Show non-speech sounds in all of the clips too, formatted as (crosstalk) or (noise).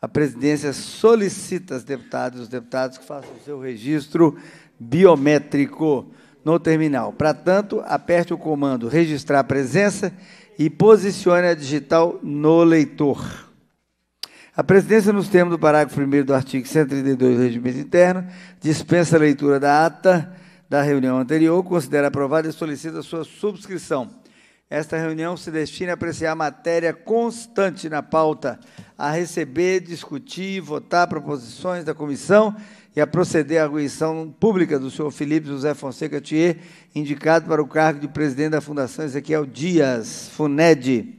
A presidência solicita aos deputados e os deputados que façam o seu registro biométrico no terminal. Para tanto, aperte o comando Registrar Presença e posicione a digital no leitor. A presidência, nos termos do parágrafo 1 do artigo 132 do Regimento Interno, dispensa a leitura da ata da reunião anterior, considera aprovada e solicita sua subscrição. Esta reunião se destina a apreciar matéria constante na pauta, a receber, discutir, votar proposições da comissão e a proceder à arguição pública do senhor Felipe José Fonseca Thier, indicado para o cargo de presidente da Fundação Ezequiel Dias, FUNED.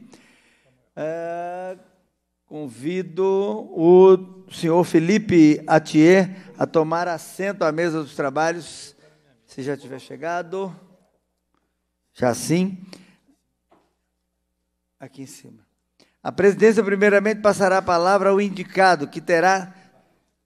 É, convido o senhor Felipe Atier a tomar assento à mesa dos trabalhos, se já tiver chegado. Já sim aqui em cima. A presidência, primeiramente, passará a palavra ao indicado, que terá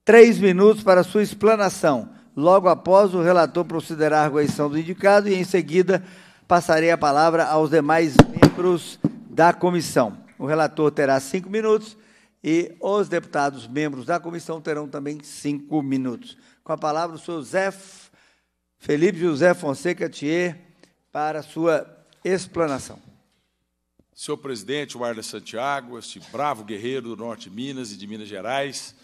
três minutos para sua explanação, logo após o relator procederá à arguição do indicado e, em seguida, passarei a palavra aos demais membros da comissão. O relator terá cinco minutos e os deputados membros da comissão terão também cinco minutos. Com a palavra, o senhor Zé Felipe José Fonseca Thier para sua explanação senhor presidente Warda Santiago, este bravo guerreiro do Norte de Minas e de Minas Gerais,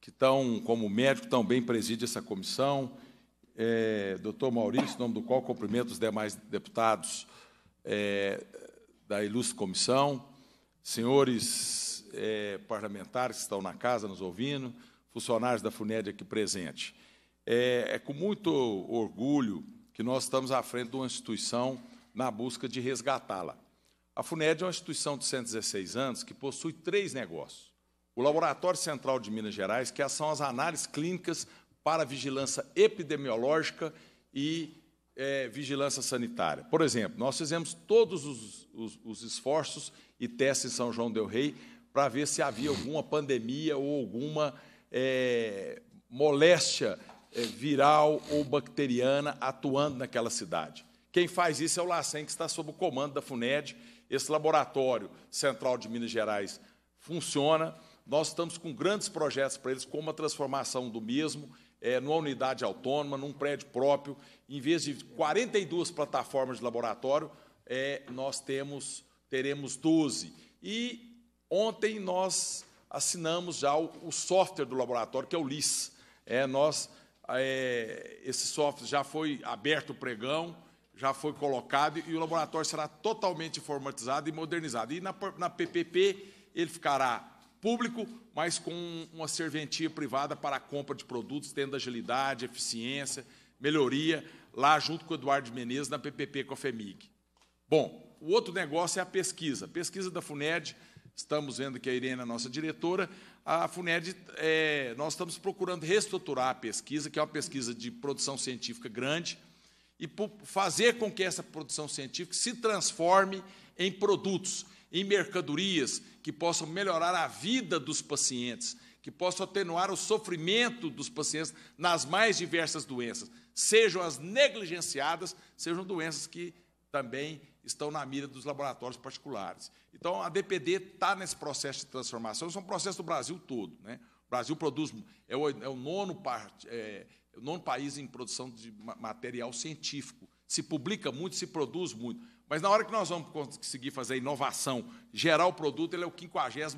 que tão, como médico, tão bem preside essa comissão. É, doutor Maurício, em nome do qual cumprimento os demais deputados é, da ilustre comissão, senhores é, parlamentares que estão na casa nos ouvindo, funcionários da FUNED aqui presente. É, é com muito orgulho que nós estamos à frente de uma instituição na busca de resgatá-la. A FUNED é uma instituição de 116 anos que possui três negócios. O Laboratório Central de Minas Gerais, que são as análises clínicas para vigilância epidemiológica e é, vigilância sanitária. Por exemplo, nós fizemos todos os, os, os esforços e testes em São João del Rei para ver se havia alguma pandemia ou alguma é, moléstia é, viral ou bacteriana atuando naquela cidade. Quem faz isso é o LACEN, que está sob o comando da FUNED esse laboratório central de Minas Gerais funciona. Nós estamos com grandes projetos para eles, como a transformação do mesmo é, numa unidade autônoma, num prédio próprio. Em vez de 42 plataformas de laboratório, é, nós temos teremos 12. E ontem nós assinamos já o, o software do laboratório, que é o LIS. É, nós, é, esse software já foi aberto o pregão, já foi colocado e o laboratório será totalmente informatizado e modernizado. E na, na PPP ele ficará público, mas com uma serventia privada para a compra de produtos, tendo agilidade, eficiência, melhoria, lá junto com o Eduardo Menezes, na PPP com a FEMIG. Bom, o outro negócio é a pesquisa. Pesquisa da FUNED, estamos vendo que a Irene é a nossa diretora, a FUNED, é, nós estamos procurando reestruturar a pesquisa, que é uma pesquisa de produção científica grande, e fazer com que essa produção científica se transforme em produtos, em mercadorias que possam melhorar a vida dos pacientes, que possam atenuar o sofrimento dos pacientes nas mais diversas doenças, sejam as negligenciadas, sejam doenças que também estão na mira dos laboratórios particulares. Então, a DPD está nesse processo de transformação, isso é um processo do Brasil todo. Né? O Brasil produz, é o, é o nono parte, é, o nono país em produção de material científico. Se publica muito, se produz muito. Mas na hora que nós vamos conseguir fazer inovação, gerar o produto, ele é o 58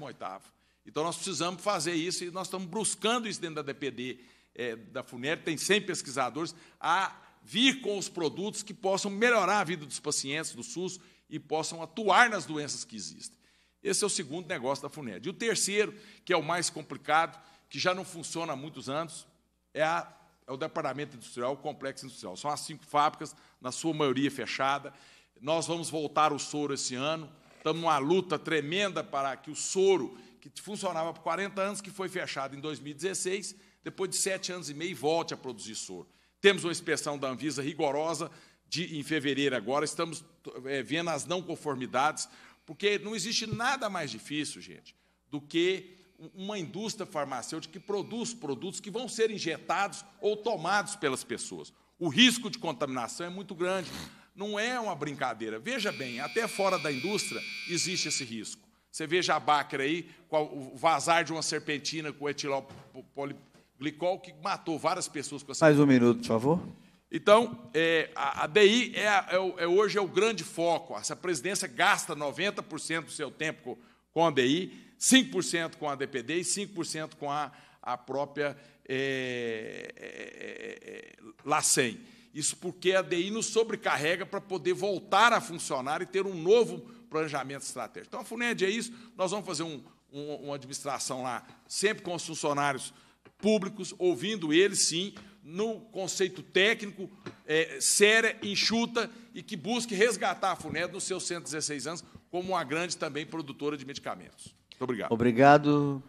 Então nós precisamos fazer isso e nós estamos buscando isso dentro da DPD é, eh, da FUNER, tem 100 pesquisadores, a vir com os produtos que possam melhorar a vida dos pacientes do SUS e possam atuar nas doenças que existem. Esse é o segundo negócio da FUNED. E o terceiro, que é o mais complicado, que já não funciona há muitos anos, é a é o departamento industrial, o complexo industrial. São as cinco fábricas, na sua maioria fechada. Nós vamos voltar o soro esse ano. Estamos numa luta tremenda para que o soro, que funcionava por 40 anos, que foi fechado em 2016, depois de sete anos e meio, volte a produzir soro. Temos uma inspeção da Anvisa rigorosa de, em fevereiro agora, estamos é, vendo as não conformidades, porque não existe nada mais difícil, gente, do que uma indústria farmacêutica que produz produtos que vão ser injetados ou tomados pelas pessoas. O risco de contaminação é muito grande. Não é uma brincadeira. Veja bem, até fora da indústria existe esse risco. Você veja a Baker aí, o vazar de uma serpentina com etilopoliglicol que matou várias pessoas com essa. Mais um minuto, por favor. Então, é, a, a, DI é, é, é, hoje é o grande foco. Essa presidência gasta 90% do seu tempo com, com a DI 5% com a DPD e 5% com a, a própria é, é, é, LACEN. Isso porque a DI nos sobrecarrega para poder voltar a funcionar e ter um novo planejamento estratégico. Então, a FUNED é isso, nós vamos fazer um, um, uma administração lá, sempre com os funcionários públicos, ouvindo eles, sim, no conceito técnico, é, séria, enxuta e que busque resgatar a FUNED nos seus 116 anos como uma grande também produtora de medicamentos. Muito obrigado. Obrigado,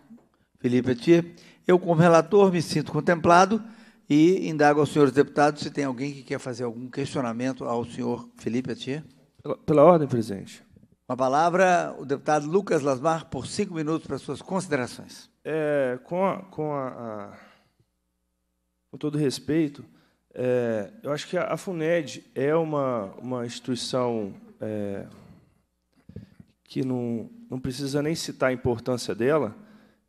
Felipe Petit. Eu, como relator, me sinto contemplado e indago aos senhores deputados se tem alguém que quer fazer algum questionamento ao senhor Felipe Petit. Pela, ordem, presidente. Uma a palavra, o deputado Lucas Lasmar, por cinco minutos para suas considerações. É, com, a, com, a, a, com, todo respeito, é, eu acho que a, FUNED é uma, uma instituição é, que não, não precisa nem citar a importância dela,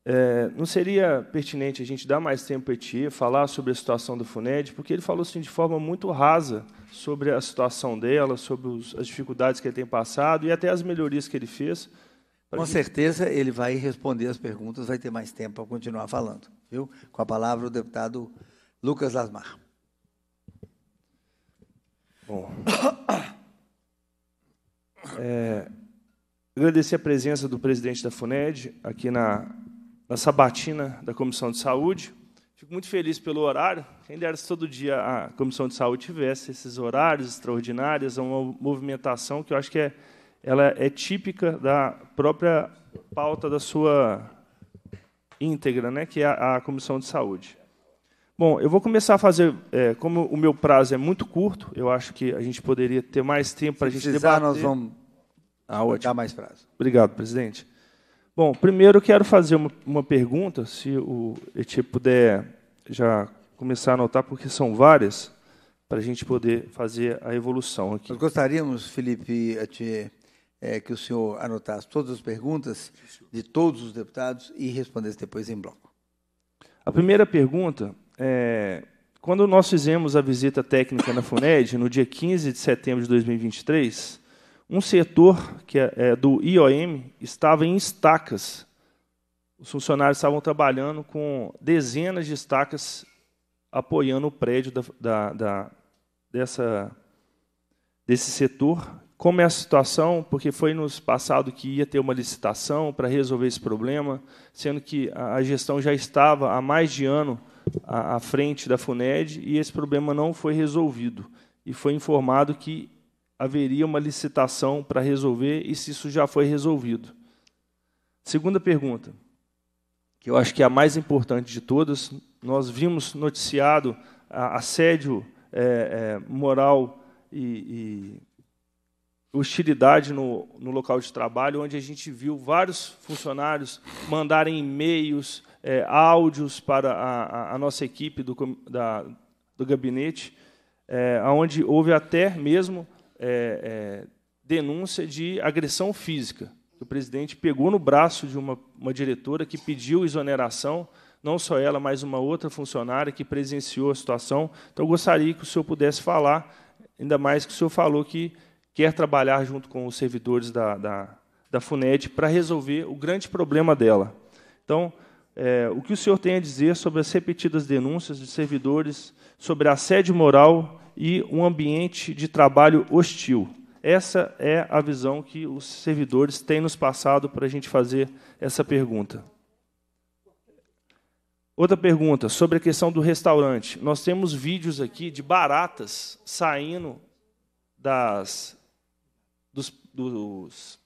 é, não seria pertinente a gente dar mais tempo para Tia, falar sobre a situação do FUNED, porque ele falou assim, de forma muito rasa sobre a situação dela, sobre os, as dificuldades que ele tem passado e até as melhorias que ele fez. Com gente... certeza ele vai responder as perguntas, vai ter mais tempo para continuar falando. Viu? Com a palavra o deputado Lucas Lasmar. Bom. (coughs) É, Agradecer a presença do presidente da FUNED aqui na, na sabatina da Comissão de Saúde. Fico muito feliz pelo horário. Quem dera se todo dia a Comissão de Saúde tivesse esses horários extraordinários, é uma movimentação que eu acho que é, ela é típica da própria pauta da sua íntegra, né, que é a, a Comissão de Saúde. Bom, eu vou começar a fazer, é, como o meu prazo é muito curto, eu acho que a gente poderia ter mais tempo para a gente precisar, debater. nós vamos ah, ótimo. Dá mais prazo. Obrigado, presidente. Bom, primeiro quero fazer uma, uma pergunta, se o Eti puder já começar a anotar, porque são várias, para a gente poder fazer a evolução aqui. Nós gostaríamos, Felipe Etier, é, que o senhor anotasse todas as perguntas de todos os deputados e respondesse depois em bloco. A primeira pergunta é, quando nós fizemos a visita técnica na FUNED, no dia 15 de setembro de 2023, um setor que é, é do IOM estava em estacas. Os funcionários estavam trabalhando com dezenas de estacas apoiando o prédio da, da, da, dessa, desse setor. Como é a situação? Porque foi nos passado que ia ter uma licitação para resolver esse problema, sendo que a gestão já estava há mais de ano à, à frente da FUNED e esse problema não foi resolvido. E foi informado que haveria uma licitação para resolver e se isso já foi resolvido. Segunda pergunta, que eu acho que é a mais importante de todas, nós vimos noticiado assédio é, é, moral e, e hostilidade no, no, local de trabalho, onde a gente viu vários funcionários mandarem e-mails, é, áudios para a, a, nossa equipe do, da, do gabinete, é, onde houve até mesmo é, é, denúncia de agressão física. O presidente pegou no braço de uma, uma diretora que pediu exoneração, não só ela, mas uma outra funcionária que presenciou a situação. Então, eu gostaria que o senhor pudesse falar, ainda mais que o senhor falou que quer trabalhar junto com os servidores da, da, da FUNED para resolver o grande problema dela. Então, é, o que o senhor tem a dizer sobre as repetidas denúncias de servidores sobre assédio moral e um ambiente de trabalho hostil. Essa é a visão que os servidores têm nos passado para a gente fazer essa pergunta. Outra pergunta, sobre a questão do restaurante. Nós temos vídeos aqui de baratas saindo das dos, dos,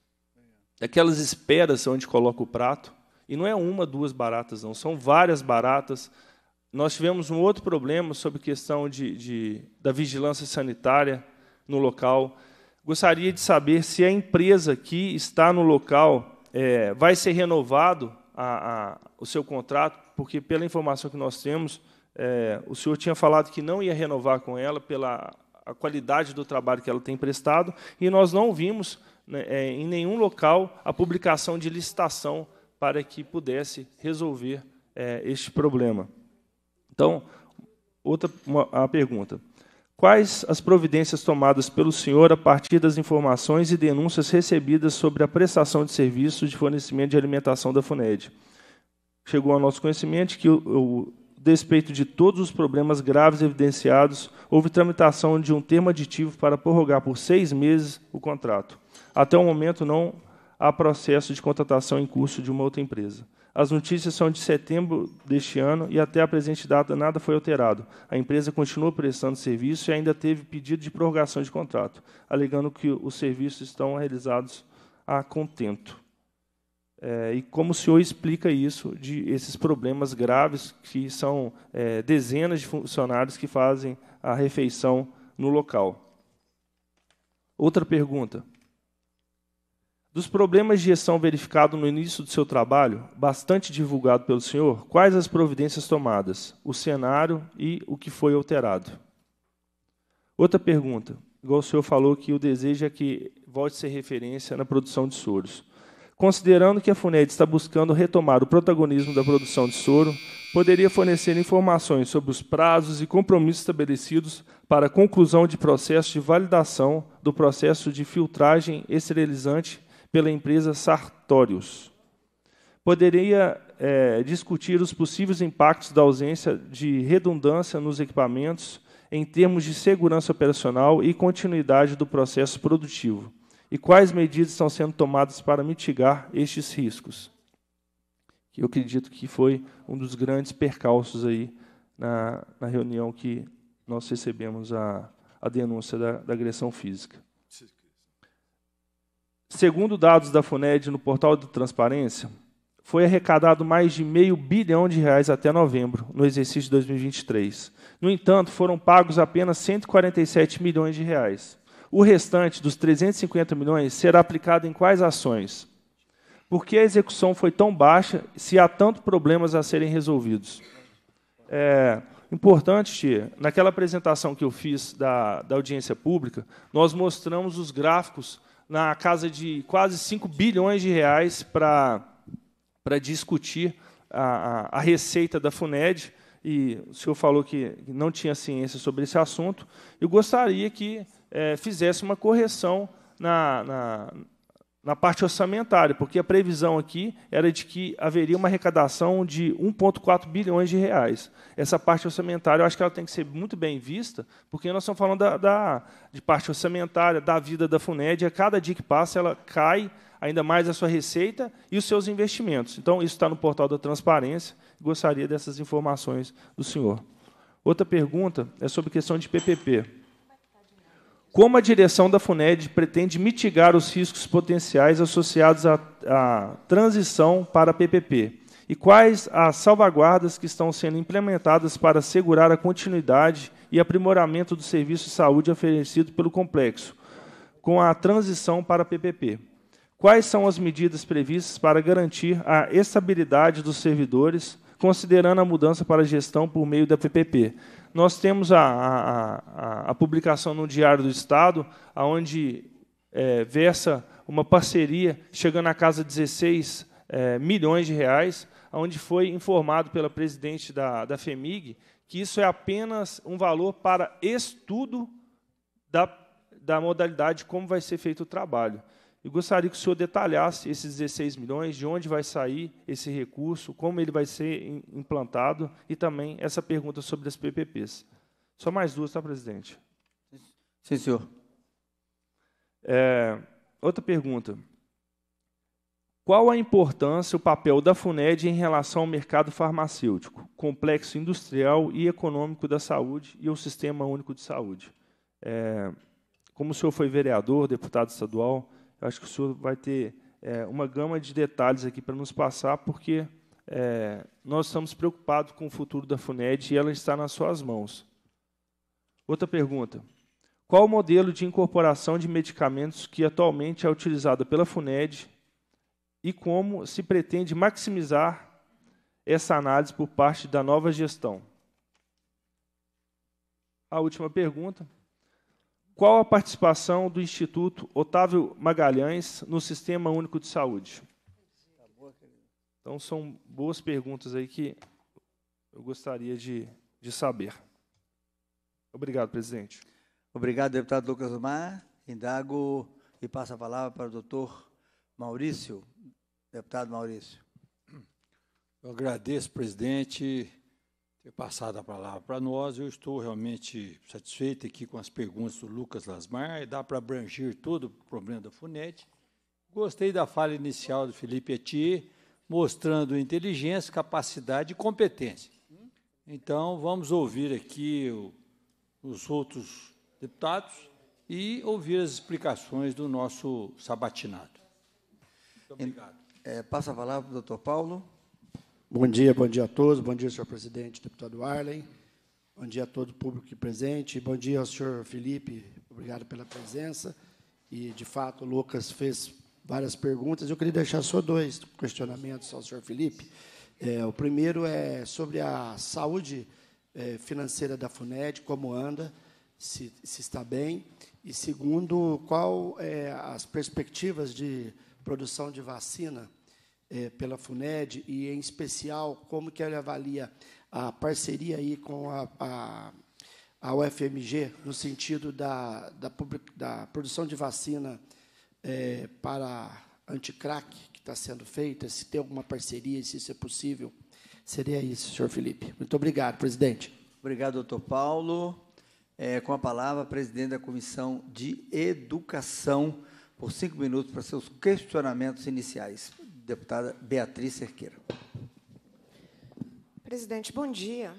daquelas esperas onde coloca o prato. E não é uma, duas baratas, não. São várias baratas nós tivemos um outro problema sobre questão de, de, da vigilância sanitária no local. Gostaria de saber se a empresa que está no local é, vai ser renovado a, a, o seu contrato, porque pela informação que nós temos, é, o senhor tinha falado que não ia renovar com ela pela a qualidade do trabalho que ela tem prestado, e nós não vimos né, é, em nenhum local a publicação de licitação para que pudesse resolver é, este problema. Então, outra uma, a pergunta. Quais as providências tomadas pelo senhor a partir das informações e denúncias recebidas sobre a prestação de serviços de fornecimento de alimentação da FUNED? Chegou ao nosso conhecimento que, o, despeito de todos os problemas graves evidenciados, houve tramitação de um termo aditivo para prorrogar por seis meses o contrato. Até o momento não a processo de contratação em curso de uma outra empresa. As notícias são de setembro deste ano e até a presente data nada foi alterado. A empresa continua prestando serviço e ainda teve pedido de prorrogação de contrato, alegando que os serviços estão realizados a contento. É, e como o senhor explica isso, de esses problemas graves que são é, dezenas de funcionários que fazem a refeição no local? Outra pergunta. Dos problemas de gestão verificados no início do seu trabalho, bastante divulgado pelo senhor, quais as providências tomadas, o cenário e o que foi alterado? Outra pergunta. Igual o senhor falou que o desejo é que volte a ser referência na produção de soros. Considerando que a FUNED está buscando retomar o protagonismo da produção de soro, poderia fornecer informações sobre os prazos e compromissos estabelecidos para a conclusão de processo de validação do processo de filtragem esterilizante pela empresa Sartorius. Poderia é, discutir os possíveis impactos da ausência de redundância nos equipamentos em termos de segurança operacional e continuidade do processo produtivo, e quais medidas estão sendo tomadas para mitigar estes riscos. Eu acredito que foi um dos grandes percalços aí na, na reunião que nós recebemos a, a denúncia da, da agressão física. Segundo dados da FUNED no portal de transparência, foi arrecadado mais de meio bilhão de reais até novembro, no exercício de 2023. No entanto, foram pagos apenas 147 milhões de reais. O restante dos 350 milhões será aplicado em quais ações? Por que a execução foi tão baixa se há tantos problemas a serem resolvidos? É importante, Tia, naquela apresentação que eu fiz da, da audiência pública, nós mostramos os gráficos na casa de quase 5 bilhões de reais para discutir a, a, a receita da FUNED, e o senhor falou que não tinha ciência sobre esse assunto, eu gostaria que é, fizesse uma correção na, na, na parte orçamentária, porque a previsão aqui era de que haveria uma arrecadação de 1,4 bilhões de reais. Essa parte orçamentária, eu acho que ela tem que ser muito bem vista, porque nós estamos falando da, da de parte orçamentária, da vida da FUNED, a cada dia que passa ela cai ainda mais a sua receita e os seus investimentos. Então, isso está no portal da transparência, gostaria dessas informações do senhor. Outra pergunta é sobre questão de PPP como a direção da FUNED pretende mitigar os riscos potenciais associados à, à, transição para a PPP e quais as salvaguardas que estão sendo implementadas para assegurar a continuidade e aprimoramento do serviço de saúde oferecido pelo complexo com a transição para a PPP. Quais são as medidas previstas para garantir a estabilidade dos servidores, considerando a mudança para a gestão por meio da PPP, nós temos a, a, a, publicação no Diário do Estado, onde é, versa uma parceria chegando à casa de 16 é, milhões de reais, onde foi informado pela presidente da, da FEMIG que isso é apenas um valor para estudo da, da modalidade como vai ser feito o trabalho. Eu gostaria que o senhor detalhasse esses 16 milhões, de onde vai sair esse recurso, como ele vai ser implantado e também essa pergunta sobre as PPPs. Só mais duas, tá, presidente? Sim, senhor. É, outra pergunta. Qual a importância, o papel da FUNED em relação ao mercado farmacêutico, complexo industrial e econômico da saúde e ao Sistema Único de Saúde? É, como o senhor foi vereador, deputado estadual, eu acho que o senhor vai ter é, uma gama de detalhes aqui para nos passar, porque é, nós estamos preocupados com o futuro da FUNED e ela está nas suas mãos. Outra pergunta. Qual o modelo de incorporação de medicamentos que atualmente é utilizado pela FUNED e como se pretende maximizar essa análise por parte da nova gestão? A última pergunta. Qual a participação do Instituto Otávio Magalhães no Sistema Único de Saúde? Então, são boas perguntas aí que eu gostaria de, de saber. Obrigado, presidente. Obrigado, deputado Lucas Omar. Indago e passo a palavra para o doutor Maurício. Deputado Maurício. Eu agradeço, presidente ter passado a palavra para nós. Eu estou realmente satisfeito aqui com as perguntas do Lucas Lasmar, dá para abranger todo o problema da FUNET. Gostei da fala inicial do Felipe Etier, mostrando inteligência, capacidade e competência. Então, vamos ouvir aqui o, os outros deputados e ouvir as explicações do nosso sabatinado. Muito obrigado. É, eh, passa a palavra para o doutor Paulo. Bom dia, bom dia a todos. Bom dia, senhor presidente, deputado Arlen. Bom dia a todo o público aqui presente. Bom dia ao senhor Felipe. Obrigado pela presença. E, de fato, o Lucas fez várias perguntas. Eu queria deixar só dois questionamentos ao senhor Felipe. É, o primeiro é sobre a saúde é, financeira da FUNED, como anda, se, se, está bem. E, segundo, qual é as perspectivas de produção de vacina é, pela FUNED, e em especial como que ele avalia a parceria aí com a, a, a UFMG, no sentido da, da, public, da produção de vacina é, para anticrack que está sendo feita, se tem alguma parceria, se isso é possível. Seria isso, senhor Felipe. Muito obrigado, presidente. Obrigado, doutor Paulo. É, com a palavra, presidente da Comissão de Educação, por cinco minutos, para seus questionamentos iniciais. Deputada Beatriz Cerqueira. Presidente, bom dia.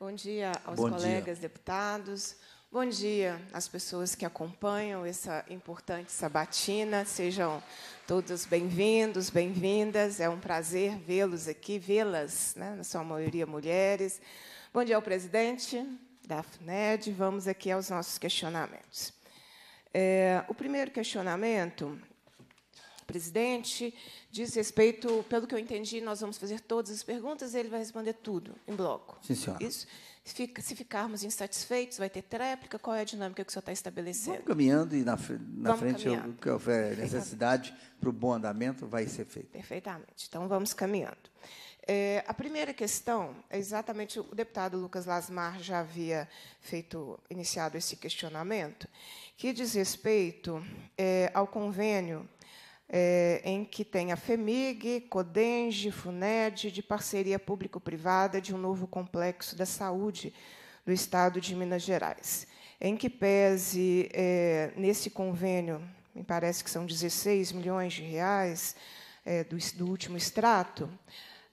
Bom dia aos bom colegas dia. deputados. Bom dia às pessoas que acompanham essa importante sabatina. Sejam todos bem-vindos, bem-vindas. É um prazer vê-los aqui, vê-las, né, na sua maioria mulheres. Bom dia ao presidente da FNED. Vamos aqui aos nossos questionamentos. É, o primeiro questionamento presidente, diz respeito, pelo que eu entendi, nós vamos fazer todas as perguntas e ele vai responder tudo em bloco. Sim, senhora. Isso. Se ficarmos insatisfeitos, vai ter tréplica? Qual é a dinâmica que o senhor está estabelecendo? Vamos caminhando e, na, na frente, o que houver necessidade para o bom andamento vai ser feito. Perfeitamente. Então, vamos caminhando. É, a primeira questão é exatamente o deputado Lucas Lasmar já havia feito, iniciado esse questionamento, que diz respeito é, ao convênio é, em que tem a FEMIG, CODENGE, FUNED, de parceria público-privada de um novo complexo da saúde do Estado de Minas Gerais. Em que pese, é, nesse convênio, me parece que são 16 milhões de reais é, do, do último extrato,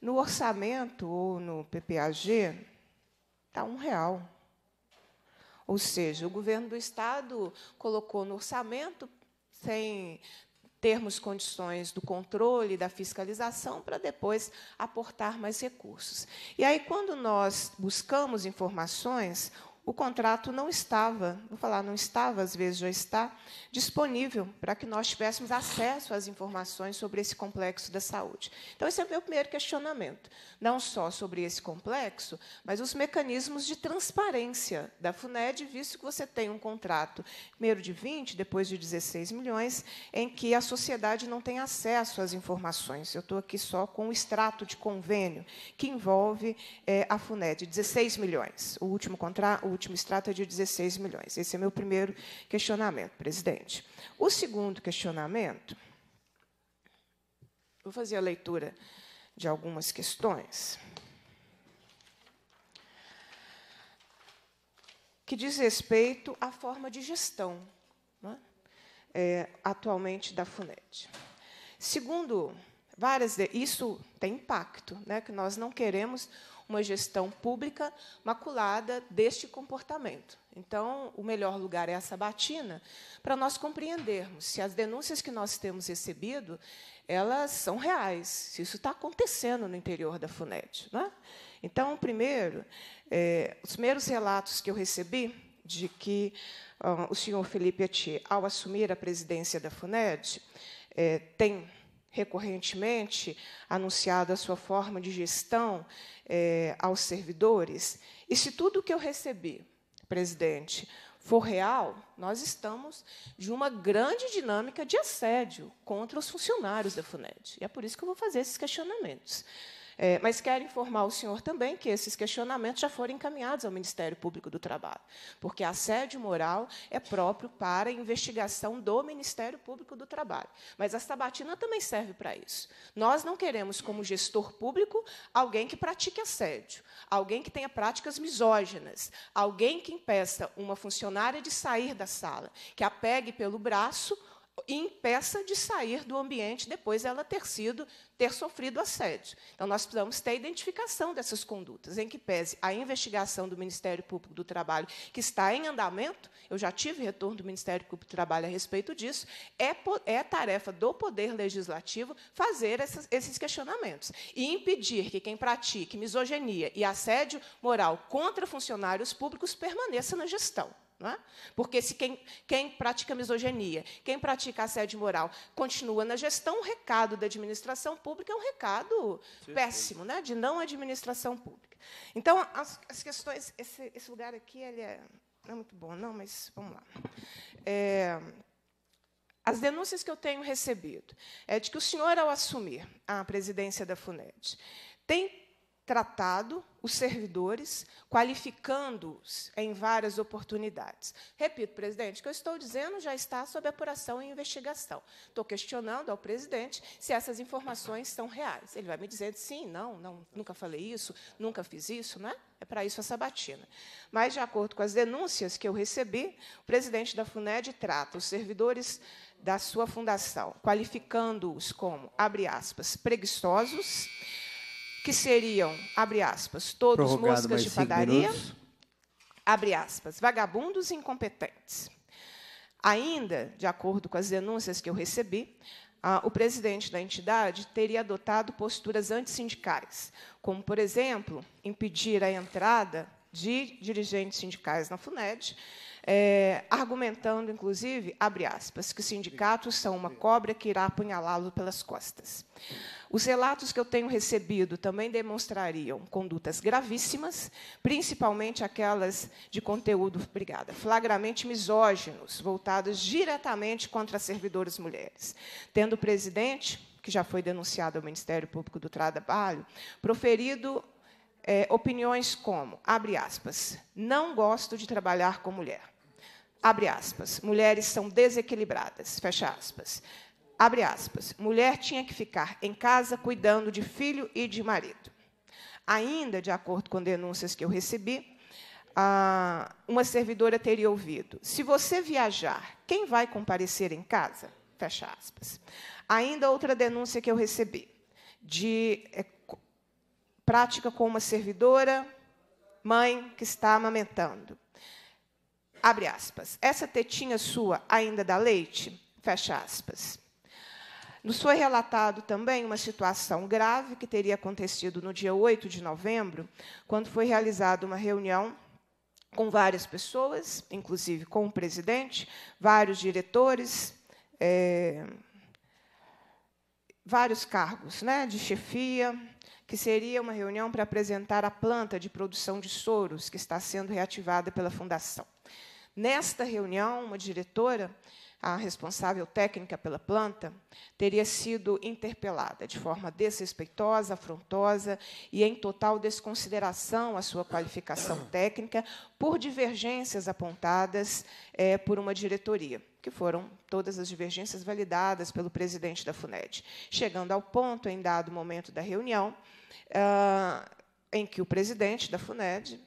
no orçamento ou no PPAG está um real. Ou seja, o governo do Estado colocou no orçamento sem termos condições do controle, da fiscalização, para depois aportar mais recursos. E aí, quando nós buscamos informações, o contrato não estava, vou falar, não estava, às vezes já está, disponível para que nós tivéssemos acesso às informações sobre esse complexo da saúde. Então, esse é o meu primeiro questionamento, não só sobre esse complexo, mas os mecanismos de transparência da FUNED, visto que você tem um contrato, primeiro de 20, depois de 16 milhões, em que a sociedade não tem acesso às informações. Eu estou aqui só com o extrato de convênio que envolve é, a FUNED, 16 milhões. O último contrato último extrato é de 16 milhões. Esse é meu primeiro questionamento, presidente. O segundo questionamento, vou fazer a leitura de algumas questões. Que diz respeito à forma de gestão né, é, atualmente da FUNED. Segundo várias, isso tem impacto, né, que nós não queremos uma gestão pública maculada deste comportamento. Então, o melhor lugar é a sabatina para nós compreendermos se as denúncias que nós temos recebido elas são reais, se isso está acontecendo no interior da FUNET. Né? Então, primeiro, é, os primeiros relatos que eu recebi de que um, ah, o senhor Felipe Etier, ao assumir a presidência da FUNED, é, tem recorrentemente anunciado a sua forma de gestão é, aos servidores, e se tudo que eu recebi, presidente, for real, nós estamos de uma grande dinâmica de assédio contra os funcionários da FUNED. E é por isso que eu vou fazer esses questionamentos. É, mas quero informar o senhor também que esses questionamentos já foram encaminhados ao Ministério Público do Trabalho, porque assédio moral é próprio para investigação do Ministério Público do Trabalho. Mas a sabatina também serve para isso. Nós não queremos, como gestor público, alguém que pratique assédio, alguém que tenha práticas misóginas, alguém que impeça uma funcionária de sair da sala, que a pegue pelo braço impeça de sair do ambiente depois ela ter sido ter sofrido assédio. Então nós precisamos ter a identificação dessas condutas, em que pese a investigação do Ministério Público do Trabalho que está em andamento, eu já tive retorno do Ministério Público do Trabalho a respeito disso, é, é tarefa do Poder Legislativo fazer essas, esses questionamentos e impedir que quem pratique misoginia e assédio moral contra funcionários públicos permaneça na gestão. É? Porque se quem, quem, pratica misoginia, quem pratica assédio moral, continua na gestão, o recado da administração pública é um recado Sim. péssimo, né? de não administração pública. Então, as, as questões. Esse, esse, lugar aqui ele é, não é muito bom, não, mas vamos lá. É, as denúncias que eu tenho recebido é de que o senhor, ao assumir a presidência da FUNED, tem tratado os servidores, qualificando-os em várias oportunidades. Repito, presidente, o que eu estou dizendo já está sob apuração e investigação. Estou questionando ao presidente se essas informações são reais. Ele vai me dizendo sim, não, não nunca falei isso, nunca fiz isso, não é? É para isso a sabatina. Mas, de acordo com as denúncias que eu recebi, o presidente da FUNED trata os servidores da sua fundação, qualificando-os como, abre aspas, preguiçosos, que seriam, abre aspas, todos Prorrogado moscas de padaria, abre aspas, vagabundos e incompetentes. Ainda, de acordo com as denúncias que eu recebi, ah, o presidente da entidade teria adotado posturas antissindicais, como, por exemplo, impedir a entrada de dirigentes sindicais na FUNED é, argumentando, inclusive, abre aspas, que os sindicatos são uma cobra que irá apunhalá-lo pelas costas. Os relatos que eu tenho recebido também demonstrariam condutas gravíssimas, principalmente aquelas de conteúdo, obrigada, flagramente misóginos, voltados diretamente contra servidoras mulheres, tendo o presidente, que já foi denunciado ao Ministério Público do Trabalho, proferido é, opiniões como, abre aspas, não gosto de trabalhar com mulher abre aspas, mulheres são desequilibradas, fecha aspas. Abre aspas, mulher tinha que ficar em casa cuidando de filho e de marido. Ainda, de acordo com denúncias que eu recebi, ah, uma servidora teria ouvido: se você viajar, quem vai comparecer em casa? Fecha aspas. Ainda outra denúncia que eu recebi de é, prática com uma servidora, mãe que está amamentando. Abre aspas. Essa tetinha sua ainda dá leite? Fecha aspas. Nos foi relatado também uma situação grave que teria acontecido no dia 8 de novembro, quando foi realizada uma reunião com várias pessoas, inclusive com o presidente, vários diretores, é, vários cargos né, de chefia, que seria uma reunião para apresentar a planta de produção de soros que está sendo reativada pela Fundação. Nesta reunião, uma diretora, a responsável técnica pela planta, teria sido interpelada de forma desrespeitosa, afrontosa e em total desconsideração à sua qualificação (coughs) técnica por divergências apontadas é, por uma diretoria que foram todas as divergências validadas pelo presidente da FUNED. Chegando ao ponto, em dado momento da reunião, ah, em que o presidente da FUNED,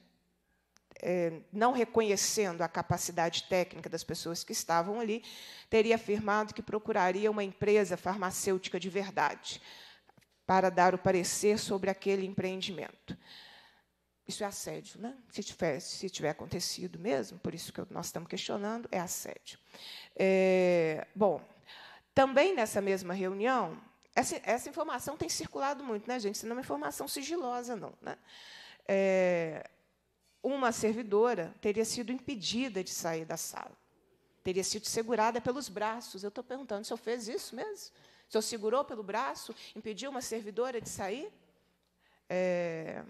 é, não reconhecendo a capacidade técnica das pessoas que estavam ali, teria afirmado que procuraria uma empresa farmacêutica de verdade para dar o parecer sobre aquele empreendimento. Isso é assédio, né? Se tiver, se tiver acontecido mesmo, por isso que nós estamos questionando, é assédio. É, bom, também nessa mesma reunião, essa, essa, informação tem circulado muito, né, gente? Isso não é uma informação sigilosa, não. Né? É, uma servidora teria sido impedida de sair da sala, teria sido segurada pelos braços. Eu estou perguntando: o senhor fez isso mesmo? O senhor segurou pelo braço, impediu uma servidora de sair? É...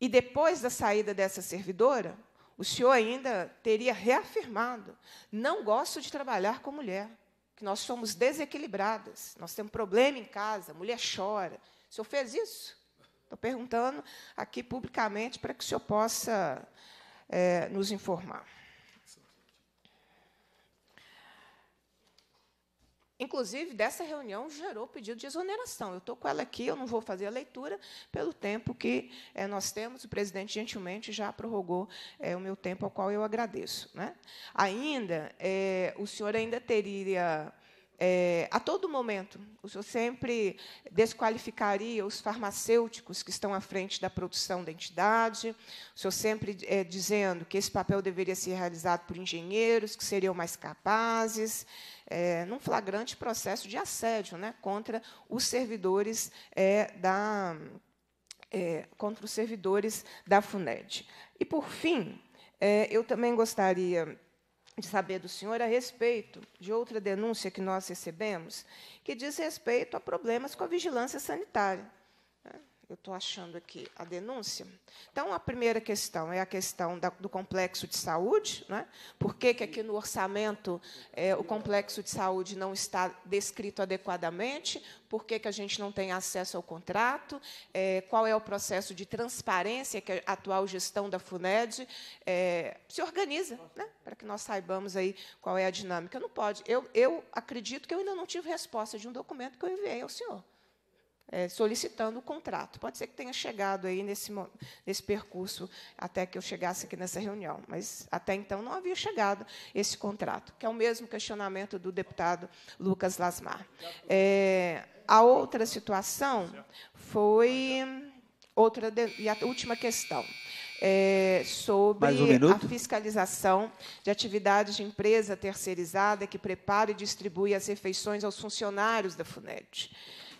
E depois da saída dessa servidora, o senhor ainda teria reafirmado: não gosto de trabalhar com mulher, que nós somos desequilibradas, nós temos problema em casa, mulher chora. O senhor fez isso? Estou perguntando aqui publicamente para que o senhor possa é, nos informar. Inclusive, dessa reunião gerou pedido de exoneração. Eu estou com ela aqui, eu não vou fazer a leitura, pelo tempo que é, nós temos. O presidente, gentilmente, já prorrogou é, o meu tempo, ao qual eu agradeço. Né? Ainda, é, o senhor ainda teria é, a todo momento. O senhor sempre desqualificaria os farmacêuticos que estão à frente da produção da entidade, o senhor sempre é, dizendo que esse papel deveria ser realizado por engenheiros, que seriam mais capazes, é, num flagrante processo de assédio né, contra os servidores é, da. É, contra os servidores da FUNED. E, por fim, é, eu também gostaria de saber do senhor a respeito de outra denúncia que nós recebemos, que diz respeito a problemas com a vigilância sanitária. Eu estou achando aqui a denúncia. Então, a primeira questão é a questão da, do complexo de saúde. Né? Por que, que aqui no orçamento é, o complexo de saúde não está descrito adequadamente? Por que, que a gente não tem acesso ao contrato? É, qual é o processo de transparência que a atual gestão da FUNED é, se organiza, né? para que nós saibamos aí qual é a dinâmica? Não pode. Eu, eu acredito que eu ainda não tive resposta de um documento que eu enviei ao senhor é, solicitando o contrato. Pode ser que tenha chegado aí nesse, nesse percurso até que eu chegasse aqui nessa reunião, mas até então não havia chegado esse contrato, que é o mesmo questionamento do deputado Lucas Lasmar. É, a outra situação foi outra de, e a última questão. É, sobre um a fiscalização de atividades de empresa terceirizada que prepara e distribui as refeições aos funcionários da FUNED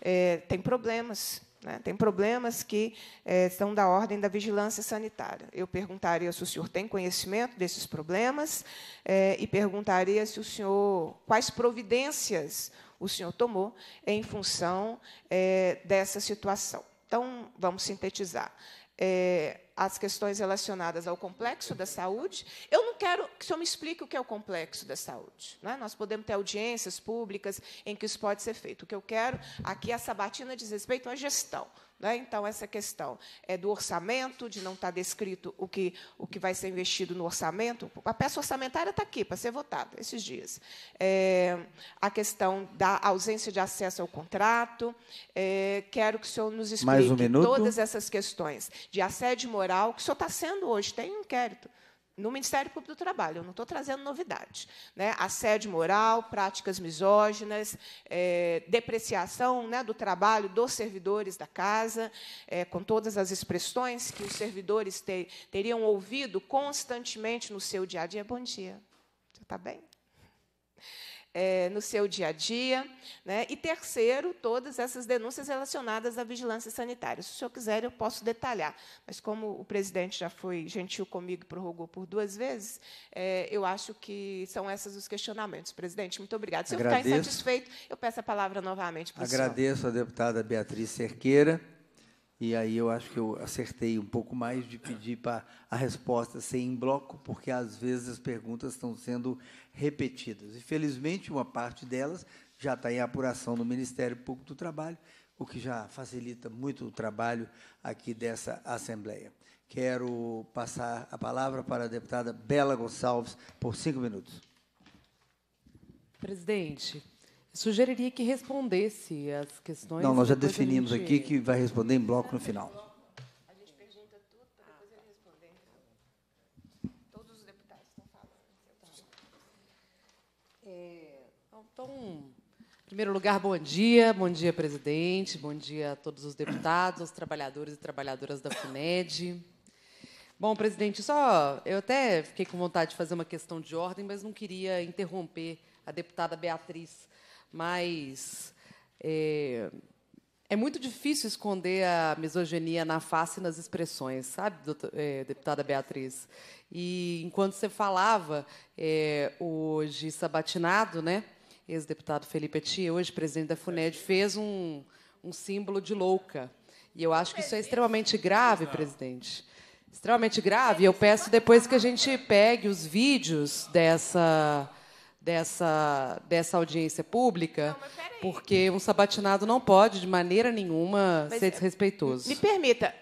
é, tem problemas. Né? Tem problemas que é, são da ordem da vigilância sanitária. Eu perguntaria se o senhor tem conhecimento desses problemas é, e perguntaria se o senhor quais providências o senhor tomou em função é, dessa situação. Então, vamos sintetizar. É, as questões relacionadas ao complexo da saúde. Eu não quero que o senhor me explique o que é o complexo da saúde. é Nós podemos ter audiências públicas em que isso pode ser feito. O que eu quero aqui é a sabatina diz respeito à gestão. é Então, essa questão é do orçamento, de não estar tá descrito o que, o que vai ser investido no orçamento. A peça orçamentária está aqui para ser votada esses dias. É, a questão da ausência de acesso ao contrato. É, quero que o senhor nos explique um todas essas questões de assédio moral que só está sendo hoje, tem um inquérito no Ministério Público do Trabalho, eu não estou trazendo novidade. Né? Assédio moral, práticas misóginas, é, depreciação né, do trabalho dos servidores da casa, é, com todas as expressões que os servidores ter, teriam ouvido constantemente no seu dia a dia. Bom dia, você está bem? é, no seu dia a dia. Né? E terceiro, todas essas denúncias relacionadas à vigilância sanitária. Se o senhor quiser, eu posso detalhar. Mas como o presidente já foi gentil comigo e prorrogou por duas vezes, é, eu acho que são esses os questionamentos. Presidente, muito obrigado. Se eu ficar insatisfeito, eu peço a palavra novamente para o senhor. Agradeço à deputada Beatriz Cerqueira. E aí eu acho que eu acertei um pouco mais de pedir para a resposta ser em bloco, porque às vezes as perguntas estão sendo repetidas. E felizmente uma parte delas já está em apuração no Ministério Público do Trabalho, o que já facilita muito o trabalho aqui dessa Assembleia. Quero passar a palavra para a deputada Bela Gonçalves por cinco minutos. Presidente, Sugeriria que respondesse as questões. Não, nós já definimos gente... aqui que vai responder em bloco no final. A gente pergunta tudo para depois ele responder. Então. Todos os deputados estão falando. Então, tá. é, então, em primeiro lugar, bom dia. Bom dia, presidente. Bom dia a todos os deputados, aos trabalhadores e trabalhadoras da FUNED. Bom, presidente, só eu até fiquei com vontade de fazer uma questão de ordem, mas não queria interromper a deputada Beatriz mas é, é, muito difícil esconder a misoginia na face e nas expressões, sabe, doutor, é, deputada Beatriz? E enquanto você falava, é, hoje sabatinado, né? Ex-deputado Felipe Tia, hoje presidente da FUNED, fez um, um símbolo de louca. E eu acho que isso é extremamente grave, presidente. Extremamente grave. Eu peço depois que a gente pegue os vídeos dessa dessa, dessa audiência pública, não, porque um sabatinado não pode, de maneira nenhuma, mas ser é, desrespeitoso. Me permita,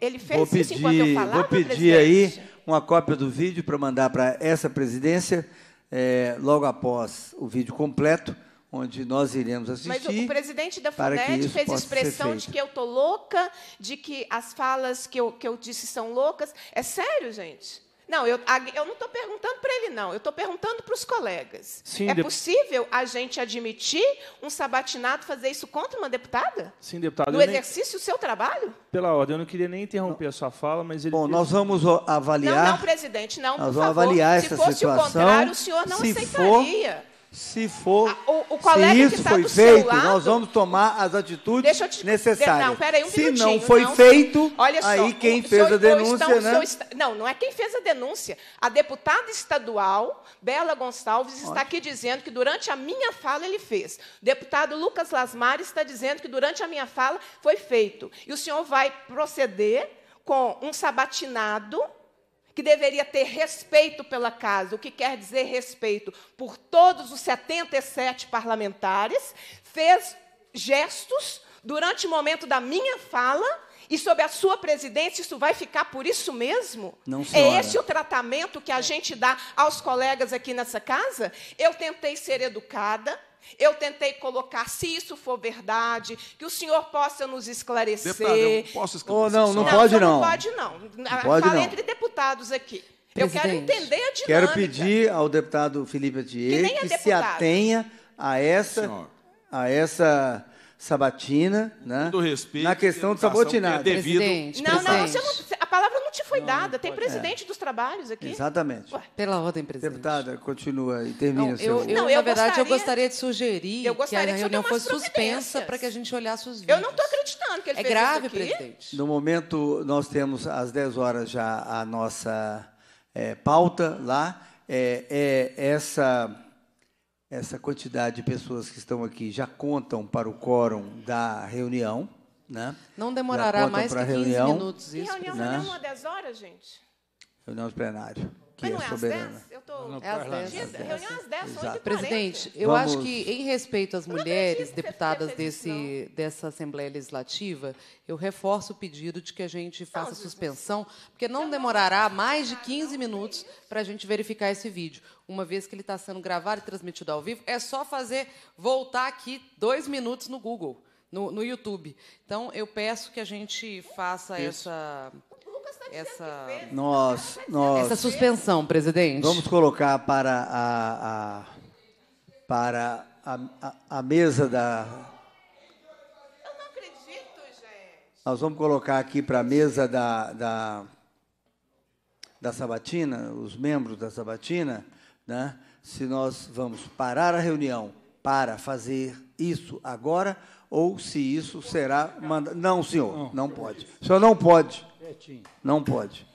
ele fez vou pedir, isso enquanto eu falava, Vou pedir presidente? aí uma cópia do vídeo para mandar para essa presidência, é, logo após o vídeo completo, onde nós iremos assistir. Mas o, presidente da FUNED fez expressão de que eu estou louca, de que as falas que eu, que eu disse são loucas. É sério, gente? Não, eu, eu não estou perguntando para ele, não. Eu estou perguntando para os colegas. Sim, é de... possível a gente admitir um sabatinato fazer isso contra uma deputada? Sim, deputado. No exercício do nem... seu trabalho? Pela ordem, eu não queria nem interromper não. a sua fala, mas ele... Bom, nós vamos avaliar... Não, não, presidente, não, nós vamos favor. avaliar essa situação. Se fosse o contrário, o senhor não se aceitaria. For se for ah, o, o se isso tá foi feito, lado, nós vamos tomar as atitudes te, necessárias. Não, peraí, um se não foi não, feito, olha só, aí quem o, fez a então denúncia, estão, né? não, não é quem fez a denúncia. A deputada estadual Bela Gonçalves Ótimo. está aqui dizendo que durante a minha fala ele fez. O deputado Lucas Lasmar está dizendo que durante a minha fala foi feito. E o senhor vai proceder com um sabatinado que deveria ter respeito pela casa, o que quer dizer respeito por todos os 77 parlamentares, fez gestos durante o momento da minha fala e sob a sua presidência, isso vai ficar por isso mesmo? Não, é senhora. é esse o tratamento que a é. gente dá aos colegas aqui nessa casa? Eu tentei ser educada, eu tentei colocar, se isso for verdade, que o senhor possa nos esclarecer. Deputado, posso esclarecer? Oh, não, não, não, pode, não. Não pode, não. não pode, Falei não. entre deputados aqui. Presidente, eu quero entender a dinâmica. Quero pedir ao deputado Felipe Atier que, que se atenha a essa, a essa sabatina, né? Do respeito, na questão do é sabotinado. Que é devido. Presidente, não, não, você não palavra não te foi não, dada. Tem presidente é. dos trabalhos aqui. Exatamente. Ué. Pela ordem, presidente. Deputada, continua e termina não, seu... Eu, não, eu na verdade, eu gostaria de sugerir gostaria que a reunião fosse suspensa para que a gente olhasse os vídeos. Eu não estou acreditando que ele é fez grave, isso É grave, presidente. No momento, nós temos às 10 horas já a nossa é, pauta lá. É, é essa essa quantidade de pessoas que estão aqui já contam para o quórum da reunião. Né? Não demorará mais que 15 reunião, minutos. Isso, e reunião né? não é uma 10 horas, gente? Reunião de plenário. Que Mas é não é, é soberana. às 10? Eu tô... É às 10. 10. Reunião às 10, 8 Presidente, eu Vamos. acho que, em respeito às mulheres deputadas desse, isso, dessa Assembleia Legislativa, eu reforço o pedido de que a gente faça não, suspensão, porque não demorará mais de 15 minutos para a gente verificar esse vídeo. Uma vez que ele está sendo gravado e transmitido ao vivo, é só fazer voltar aqui dois minutos no Google no, no YouTube. Então, eu peço que a gente faça Isso. essa tá essa, nós, nós, essa suspensão, presidente. Vamos colocar para a, a para a, a, a, mesa da. Eu não acredito, gente. Nós vamos colocar aqui para a mesa da, da, da Sabatina, os membros da Sabatina, né? se nós vamos parar a reunião para fazer isso agora ou se isso será mandado. Não, senhor, não pode. O senhor não pode. Não pode.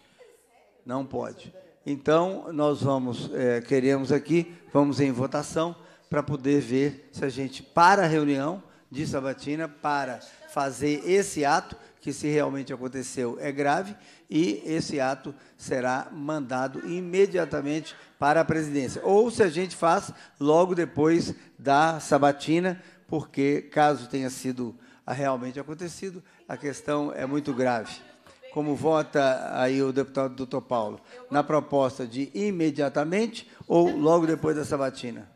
Não pode. Então, nós vamos, é, queremos aqui, vamos em votação para poder ver se a gente para a reunião de Sabatina para fazer esse ato, que se realmente aconteceu é grave, e esse ato será mandado imediatamente para a presidência. Ou se a gente faz logo depois da Sabatina, porque caso tenha sido ah, realmente acontecido, a questão é muito grave. Como vota aí o deputado doutor Paulo? Na proposta de imediatamente ou logo depois da sabatina?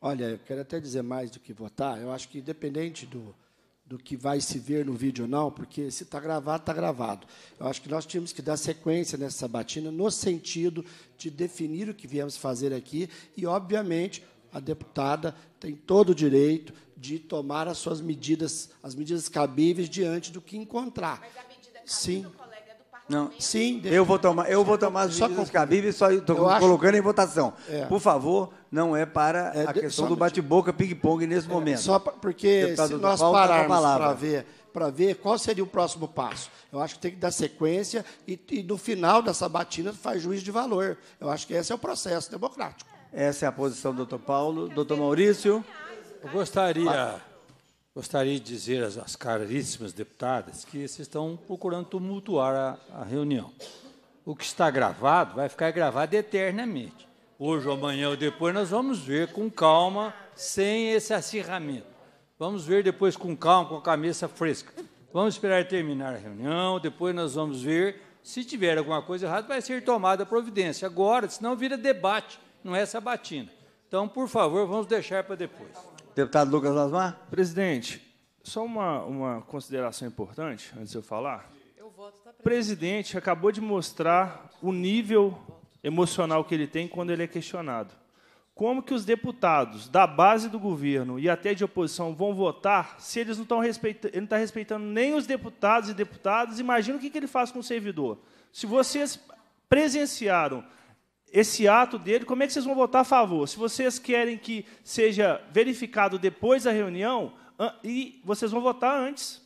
Olha, eu quero até dizer mais do que votar. Eu acho que, independente do, do que vai se ver no vídeo ou não, porque se está gravado, está gravado. Eu acho que nós tínhamos que dar sequência nessa sabatina no sentido de definir o que viemos fazer aqui e, obviamente, a deputada tem todo o direito de tomar as suas medidas, as medidas cabíveis diante do que encontrar. Mas a medida Sim. É não, sim, eu vou tomar, eu vou tomar as medidas cabíveis, só estou colocando em votação. É. Por favor, não é para é, a questão do bate-boca ping-pong nesse é, momento. Só porque Deputado se nós Paulo, pararmos para ver, para ver qual seria o próximo passo. Eu acho que tem que dar sequência e, e no final dessa batina faz juízo de valor. Eu acho que esse é o processo democrático. Essa é a posição do doutor Paulo, doutor Maurício. Eu gostaria, gostaria de dizer às, às caríssimas deputadas que vocês estão procurando tumultuar a, a reunião. O que está gravado vai ficar gravado eternamente. Hoje, amanhã ou depois, nós vamos ver com calma, sem esse acirramento. Vamos ver depois com calma, com a cabeça fresca. Vamos esperar terminar a reunião, depois nós vamos ver. Se tiver alguma coisa errada, vai ser tomada providência. Agora, senão vira debate, não é sabatina. Então, por favor, vamos deixar para depois. Deputado Lucas Lasmar. Presidente, só uma, uma consideração importante antes de eu falar. Eu voto, tá presidente. presidente acabou de mostrar o nível emocional que ele tem quando ele é questionado. Como que os deputados da base do governo e até de oposição vão votar se eles não estão respeitando, ele não está respeitando nem os deputados e deputadas? Imagina o que, que ele faz com o servidor. Se vocês presenciaram esse ato dele, como é que vocês vão votar a favor? Se vocês querem que seja verificado depois da reunião, ah, e vocês vão votar antes.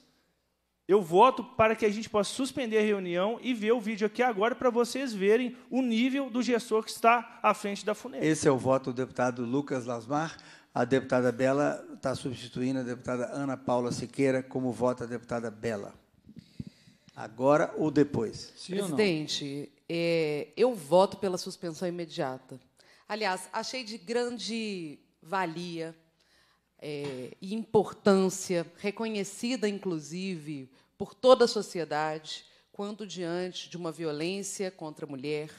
Eu voto para que a gente possa suspender a reunião e ver o vídeo aqui agora para vocês verem o nível do gestor que está à frente da FUNEP. Esse é o voto do deputado Lucas Lasmar. A deputada Bela está substituindo a deputada Ana Paula Siqueira como vota a deputada Bela. Agora ou depois? Sim Presidente, é, eu voto pela suspensão imediata. Aliás, achei de grande valia é, e é, importância, reconhecida, inclusive, por toda a sociedade, quando, diante de uma violência contra a mulher,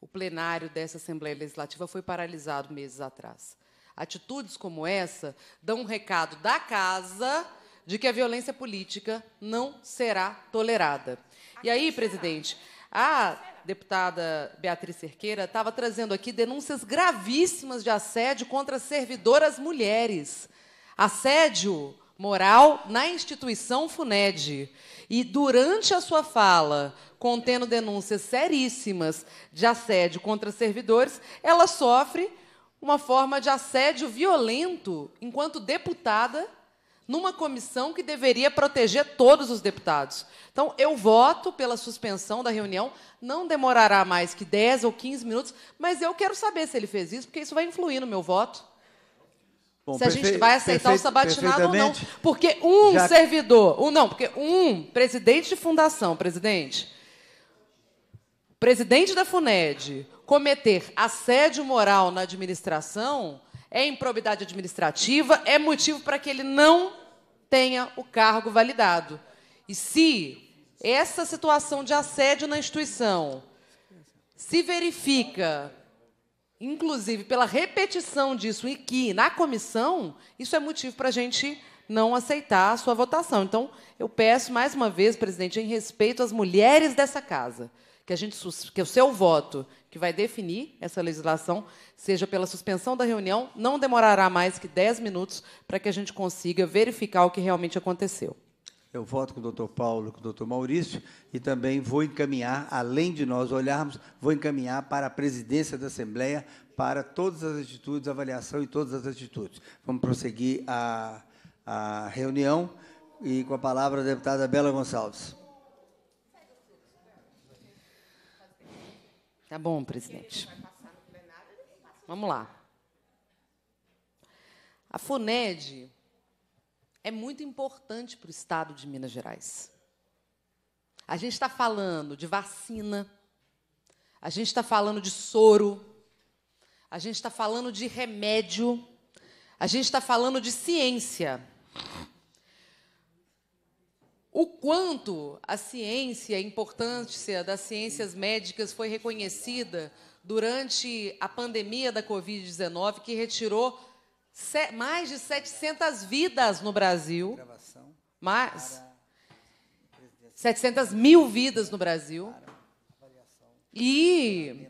o plenário dessa Assembleia Legislativa foi paralisado meses atrás. Atitudes como essa dão um recado da casa de que a violência política não será tolerada. E aí, presidente, a deputada Beatriz Cerqueira estava trazendo aqui denúncias gravíssimas de assédio contra servidoras mulheres. Assédio moral na instituição FUNED. E durante a sua fala, contendo denúncias seríssimas de assédio contra servidores, ela sofre uma forma de assédio violento enquanto deputada numa comissão que deveria proteger todos os deputados. Então, eu voto pela suspensão da reunião, não demorará mais que 10 ou 15 minutos, mas eu quero saber se ele fez isso, porque isso vai influir no meu voto. Bom, se a gente vai aceitar o sabatinado ou não. Porque um já... servidor, um não, porque um presidente de fundação, presidente, presidente da FUNED, cometer assédio moral na administração é improbidade administrativa, é motivo para que ele não tenha o cargo validado. E se essa situação de assédio na instituição se verifica, inclusive pela repetição disso aqui na comissão, isso é motivo para a gente não aceitar a sua votação. Então, eu peço mais uma vez, presidente, em respeito às mulheres dessa casa, que, a gente, que o seu voto que vai definir essa legislação, seja pela suspensão da reunião, não demorará mais que 10 minutos para que a gente consiga verificar o que realmente aconteceu. Eu voto com o doutor Paulo, com o doutor Maurício, e também vou encaminhar, além de nós olharmos, vou encaminhar para a presidência da Assembleia para todas as atitudes, avaliação e todas as atitudes. Vamos prosseguir a, a reunião e com a palavra a deputada Bela Gonçalves. Tá bom, presidente. Vamos lá. A FUNED é muito importante para o estado de Minas Gerais. A gente está falando de vacina, a gente está falando de soro, a gente está falando de remédio, a gente está falando de ciência o quanto a ciência, a importância das ciências médicas foi reconhecida durante a pandemia da Covid-19, que retirou mais de 700 vidas no Brasil. Mas. 700 mil vidas no Brasil. E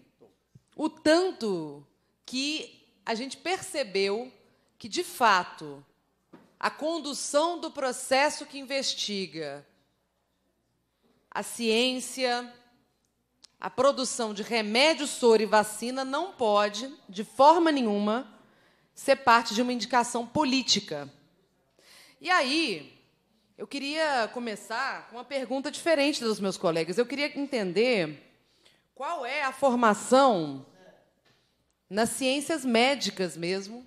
o tanto que a gente percebeu que, de fato, a condução do processo que investiga a ciência, a produção de remédio, soro e vacina não pode, de forma nenhuma, ser parte de uma indicação política. E aí, eu queria começar com uma pergunta diferente dos meus colegas. Eu queria entender qual é a formação nas ciências médicas mesmo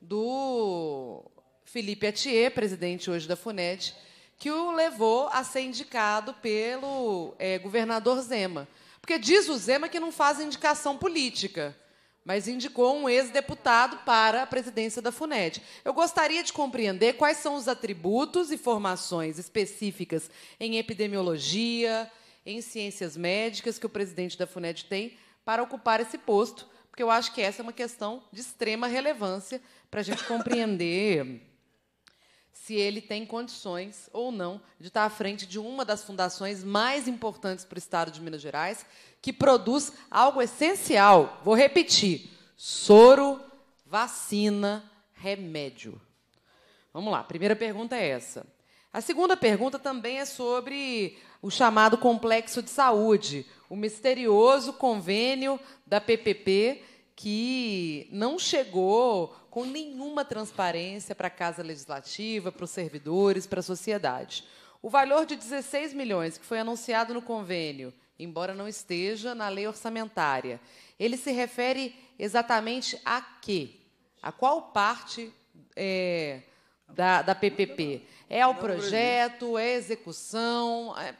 do Felipe Atier, presidente hoje da FUNED, que o levou a ser indicado pelo é, governador Zema. Porque diz o Zema que não faz indicação política, mas indicou um ex-deputado para a presidência da FUNED. Eu gostaria de compreender quais são os atributos e formações específicas em epidemiologia, em ciências médicas que o presidente da FUNED tem para ocupar esse posto, porque eu acho que essa é uma questão de extrema relevância para a gente compreender se ele tem condições ou não de estar à frente de uma das fundações mais importantes para o Estado de Minas Gerais, que produz algo essencial. Vou repetir: soro, vacina, remédio. Vamos lá, a primeira pergunta é essa. A segunda pergunta também é sobre o chamado complexo de saúde, o misterioso convênio da PPP que não chegou com nenhuma transparência para a Casa Legislativa, para os servidores, para a sociedade. O valor de 16 milhões que foi anunciado no convênio, embora não esteja na lei orçamentária, ele se refere exatamente a quê? A qual parte é, da, da, PPP? É ao projeto? É execução? O é...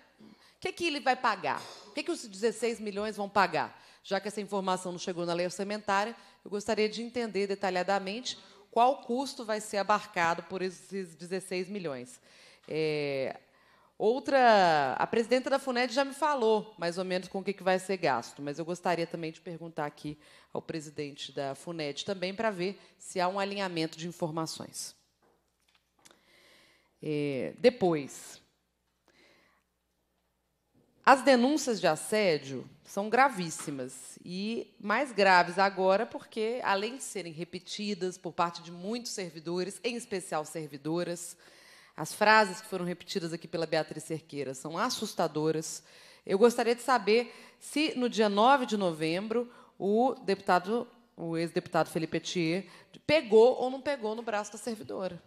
que, que ele vai pagar? O que, que os 16 milhões vão pagar? Já que essa informação não chegou na lei orçamentária, eu gostaria de entender detalhadamente qual custo vai ser abarcado por esses 16 milhões. É, outra, a presidenta da FUNED já me falou mais ou menos com o que, que vai ser gasto, mas eu gostaria também de perguntar aqui ao presidente da FUNED também para ver se há um alinhamento de informações. É, depois, as denúncias de assédio são gravíssimas e mais graves agora porque, além de serem repetidas por parte de muitos servidores, em especial servidoras, as frases que foram repetidas aqui pela Beatriz Cerqueira são assustadoras. Eu gostaria de saber se, no dia 9 de novembro, o deputado, o ex-deputado Felipe Etier, pegou ou não pegou no braço da servidora.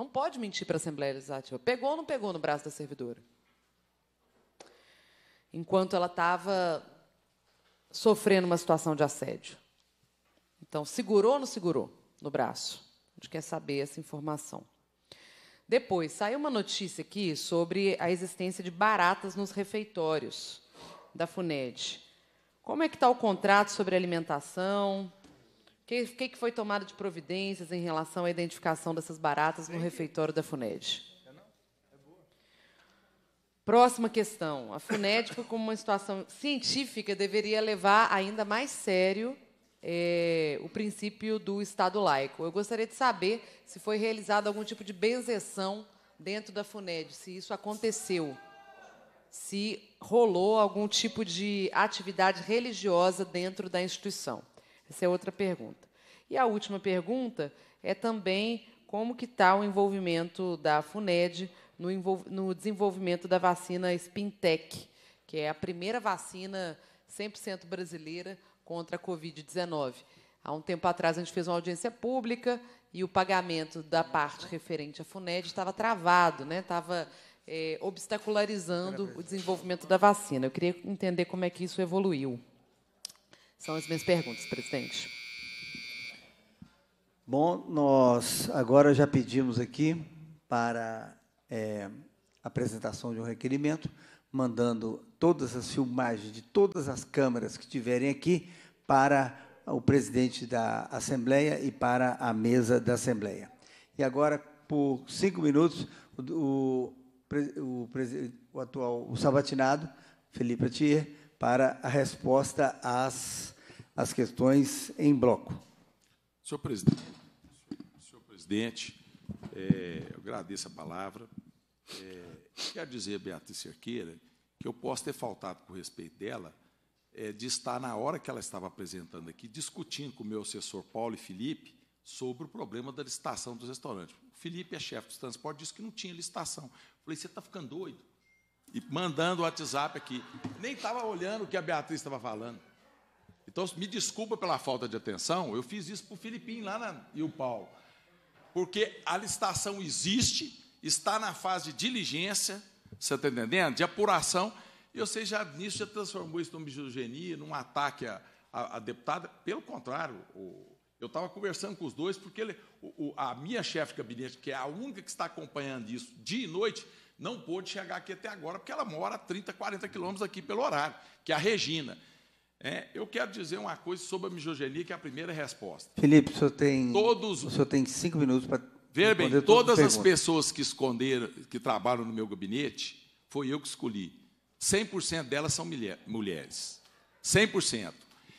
Não pode mentir para a Assembleia Legislativa. Pegou ou não pegou no braço da servidora? Enquanto ela estava sofrendo uma situação de assédio. Então, segurou ou não segurou no braço? A gente quer saber essa informação. Depois, saiu uma notícia aqui sobre a existência de baratas nos refeitórios da FUNED. Como é que está o contrato sobre alimentação? O que, que foi tomado de providências em relação à identificação dessas baratas no refeitório da FUNED? Próxima questão. A FUNED, (laughs) como uma situação científica, deveria levar ainda mais sério é, o princípio do Estado laico. Eu gostaria de saber se foi realizado algum tipo de benzeção dentro da FUNED, se isso aconteceu, se rolou algum tipo de atividade religiosa dentro da instituição. Essa é outra pergunta. E a última pergunta é também como que está o envolvimento da FUNED no, no desenvolvimento da vacina Spintec, que é a primeira vacina 100% brasileira contra a Covid-19. Há um tempo atrás, a gente fez uma audiência pública e o pagamento da parte referente à FUNED estava travado, né? estava é, eh, obstacularizando o desenvolvimento da vacina. Eu queria entender como é que isso evoluiu. São as minhas perguntas, presidente. Bom, nós agora já pedimos aqui para é, apresentação de um requerimento, mandando todas as filmagens de todas as câmeras que tiverem aqui para o presidente da Assembleia e para a mesa da Assembleia. E agora, por cinco minutos, o, o, o, o atual o sabatinado, Felipe Atier, para a resposta às, às questões em bloco. Senhor presidente, senhor presidente é, eu agradeço a palavra. É, quero dizer, Beatriz Cerqueira, que eu posso ter faltado com respeito dela, é, de estar na hora que ela estava apresentando aqui, discutindo com o meu assessor Paulo e Felipe sobre o problema da licitação dos restaurantes. O Felipe é chefe dos transportes, disse que não tinha licitação. Eu falei, você está ficando doido? E mandando o WhatsApp aqui. Nem estava olhando o que a Beatriz estava falando. Então, me desculpa pela falta de atenção, eu fiz isso para o Filipinho lá na, e o Paulo. Porque a licitação existe, está na fase de diligência, você está entendendo? De apuração. E sei já nisso já transformou isso numa misoginia, num ataque à, à, à, deputada. Pelo contrário, o, eu estava conversando com os dois, porque ele, o, o, a minha chefe de gabinete, que é a única que está acompanhando isso dia e noite, não pôde chegar aqui até agora, porque ela mora a 30, 40 quilômetros aqui pelo horário, que é a Regina. É, eu quero dizer uma coisa sobre a misoginia, que é a primeira resposta. Felipe, o senhor tem, todos, o senhor tem cinco minutos para. ver bem, todas as pessoas que esconderam, que trabalham no meu gabinete, foi eu que escolhi. 100% delas são mulheres. 100%.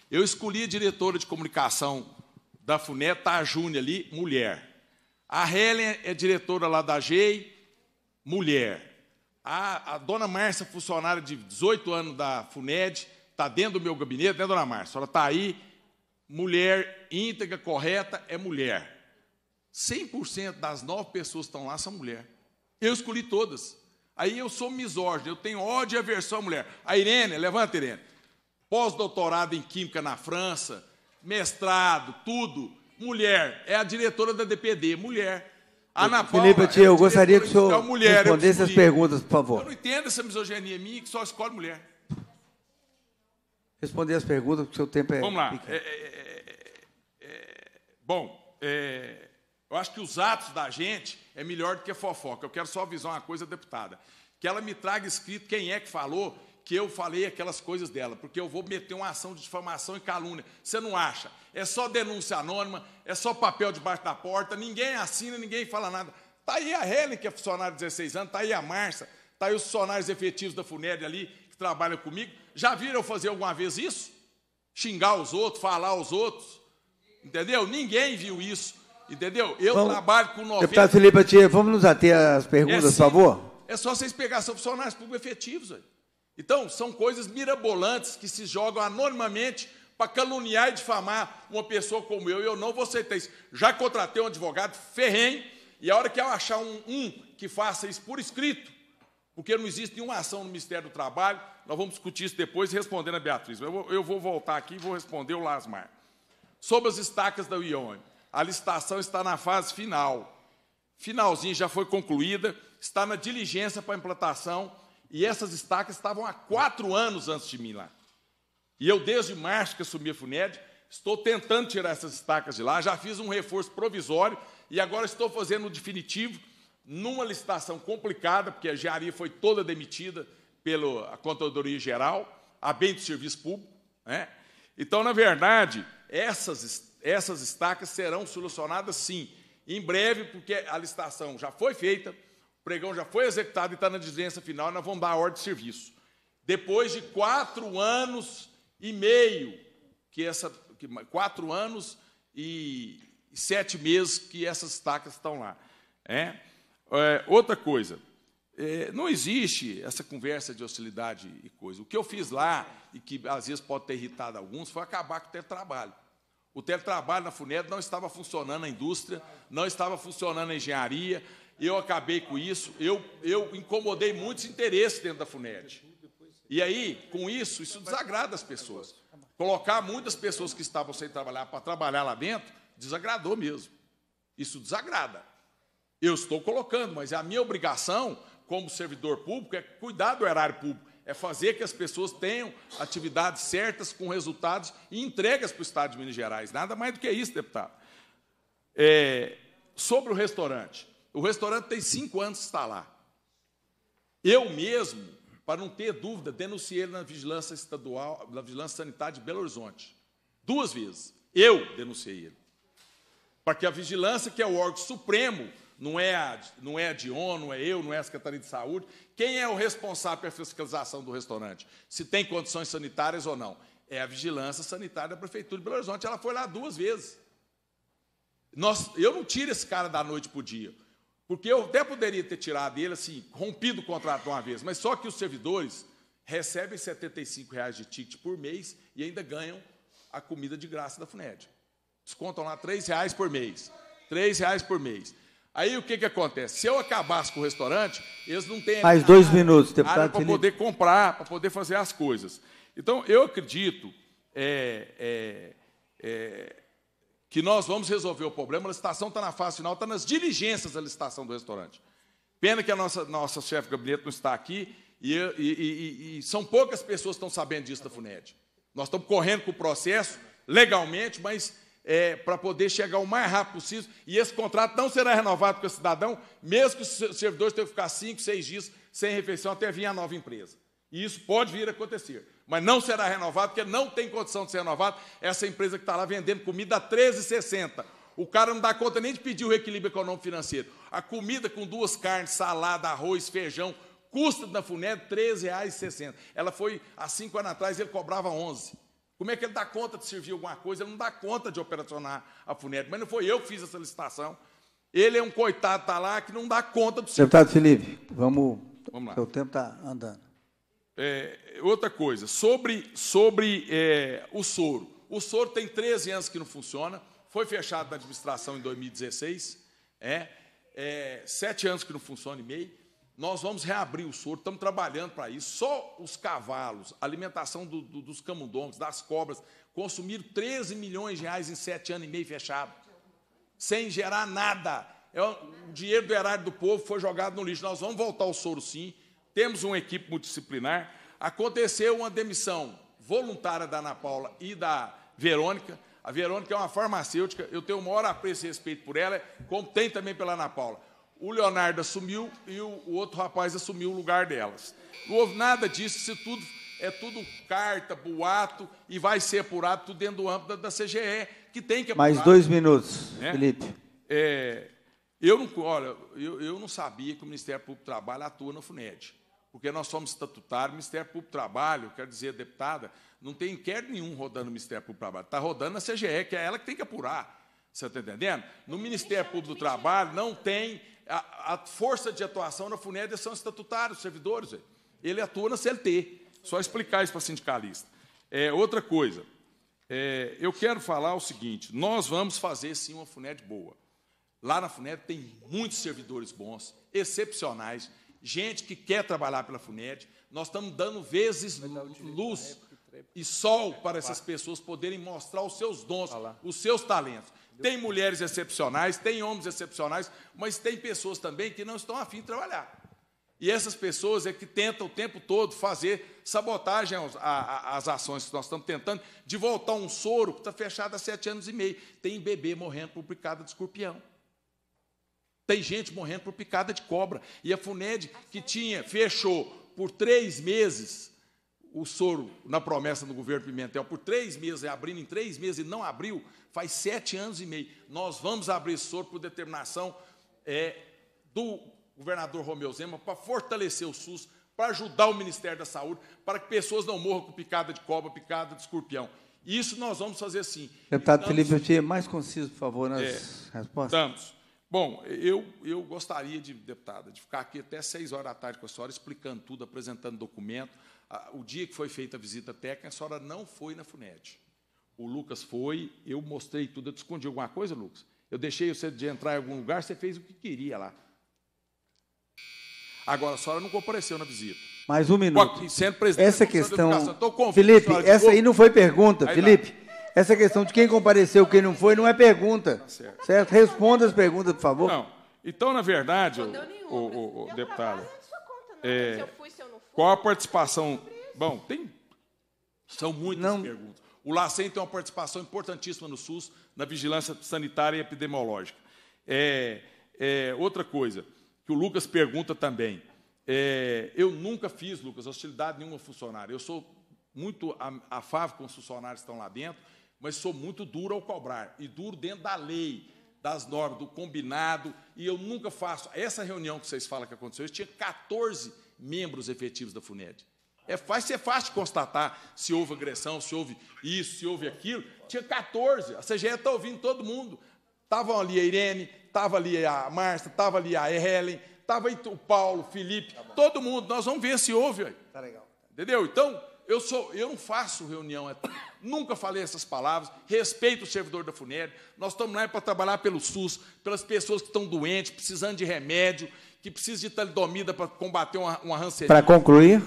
Eu escolhi a diretora de comunicação da Funet, a Júnior ali, mulher. A Helen é diretora lá da GEI, mulher. A, a dona Márcia, funcionária de 18 anos da FUNED, está dentro do meu gabinete, né, dona Márcia? Ela está aí, mulher íntegra, correta, é mulher. 100% das nove pessoas que estão lá são mulher. Eu escolhi todas. Aí eu sou misógino, eu tenho ódio e aversão à mulher. A Irene, levanta, Irene. Pós-doutorado em Química na França, mestrado, tudo. Mulher, é a diretora da DPD, mulher. Ana Paula, Felipe, eu, eu gostaria que o senhor é mulher, respondesse as perguntas, por favor. Eu não entendo essa misoginia minha que só escolhe mulher. Responder as perguntas, porque o seu tempo é. Vamos lá. É é, é, é, é, bom, eu acho que os atos da gente é melhor do que fofoca. Eu quero só avisar uma coisa, deputada. Que ela me traga escrito quem é que falou que eu falei aquelas coisas dela, porque eu vou meter uma ação de difamação e calúnia. Você não acha? é só denúncia anônima, é só papel debaixo da porta, ninguém assina, ninguém fala nada. Está aí a Helen, que é funcionária de 16 anos, está aí a Márcia, está aí os funcionários efetivos da FUNED ali, que trabalham comigo. Já viram eu fazer alguma vez isso? Xingar os outros, falar aos outros? Entendeu? Ninguém viu isso. Entendeu? Eu vamos, trabalho com 90... Deputado Felipe Atier, vamos nos ater às perguntas, é por favor? É só vocês pegar, são funcionários públicos efetivos. Aí. Então, são coisas mirabolantes que se jogam anonimamente para caluniar e difamar uma pessoa como eu, e eu não vou aceitar isso. Já contratei um advogado ferrenho, e a hora que eu achar um, um que faça isso por escrito, porque não existe nenhuma ação no Ministério do Trabalho, nós vamos discutir isso depois, respondendo a Beatriz. Eu vou, eu vou voltar aqui e vou responder o Lasmar. Sobre as estacas da Ione, a licitação está na fase final. Finalzinho já foi concluída, está na diligência para a implantação, e essas estacas estavam há quatro anos antes de mim lá. E eu, desde março que assumi a FUNED, estou tentando tirar essas estacas de lá, já fiz um reforço provisório e agora estou fazendo o definitivo numa licitação complicada, porque a engenharia foi toda demitida pela Contadoria Geral, a bem do serviço público. Né? Então, na verdade, essas, essas estacas serão solucionadas sim, em breve, porque a licitação já foi feita, o pregão já foi executado e está na diligência final, nós vamos dar a ordem de serviço. Depois de quatro anos e meio que essa que, quatro anos e sete meses que essas estacas estão lá. É? é outra coisa, é, não existe essa conversa de hostilidade e coisa. O que eu fiz lá, e que às vezes pode ter irritado alguns, foi acabar com o teletrabalho. O teletrabalho na FUNED não estava funcionando na indústria, não estava funcionando na engenharia. Eu acabei com isso. Eu, eu incomodei muitos interesses dentro da FUNED. E aí, com isso, isso desagrada as pessoas. Colocar muitas pessoas que estavam sem trabalhar para trabalhar lá dentro, desagradou mesmo. Isso desagrada. Eu estou colocando, mas é a minha obrigação como servidor público é cuidar do erário público, é fazer que as pessoas tenham atividades certas, com resultados e entregas para o Estado de Minas Gerais. Nada mais do que isso, deputado. É, sobre o restaurante. O restaurante tem cinco anos que está lá. Eu mesmo para não ter dúvida, denunciei ele na vigilância estadual, na vigilância sanitária de Belo Horizonte. Duas vezes. Eu denunciei ele. Para que a vigilância, que é o órgão supremo, não é a, não é a Dion, não é eu, não é a Secretaria de Saúde, quem é o responsável pela fiscalização do restaurante? Se tem condições sanitárias ou não? É a vigilância sanitária da Prefeitura de Belo Horizonte. Ela foi lá duas vezes. Nós, eu não tiro esse cara da noite para o dia. Porque eu até poderia ter tirado ele, assim, rompido o contrato de uma vez, mas só que os servidores recebem R$ 75,00 de ticket por mês e ainda ganham a comida de graça da FUNED. Descontam lá R$ reais por mês. R$ reais por mês. Aí o que, que acontece? Se eu acabasse com o restaurante, eles não têm mais dois minutos, deputado para poder comprar, para poder fazer as coisas. Então eu acredito é, é, é, que nós vamos resolver o problema, a licitação está na fase final, está nas diligências da licitação do restaurante. Pena que a nossa, nossa chefe de gabinete não está aqui e, e, e, e, são poucas pessoas que estão sabendo disso da FUNED. Nós estamos correndo com o processo legalmente, mas é, para poder chegar o mais rápido possível. E esse contrato não será renovado com o cidadão, mesmo que os servidores tenham que ficar cinco, seis dias sem refeição até vir a nova empresa. E isso pode vir a acontecer mas não será renovado, porque não tem condição de ser renovado. Essa empresa que está lá vendendo comida a 13,60. O cara não dá conta nem de pedir o reequilíbrio econômico financeiro. A comida com duas carnes, salada, arroz, feijão, custa na FUNED R$ 13,60. Ela foi, há cinco anos atrás, ele cobrava 11. Como é que ele dá conta de servir alguma coisa? Ele não dá conta de operacionar a FUNED. Mas não foi eu que fiz essa licitação. Ele é um coitado, está lá, que não dá conta do serviço. Deputado Felipe, vamos... vamos lá. O tempo está andando. É, outra coisa, sobre, sobre é, o soro. O soro tem 13 anos que não funciona, foi fechado na administração em 2016, é, é sete anos que não funciona e meio. Nós vamos reabrir o soro, estamos trabalhando para isso. Só os cavalos, alimentação do, do, dos camundongos, das cobras, consumiram 13 milhões de reais em sete anos e meio fechado, sem gerar nada. É, o dinheiro do erário do povo foi jogado no lixo. Nós vamos voltar ao soro sim, temos uma equipe multidisciplinar. Aconteceu uma demissão voluntária da Ana Paula e da Verônica. A Verônica é uma farmacêutica, eu tenho o maior apreço e respeito por ela, como tem também pela Ana Paula. O Leonardo assumiu e o, o outro rapaz assumiu o lugar delas. Não houve nada disso, isso tudo é tudo carta, boato, e vai ser apurado tudo dentro do âmbito da, da CGE, que tem que apurar. Mais dois minutos, né? Felipe. É, eu não, olha, eu, eu não sabia que o Ministério Público do Trabalho atua na FUNED porque nós somos estatutário, Ministério Público do Trabalho, quer dizer, deputada, não tem inquérito nenhum rodando no Ministério Público do Trabalho, está rodando na CGE, que é ela que tem que apurar. Você está entendendo? No Ministério Público do Trabalho não tem a, a força de atuação na FUNED são estatutários, servidores. Ele atua na CLT. Só explicar isso para sindicalista. É, outra coisa, é, eu quero falar o seguinte: nós vamos fazer sim uma FUNED boa. Lá na FUNED tem muitos servidores bons, excepcionais gente que quer trabalhar pela FUNED. Nós estamos dando vezes luz e sol para essas pessoas poderem mostrar os seus dons, os seus talentos. Tem mulheres excepcionais, tem homens excepcionais, mas tem pessoas também que não estão afim de trabalhar. E essas pessoas é que tentam o tempo todo fazer sabotagem às, ações que nós estamos tentando, de voltar um soro que está fechado há sete anos e meio. Tem bebê morrendo por picada de escorpião. Tem gente morrendo por picada de cobra. E a FUNED, que tinha, fechou por três meses o soro na promessa do governo Pimentel, por três meses, abrindo em três meses e não abriu, faz sete anos e meio. Nós vamos abrir soro por determinação é, do governador Romeu Zema para fortalecer o SUS, para ajudar o Ministério da Saúde, para que pessoas não morram com picada de cobra, picada de escorpião. Isso nós vamos fazer sim. Deputado estamos... Felipe, eu tinha mais conciso, por favor, nas é, respostas. Estamos. Bom, eu, eu gostaria, de, deputada, de ficar aqui até seis horas da tarde com a senhora, explicando tudo, apresentando documento. Ah, o dia que foi feita a visita técnica, a senhora não foi na FUNET. O Lucas foi, eu mostrei tudo. Eu te escondi alguma coisa, Lucas? Eu deixei você de entrar em algum lugar, você fez o que queria lá. Agora, a senhora não compareceu na visita. Mais um minuto. Sendo presidente essa questão. Felipe, essa aí não foi pergunta, aí Felipe. Dá. Essa questão de quem compareceu, quem não foi, não é pergunta. Tá certo. certo? Responda as perguntas, por favor. Não. Então, na verdade, não o, o, o, deputado, é, se eu fui, se eu não fui. qual a participação? Bom, tem são muitas não. perguntas. O LACEN tem uma participação importantíssima no SUS na vigilância sanitária e epidemiológica. É, é, outra coisa que o Lucas pergunta também. É, eu nunca fiz, Lucas, hostilidade nenhuma funcionária. Eu sou muito afável com os funcionários que estão lá dentro mas sou muito duro ao cobrar e duro dentro da lei, das normas, do combinado. E eu nunca faço. Essa reunião que vocês falam que aconteceu, eu tinha 14 membros efetivos da FUNED. É fácil, é fácil constatar se houve agressão, se houve isso, se houve aquilo. Tinha 14. A CGE está ouvindo todo mundo. Estavam ali a Irene, estava ali a Márcia, estava ali a Helen, estava o Paulo, Felipe, tá todo mundo. Nós vamos ver se houve. Tá legal. Entendeu? Então, eu sou, eu não faço reunião é nunca falei essas palavras, respeito o servidor da funéria, nós estamos lá para trabalhar pelo SUS, pelas pessoas que estão doentes, precisando de remédio, que precisam de talidomida para combater uma, uma ranceria. Para concluir?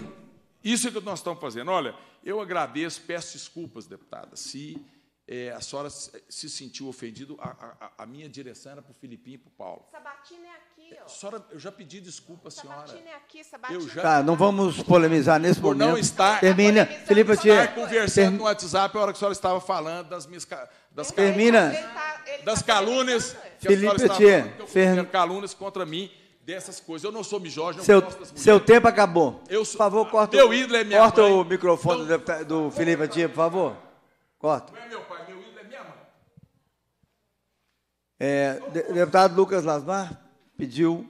Isso é o que nós estamos fazendo. Olha, eu agradeço, peço desculpas, deputada, se é, a senhora se sentiu ofendido, a, a, a minha direção era para o Filipinho e para o Paulo. Sabatina é aqui. Senhora, eu já pedi desculpa senhora. É aqui, Eu já... É tá, não vamos polemizar nesse Por momento. Não está. Termina. Felipe Estar conversando no WhatsApp a hora que a senhora estava falando das minhas das tá Termina. Tá, tá das calúnias que Felipe a senhora Thier. estava falando, calúnias contra mim dessas coisas. Eu não sou o Mijorge. seu, gosto Seu tempo acabou. Eu sou... Por favor, corta. Meu ídolo é minha Corta mãe. o microfone não, do, deputado, do Felipe Atia, por favor. Corta. Não é meu pai, meu ídolo é minha mãe. É, deputado Lucas Lasmar, pediu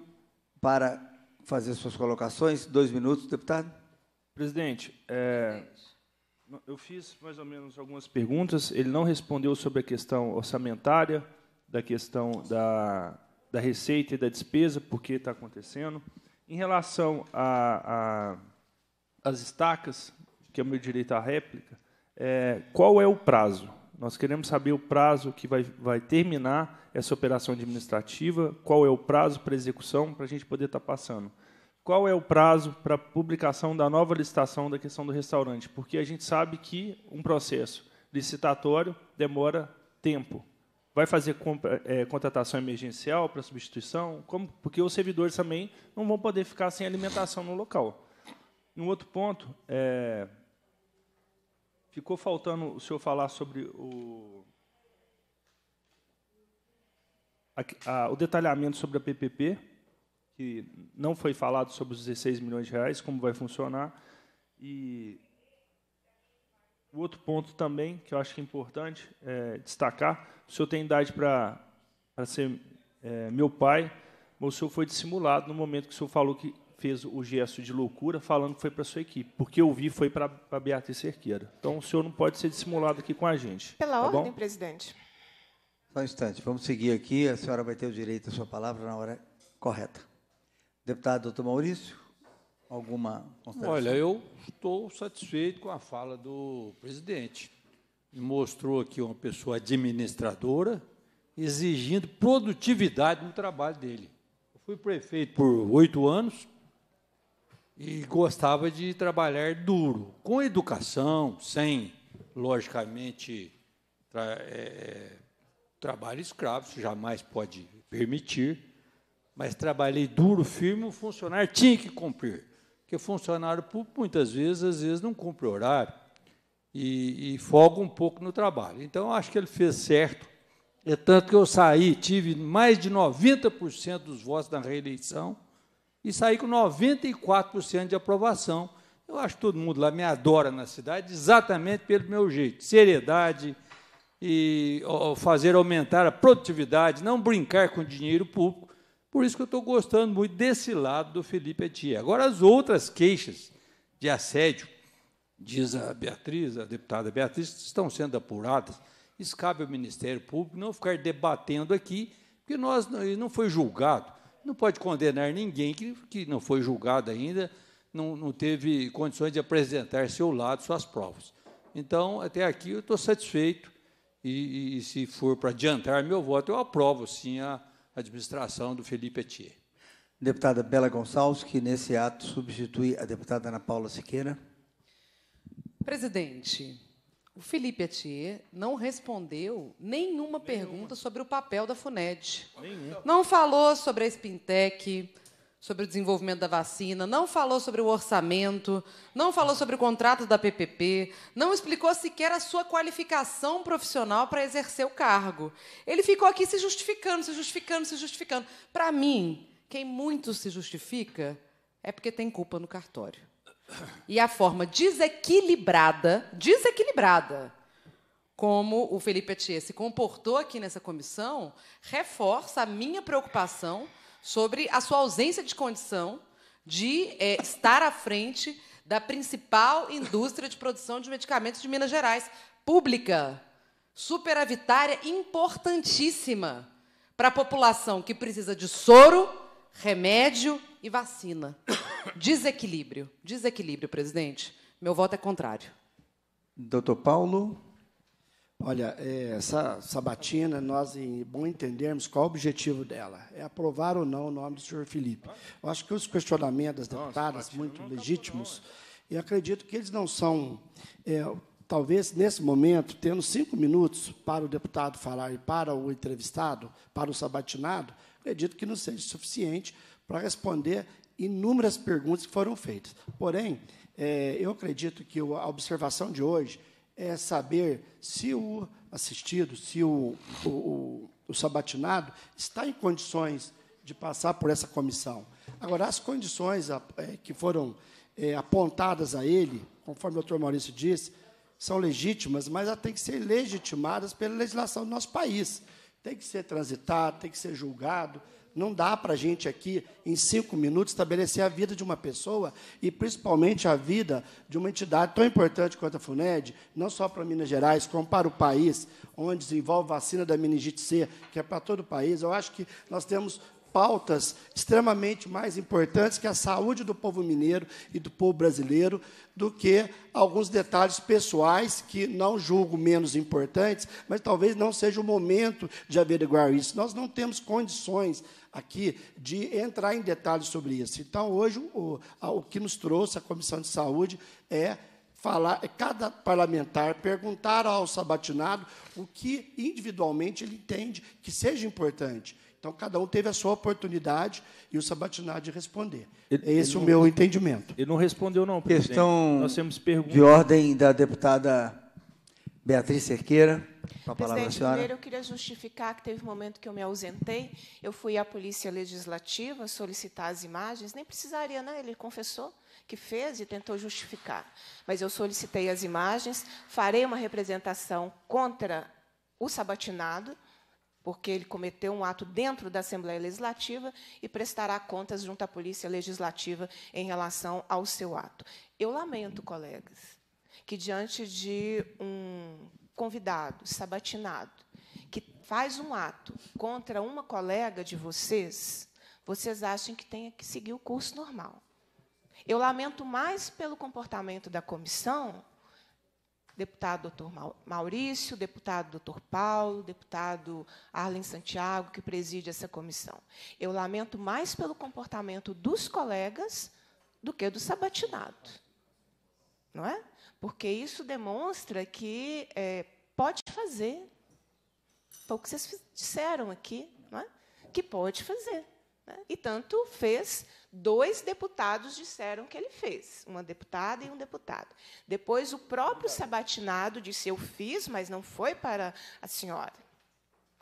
para fazer suas colocações. Dois minutos, deputado. Presidente, é, eu fiz mais ou menos algumas perguntas. Ele não respondeu sobre a questão orçamentária, da questão da, da receita e da despesa, porque está acontecendo. Em relação às estacas, que é o meu direito à réplica, é, qual é o prazo? Nós queremos saber o prazo que vai, vai terminar essa operação administrativa, qual é o prazo para execução, para a gente poder estar tá passando. Qual é o prazo para publicação da nova licitação da questão do restaurante? Porque a gente sabe que um processo licitatório demora tempo. Vai fazer compra, é, contratação emergencial para substituição? Como, porque os servidores também não vão poder ficar sem alimentação no local. Um outro ponto é Ficou faltando o senhor falar sobre o, a, a, o detalhamento sobre a PPP, que não foi falado sobre os 16 milhões de reais, como vai funcionar. E o outro ponto também, que eu acho que é importante é, destacar, o senhor tem idade para ser é, meu pai, mas o senhor foi dissimulado no momento que o senhor falou que fez o gesto de loucura falando que foi para sua equipe, porque eu vi foi para a Beatriz Cerqueira. Então o senhor não pode ser dissimulado aqui com a gente. Pela tá ordem, bom? presidente. Só um instante, vamos seguir aqui. A senhora vai ter o direito à sua palavra na hora correta. Deputado doutor Maurício, alguma consideração? Olha, eu estou satisfeito com a fala do presidente. Mostrou aqui uma pessoa administradora exigindo produtividade no trabalho dele. Eu fui prefeito por oito anos e gostava de trabalhar duro, com educação, sem, logicamente, tra é, é trabalho escravo, isso jamais pode permitir, mas trabalhei duro, firme, o funcionário tinha que cumprir, porque funcionário muitas vezes, às vezes, não cumpre horário e, e folga um pouco no trabalho. Então, acho que ele fez certo, é tanto que eu saí, tive mais de 90% dos votos na reeleição, e saí com 94% de aprovação. Eu acho que todo mundo lá me adora na cidade exatamente pelo meu jeito, seriedade e fazer aumentar a produtividade, não brincar com dinheiro público. Por isso que eu estou gostando muito desse lado do Felipe Etier. Agora, as outras queixas de assédio, diz a Beatriz, a deputada Beatriz, estão sendo apuradas. Isso cabe ao Ministério Público não ficar debatendo aqui, porque nós não foi julgado não pode condenar ninguém que, que não foi julgado ainda, não, não teve condições de apresentar seu lado, suas provas. Então, até aqui eu estou satisfeito e, e, e, se for para adiantar meu voto, eu aprovo, sim, a administração do Felipe Etier. Deputada Bela Gonçalves, que nesse ato substitui a deputada Ana Paula Siqueira. Presidente, o Felipe Atier não respondeu nenhuma, nenhuma. pergunta sobre o papel da FUNED. Não falou sobre a Spintec, sobre o desenvolvimento da vacina, não falou sobre o orçamento, não falou sobre o contrato da PPP, não explicou sequer a sua qualificação profissional para exercer o cargo. Ele ficou aqui se justificando, se justificando, se justificando. Para mim, quem muito se justifica é porque tem culpa no cartório. E a forma desequilibrada, desequilibrada, como o Felipe Atier se comportou aqui nessa comissão, reforça a minha preocupação sobre a sua ausência de condição de é, estar à frente da principal indústria de produção de medicamentos de Minas Gerais, pública, superavitária, importantíssima para a população que precisa de soro remédio e vacina. Desequilíbrio. Desequilíbrio, presidente. Meu voto é contrário. Doutor Paulo. Olha, é, essa sabatina, nós, em bom entendermos qual é o objetivo dela. É aprovar ou não o nome do senhor Felipe. Eu acho que os questionamentos das deputadas, muito legítimos, e acredito que eles não são, é, talvez, nesse momento, tendo cinco minutos para o deputado falar e para o entrevistado, para o sabatinado, acredito que não seja suficiente para responder inúmeras perguntas que foram feitas. Porém, é, eu acredito que a observação de hoje é saber se o assistido, se o, o, o, o sabatinado está em condições de passar por essa comissão. Agora, as condições a, é, que foram é, apontadas a ele, conforme o doutor Maurício disse, são legítimas, mas elas têm que ser legitimadas pela legislação do nosso país tem que ser transitado, tem que ser julgado. Não dá para a gente aqui, em cinco minutos, estabelecer a vida de uma pessoa e, principalmente, a vida de uma entidade tão importante quanto a FUNED, não só para Minas Gerais, como para o país, onde desenvolve vacina da meningite C, que é para todo o país. Eu acho que nós temos pautas extremamente mais importantes que a saúde do povo mineiro e do povo brasileiro do que alguns detalhes pessoais que não julgo menos importantes, mas talvez não seja o momento de averiguar isso. Nós não temos condições aqui de entrar em detalhes sobre isso. Então, hoje, o, o que nos trouxe a Comissão de Saúde é falar, é cada parlamentar perguntar ao sabatinado o que individualmente ele entende que seja importante. Então, cada um teve a sua oportunidade e o sabatinado de responder. Ele, é esse o meu entendimento. Ele não respondeu, não, presidente. Questão Nós temos perguntas. de ordem da deputada Beatriz Cerqueira. Com a palavra Presidente, primeiro eu queria justificar que teve um momento que eu me ausentei. Eu fui à Polícia Legislativa solicitar as imagens. Nem precisaria, né? Ele confessou que fez e tentou justificar. Mas eu solicitei as imagens, farei uma representação contra o sabatinado, porque ele cometeu um ato dentro da Assembleia Legislativa e prestará contas junto à Polícia Legislativa em relação ao seu ato. Eu lamento, colegas, que diante de um convidado sabatinado que faz um ato contra uma colega de vocês, vocês achem que tenha que seguir o curso normal. Eu lamento mais pelo comportamento da comissão deputado doutor Maurício, deputado doutor Paulo, deputado Arlen Santiago, que preside essa comissão. Eu lamento mais pelo comportamento dos colegas do que do sabatinado. Não é? Porque isso demonstra que é, pode fazer. Foi o que vocês disseram aqui, não é? que pode fazer. Né? E tanto fez, dois deputados disseram que ele fez, uma deputada e um deputado. Depois, o próprio uhum. Sabatinado disse: Eu fiz, mas não foi para a senhora.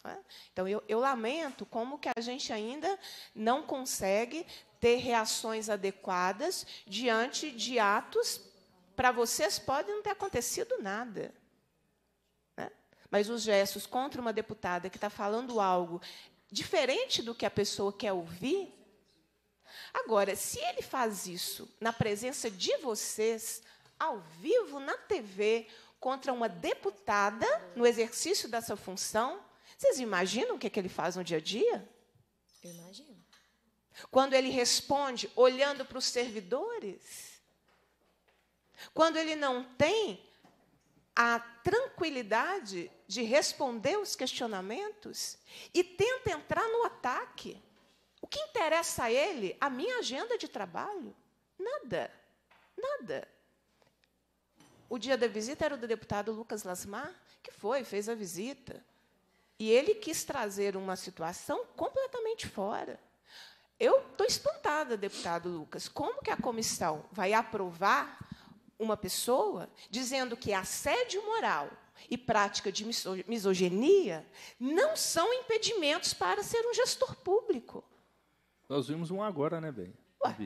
Né? Então, eu, eu lamento como que a gente ainda não consegue ter reações adequadas diante de atos. Para vocês pode não ter acontecido nada né? mas os gestos contra uma deputada que está falando algo diferente do que a pessoa quer ouvir. Agora, se ele faz isso na presença de vocês, ao vivo na TV, contra uma deputada, no exercício dessa função, vocês imaginam o que, é que ele faz no dia a dia? Eu imagino. Quando ele responde olhando para os servidores? Quando ele não tem a tranquilidade de responder os questionamentos e tenta entrar no ataque. O que interessa a ele, a minha agenda de trabalho? Nada. Nada. O dia da visita era o do deputado Lucas Lasmar, que foi, fez a visita. E ele quis trazer uma situação completamente fora. Eu estou espantada, deputado Lucas. Como que a comissão vai aprovar uma pessoa dizendo que assédio moral e prática de misoginia não são impedimentos para ser um gestor público. Nós vimos um agora, né, Bem? Ué,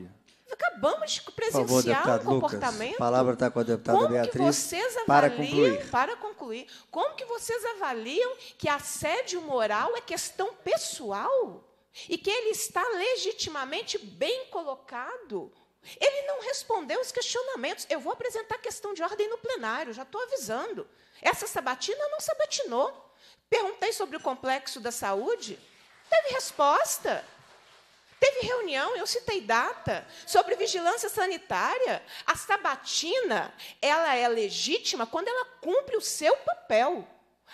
acabamos de presenciar o um comportamento. Lucas, a palavra está com a deputada como Beatriz. Que vocês avaliam, para concluir. Para concluir, como que vocês avaliam que assédio moral é questão pessoal e que ele está legitimamente bem colocado ele não respondeu os questionamentos. Eu vou apresentar questão de ordem no plenário, já estou avisando. Essa sabatina não sabatinou. Perguntei sobre o complexo da saúde, teve resposta. Teve reunião, eu citei data, sobre vigilância sanitária. A sabatina, ela é legítima quando ela cumpre o seu papel.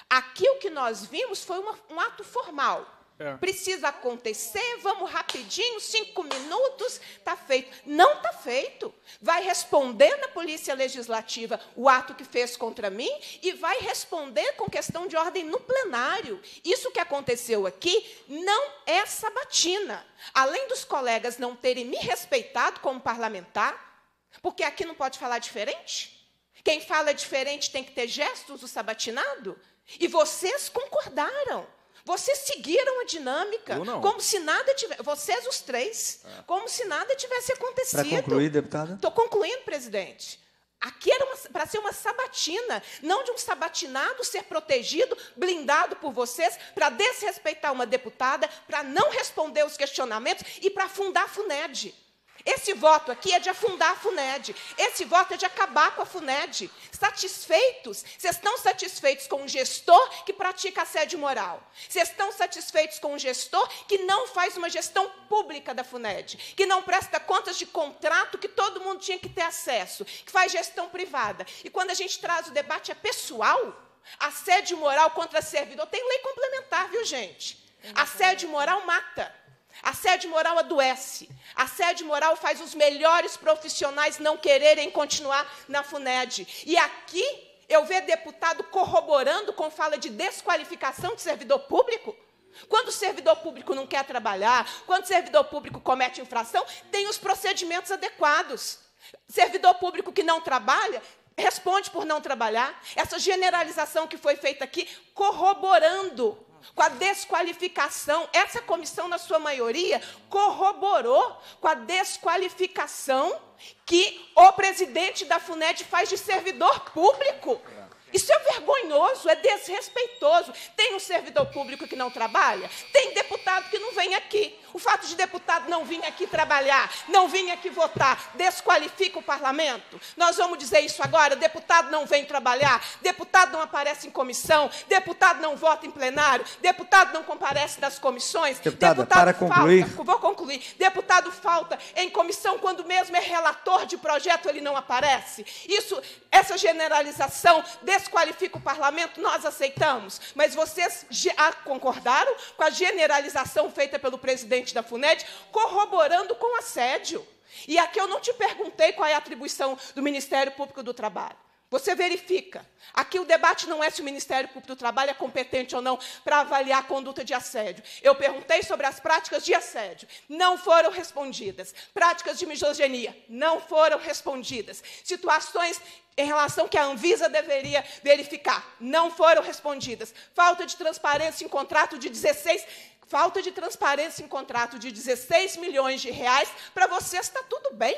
Aqui o que nós vimos foi uma, um ato formal. É. Precisa acontecer, vamos rapidinho, cinco minutos, está feito. Não está feito. Vai responder na Polícia Legislativa o ato que fez contra mim e vai responder com questão de ordem no plenário. Isso que aconteceu aqui não é sabatina. Além dos colegas não terem me respeitado como parlamentar, porque aqui não pode falar diferente. Quem fala diferente tem que ter gestos do sabatinado. E vocês concordaram. Vocês seguiram a dinâmica. Como se nada tivesse. Vocês os três, é. como se nada tivesse acontecido. Para concluir, deputada? Estou concluindo, presidente. Aqui era para ser uma sabatina, não de um sabatinado ser protegido, blindado por vocês, para desrespeitar uma deputada, para não responder os questionamentos e para fundar a FUNED. Esse voto aqui é de afundar a FUNED. Esse voto é de acabar com a FUNED. Satisfeitos? Vocês estão satisfeitos com um gestor que pratica assédio moral? Vocês estão satisfeitos com um gestor que não faz uma gestão pública da FUNED, que não presta contas de contrato que todo mundo tinha que ter acesso, que faz gestão privada. E quando a gente traz o debate é pessoal, assédio moral contra servidor, tem lei complementar, viu, gente? Assédio moral mata. A sede moral adoece. A sede moral faz os melhores profissionais não quererem continuar na FUNED. E aqui eu vejo deputado corroborando com fala de desqualificação de servidor público. Quando o servidor público não quer trabalhar, quando o servidor público comete infração, tem os procedimentos adequados. Servidor público que não trabalha, responde por não trabalhar. Essa generalização que foi feita aqui, corroborando com a desqualificação. Essa comissão, na sua maioria, corroborou com a desqualificação que o presidente da FUNED faz de servidor público. Isso é vergonhoso, é desrespeitoso. Tem um servidor público que não trabalha? Tem deputado que não vem aqui fato de deputado não vir aqui trabalhar, não vir aqui votar, desqualifica o parlamento? Nós vamos dizer isso agora: deputado não vem trabalhar, deputado não aparece em comissão, deputado não vota em plenário, deputado não comparece nas comissões, Deputada, deputado para falta, concluir. vou concluir, deputado falta em comissão quando mesmo é relator de projeto, ele não aparece. Isso, essa generalização desqualifica o parlamento, nós aceitamos, mas vocês já ah, concordaram com a generalização feita pelo presidente presidente da FUNED, corroborando com assédio. E aqui eu não te perguntei qual é a atribuição do Ministério Público do Trabalho. Você verifica. Aqui o debate não é se o Ministério Público do Trabalho é competente ou não para avaliar a conduta de assédio. Eu perguntei sobre as práticas de assédio. Não foram respondidas. Práticas de misoginia. Não foram respondidas. Situações em relação que a Anvisa deveria verificar. Não foram respondidas. Falta de transparência em contrato de 16 falta de transparência em contrato de 16 milhões de reais, para vocês está tudo bem.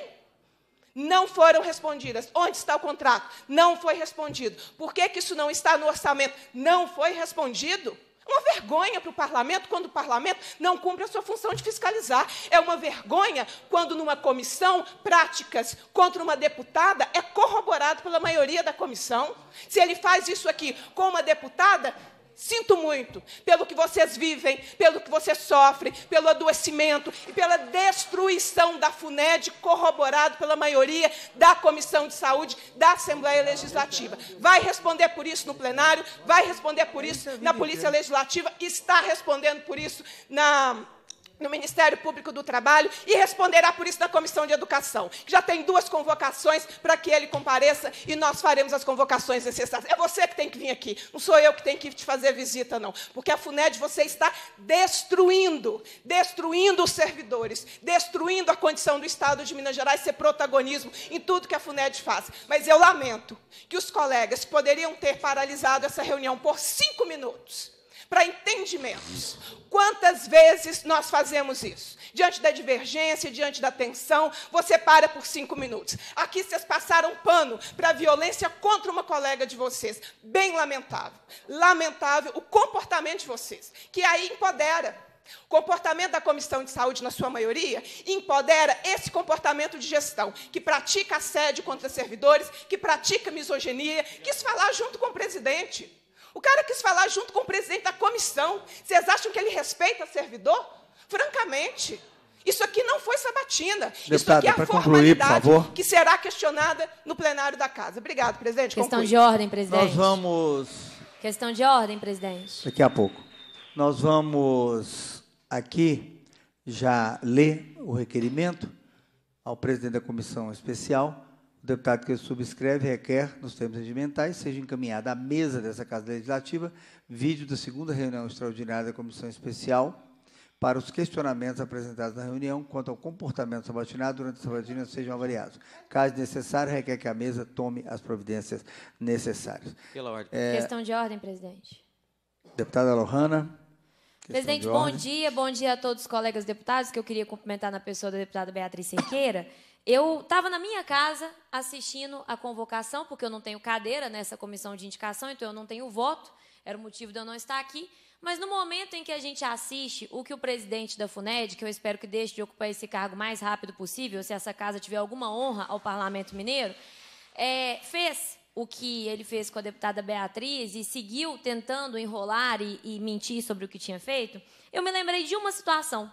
Não foram respondidas. Onde está o contrato? Não foi respondido. Por que, que isso não está no orçamento? Não foi respondido. Uma vergonha para o parlamento quando o parlamento não cumpre a sua função de fiscalizar. É uma vergonha quando, numa comissão, práticas contra uma deputada é corroborado pela maioria da comissão. Se ele faz isso aqui com uma deputada, Sinto muito pelo que vocês vivem, pelo que vocês sofrem, pelo adoecimento e pela destruição da FUNED, corroborado pela maioria da Comissão de Saúde da Assembleia Legislativa. Vai responder por isso no plenário, vai responder por isso é na Polícia Legislativa, está respondendo por isso na no Ministério Público do Trabalho e responderá por isso na Comissão de Educação, que já tem duas convocações para que ele compareça e nós faremos as convocações necessárias. É você que tem que vir aqui, não sou eu que tenho que te fazer visita, não. Porque a FUNED você está destruindo, destruindo os servidores, destruindo a condição do Estado de Minas Gerais ser protagonismo em tudo que a FUNED faz. Mas eu lamento que os colegas poderiam ter paralisado essa reunião por cinco minutos para entendimentos. Quantas vezes nós fazemos isso? Diante da divergência, diante da tensão, você para por cinco minutos. Aqui vocês passaram pano para violência contra uma colega de vocês. Bem lamentável. Lamentável o comportamento de vocês, que aí empodera. O comportamento da comissão de saúde, na sua maioria, empodera esse comportamento de gestão, que pratica assédio contra servidores, que pratica misoginia, quis falar junto com o presidente. O cara quis falar junto com o presidente da comissão. Vocês acham que ele respeita servidor? Francamente, isso aqui não foi sabatina. Deputada, isso aqui é a formalidade concluir, que será questionada no plenário da casa. Obrigado, presidente. Questão Conclui. de ordem, presidente. Nós vamos. Questão de ordem, presidente. Daqui a pouco. Nós vamos aqui já ler o requerimento ao presidente da comissão especial o deputado que subscreve requer, nos termos regimentais, seja encaminhada à mesa dessa Casa Legislativa vídeo da segunda reunião extraordinária da Comissão Especial para os questionamentos apresentados na reunião quanto ao comportamento sabatinado durante a sabatina sejam avaliados. Caso necessário, requer que a mesa tome as providências necessárias. Pela ordem. É, Questão de ordem, presidente. Deputada Lohana. Presidente, bom dia. Bom dia a todos os colegas deputados, que eu queria cumprimentar na pessoa da deputada Beatriz Sequeira. Eu estava na minha casa assistindo a convocação, porque eu não tenho cadeira nessa comissão de indicação, então eu não tenho voto, era o motivo de eu não estar aqui. Mas no momento em que a gente assiste o que o presidente da FUNED, que eu espero que deixe de ocupar esse cargo mais rápido possível, se essa casa tiver alguma honra ao Parlamento Mineiro, é, fez o que ele fez com a deputada Beatriz e seguiu tentando enrolar e, e mentir sobre o que tinha feito, eu me lembrei de uma situação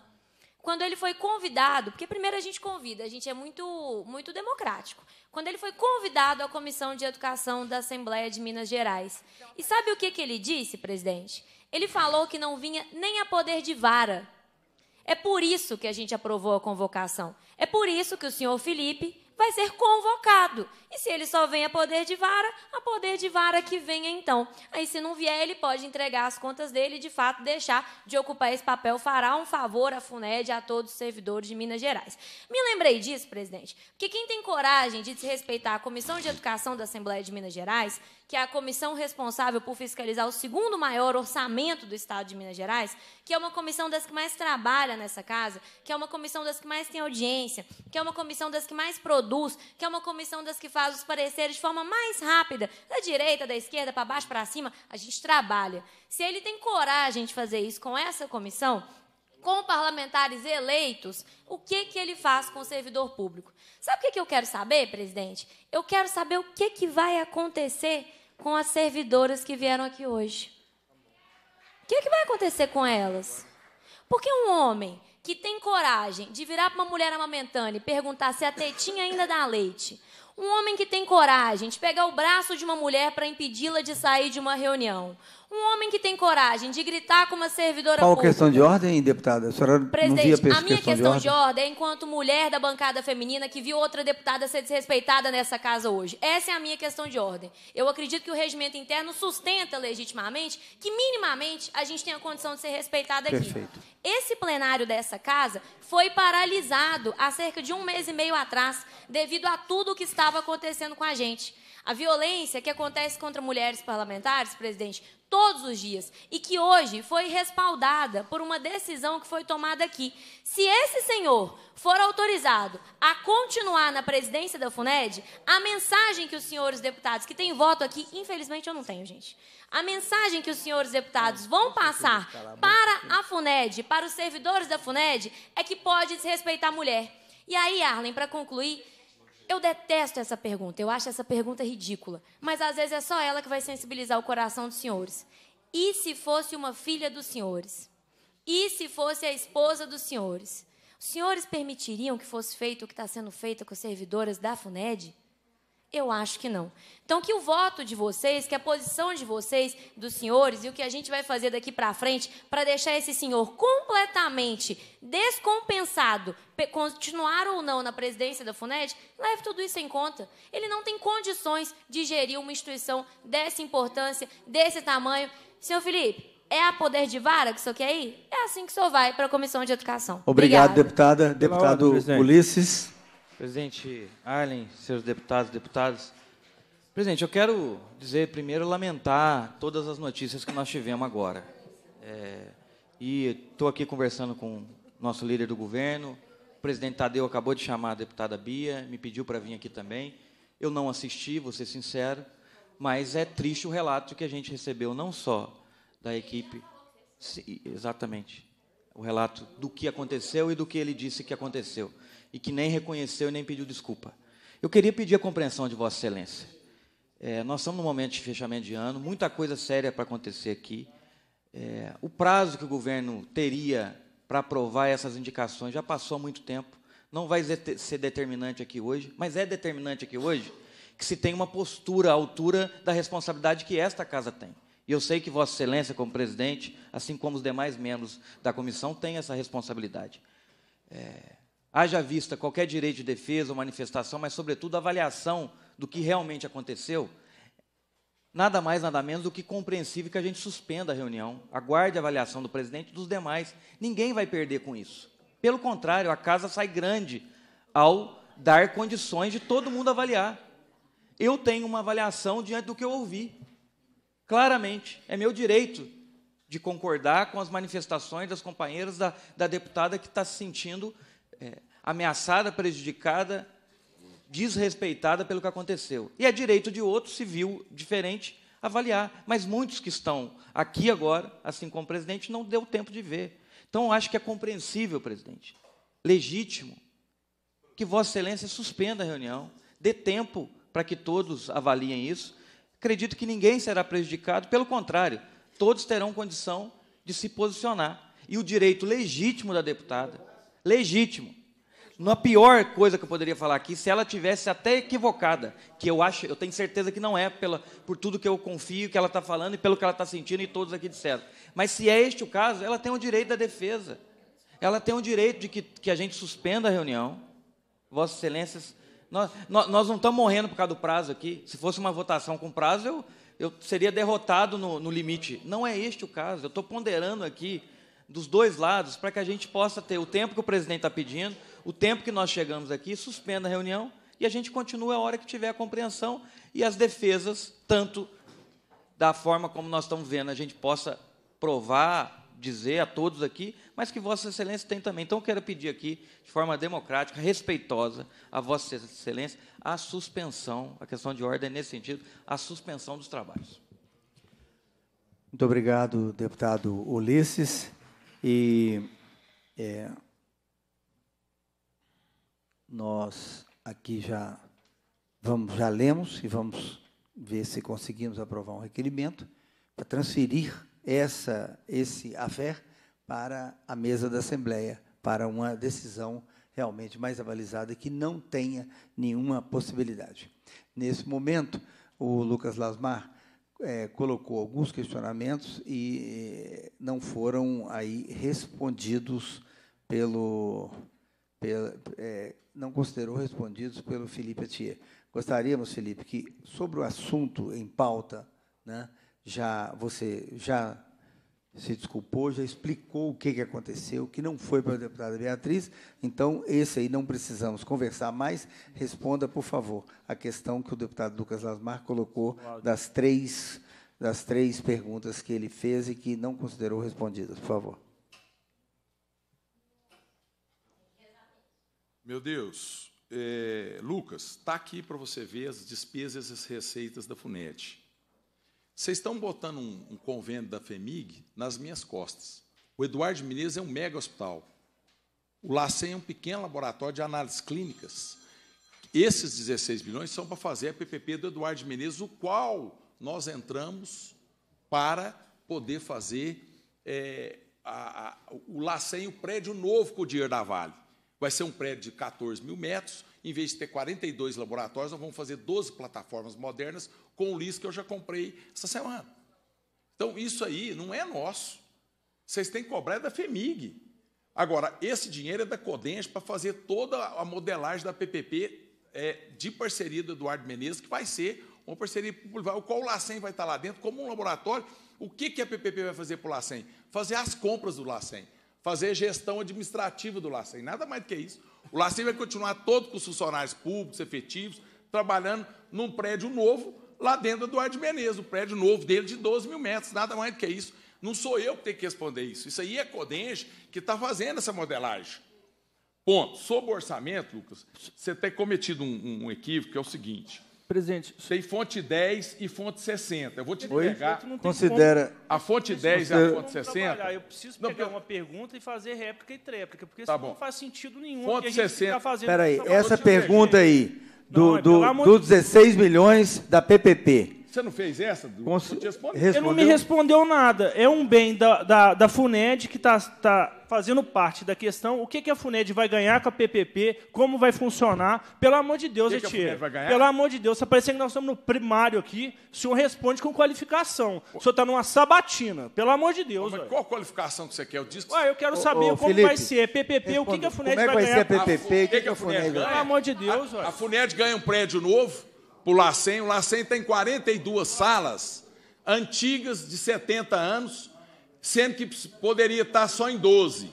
quando ele foi convidado, porque primeiro a gente convida, a gente é muito, muito democrático. Quando ele foi convidado à Comissão de Educação da Assembleia de Minas Gerais. E sabe o que, que ele disse, presidente? Ele falou que não vinha nem a poder de vara. É por isso que a gente aprovou a convocação. É por isso que o senhor Felipe vai ser convocado. E se ele só vem a poder de vara, a poder de vara que venha então. Aí, se não vier, ele pode entregar as contas dele e, de fato, deixar de ocupar esse papel. Fará um favor à FUNED, e a todos os servidores de Minas Gerais. Me lembrei disso, presidente, porque quem tem coragem de desrespeitar a Comissão de Educação da Assembleia de Minas Gerais, que é a comissão responsável por fiscalizar o segundo maior orçamento do Estado de Minas Gerais, que é uma comissão das que mais trabalha nessa casa, que é uma comissão das que mais tem audiência, que é uma comissão das que mais produz, que é uma comissão das que faz faz os pareceres de forma mais rápida, da direita, da esquerda, para baixo, para cima, a gente trabalha. Se ele tem coragem de fazer isso com essa comissão, com parlamentares eleitos, o que, que ele faz com o servidor público? Sabe o que, que eu quero saber, presidente? Eu quero saber o que, que vai acontecer com as servidoras que vieram aqui hoje. O que, que vai acontecer com elas? Porque um homem que tem coragem de virar para uma mulher amamentando e perguntar se a tetinha ainda dá leite, um homem que tem coragem de pegar o braço de uma mulher para impedi-la de sair de uma reunião. Um homem que tem coragem de gritar com uma servidora Qual pública. questão de ordem, deputada? A senhora Presidente, não via a minha questão, questão de, ordem? de ordem é enquanto mulher da bancada feminina que viu outra deputada ser desrespeitada nessa casa hoje. Essa é a minha questão de ordem. Eu acredito que o regimento interno sustenta legitimamente que minimamente a gente tenha condição de ser respeitada aqui. Perfeito. Esse plenário dessa casa foi paralisado há cerca de um mês e meio atrás devido a tudo o que estava acontecendo com a gente. A violência que acontece contra mulheres parlamentares, presidente, todos os dias e que hoje foi respaldada por uma decisão que foi tomada aqui. Se esse senhor for autorizado a continuar na presidência da FUNED, a mensagem que os senhores deputados que têm voto aqui, infelizmente eu não tenho, gente. A mensagem que os senhores deputados vão passar para a FUNED, para os servidores da FUNED, é que pode desrespeitar a mulher. E aí, Arlen, para concluir, eu detesto essa pergunta, eu acho essa pergunta ridícula, mas às vezes é só ela que vai sensibilizar o coração dos senhores. E se fosse uma filha dos senhores? E se fosse a esposa dos senhores? Os senhores permitiriam que fosse feito o que está sendo feito com as servidoras da FUNED? Eu acho que não. Então, que o voto de vocês, que a posição de vocês, dos senhores, e o que a gente vai fazer daqui para frente para deixar esse senhor completamente descompensado, continuar ou não na presidência da FUNED, leve tudo isso em conta. Ele não tem condições de gerir uma instituição dessa importância, desse tamanho. Senhor Felipe, é a poder de vara que o senhor quer ir? É assim que o senhor vai para a Comissão de Educação. Obrigado, Obrigado. deputada. Deputado Ulisses. Presidente Arlen, seus deputados e deputadas. Presidente, eu quero dizer, primeiro, lamentar todas as notícias que nós tivemos agora. É, e estou aqui conversando com nosso líder do governo, o presidente Tadeu acabou de chamar a deputada Bia, me pediu para vir aqui também. Eu não assisti, vou ser sincero, mas é triste o relato que a gente recebeu, não só da equipe... Sim, exatamente. O relato do que aconteceu e do que ele disse que aconteceu e que nem reconheceu e nem pediu desculpa. Eu queria pedir a compreensão de Vossa Excelência. É, nós estamos no momento de fechamento de ano, muita coisa séria para acontecer aqui. É, o prazo que o governo teria para aprovar essas indicações já passou há muito tempo. Não vai ser determinante aqui hoje, mas é determinante aqui hoje que se tem uma postura à altura da responsabilidade que esta casa tem. E eu sei que Vossa Excelência, como presidente, assim como os demais membros da comissão, tem essa responsabilidade. É, haja vista qualquer direito de defesa ou manifestação, mas, sobretudo, avaliação do que realmente aconteceu, nada mais, nada menos do que compreensível que a gente suspenda a reunião, aguarde a avaliação do presidente e dos demais. Ninguém vai perder com isso. Pelo contrário, a casa sai grande ao dar condições de todo mundo avaliar. Eu tenho uma avaliação diante do que eu ouvi. Claramente, é meu direito de concordar com as manifestações das companheiras da, da deputada que está se sentindo é, ameaçada, prejudicada, desrespeitada pelo que aconteceu. E é direito de outro civil diferente avaliar. Mas muitos que estão aqui agora, assim como o presidente, não deu tempo de ver. Então, acho que é compreensível, presidente, legítimo, que Vossa Excelência suspenda a reunião, dê tempo para que todos avaliem isso. Acredito que ninguém será prejudicado, pelo contrário, todos terão condição de se posicionar. E o direito legítimo da deputada legítimo. Na pior coisa que eu poderia falar aqui, se ela tivesse até equivocada, que eu acho, eu tenho certeza que não é, pela, por tudo que eu confio que ela está falando e pelo que ela está sentindo e todos aqui disseram. Mas se é este o caso, ela tem o direito da defesa. Ela tem o direito de que, que a gente suspenda a reunião. Vossas Excelências, nós, nós não estamos morrendo por causa do prazo aqui. Se fosse uma votação com prazo, eu, eu seria derrotado no, no limite. Não é este o caso. Eu estou ponderando aqui dos dois lados, para que a gente possa ter o tempo que o presidente está pedindo, o tempo que nós chegamos aqui, suspenda a reunião e a gente continua a hora que tiver a compreensão e as defesas, tanto da forma como nós estamos vendo, a gente possa provar, dizer a todos aqui, mas que Vossa Excelência tem também. Então, eu quero pedir aqui, de forma democrática, respeitosa, a Vossa Excelência, a suspensão, a questão de ordem nesse sentido, a suspensão dos trabalhos. Muito obrigado, deputado Ulisses. E é, nós aqui já vamos já lemos e vamos ver se conseguimos aprovar um requerimento para transferir essa esse afer para a mesa da Assembleia para uma decisão realmente mais avalizada que não tenha nenhuma possibilidade. Nesse momento, o Lucas Lasmar é, colocou alguns questionamentos e eh, não foram aí respondidos pelo, pelo é, não considerou respondidos pelo Felipe Atier. Gostaríamos, Felipe, que sobre o assunto em pauta, né, já você já se desculpou, já explicou o que, que aconteceu, que não foi para a deputada Beatriz. Então, esse aí não precisamos conversar mais. Responda, por favor, a questão que o deputado Lucas Lasmar colocou das três, das três perguntas que ele fez e que não considerou respondidas. Por favor. Meu Deus, é, Lucas, está aqui para você ver as despesas e as receitas da FUNET. Vocês estão botando um, um convênio da FEMIG nas minhas costas. O Eduardo Menezes é um mega hospital. O LACEN é um pequeno laboratório de análises clínicas. Esses 16 bilhões são para fazer a PPP do Eduardo Menezes, o qual nós entramos para poder fazer é, a, a, o LACEN, o prédio novo com o dinheiro da Vale. Vai ser um prédio de 14 mil metros, em vez de ter 42 laboratórios, nós vamos fazer 12 plataformas modernas com o lixo que eu já comprei essa semana. Então, isso aí não é nosso. Vocês têm que cobrar é da FEMIG. Agora, esse dinheiro é da Codenj para fazer toda a modelagem da PPP é, de parceria do Eduardo Menezes, que vai ser uma parceria pública, o qual o LACEN vai estar lá dentro, como um laboratório. O que, que a PPP vai fazer para o LACEN? Fazer as compras do LACEN fazer gestão administrativa do LACEN, nada mais do que isso. O LACEN vai continuar todo com os funcionários públicos, efetivos, trabalhando num prédio novo lá dentro do Eduardo Menezes, o prédio novo dele de 12 mil metros, nada mais do que isso. Não sou eu que tenho que responder isso. Isso aí é a Codenge que está fazendo essa modelagem. Ponto. Sobre o orçamento, Lucas, você tem cometido um, um equívoco, que é o seguinte. Presidente. Tem fonte 10 e fonte 60. Eu vou te Oi? pegar. Considera. A fonte 10 e a fonte 60. Trabalhar. Eu preciso não, pegar uma pergunta e fazer réplica e tréplica, porque tá isso bom. não faz sentido nenhum. Fonte a 60. Fazendo Peraí, essa pergunta aí, do, não, do, é do 16 milhões da PPP. Você não fez essa? Não Ele não me respondeu nada. É um bem da, da, da FUNED que está tá fazendo parte da questão. O que, que a FUNED vai ganhar com a PPP? Como vai funcionar? Pelo amor de Deus, Etier. Pelo amor de Deus, está parecendo que nós estamos no primário aqui. O senhor responde com qualificação. O senhor está numa sabatina. Pelo amor de Deus. Mas qual qualificação que você quer? Eu, disse que... Ué, eu quero saber ô, ô, como Felipe, vai ser. PPP, responde. o que, que a FUNED como vai ganhar? é que vai, vai ser a PPP? O que, que a FUNED ganha? Pelo amor de Deus. A, a FUNED ganha um prédio novo? para o Lacem. O Lacem tem 42 salas antigas de 70 anos, sendo que poderia estar só em 12.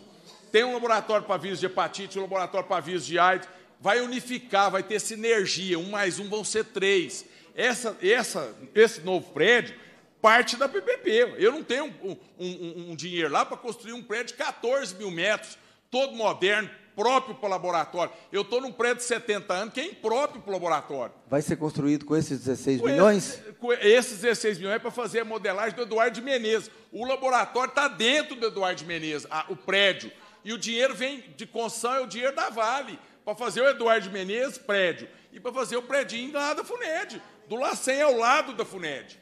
Tem um laboratório para vírus de hepatite, um laboratório para vírus de AIDS. Vai unificar, vai ter sinergia. Um mais um vão ser três. Essa, essa, esse novo prédio parte da PPP. Eu não tenho um, um, um dinheiro lá para construir um prédio de 14 mil metros, todo moderno, próprio para o laboratório. Eu estou num prédio de 70 anos que é impróprio para o laboratório. Vai ser construído com esses 16 com milhões? Esse, esses 16 milhões é para fazer a modelagem do Eduardo Menezes. O laboratório está dentro do Eduardo Menezes, a, o prédio. E o dinheiro vem de construção, é o dinheiro da Vale, para fazer o Eduardo Menezes prédio. E para fazer o prédio lá da FUNED, do Lacen ao lado da FUNED,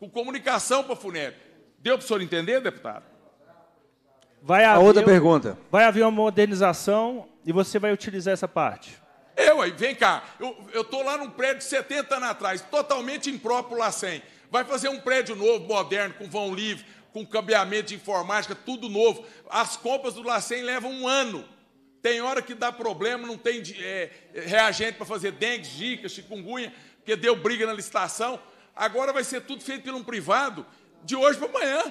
com comunicação para a FUNED. Deu para o senhor entender, deputado? Vai haver, a outra pergunta. Vai haver uma modernização e você vai utilizar essa parte. Eu, aí, vem cá, eu estou lá num prédio de 70 anos atrás, totalmente impróprio lá sem. Vai fazer um prédio novo, moderno, com vão livre, com cambiamento de informática, tudo novo. As compras do Lacem levam um ano. Tem hora que dá problema, não tem é, é, reagente para fazer dengue, zika, chikungunya, porque deu briga na licitação. Agora vai ser tudo feito por um privado, de hoje para amanhã.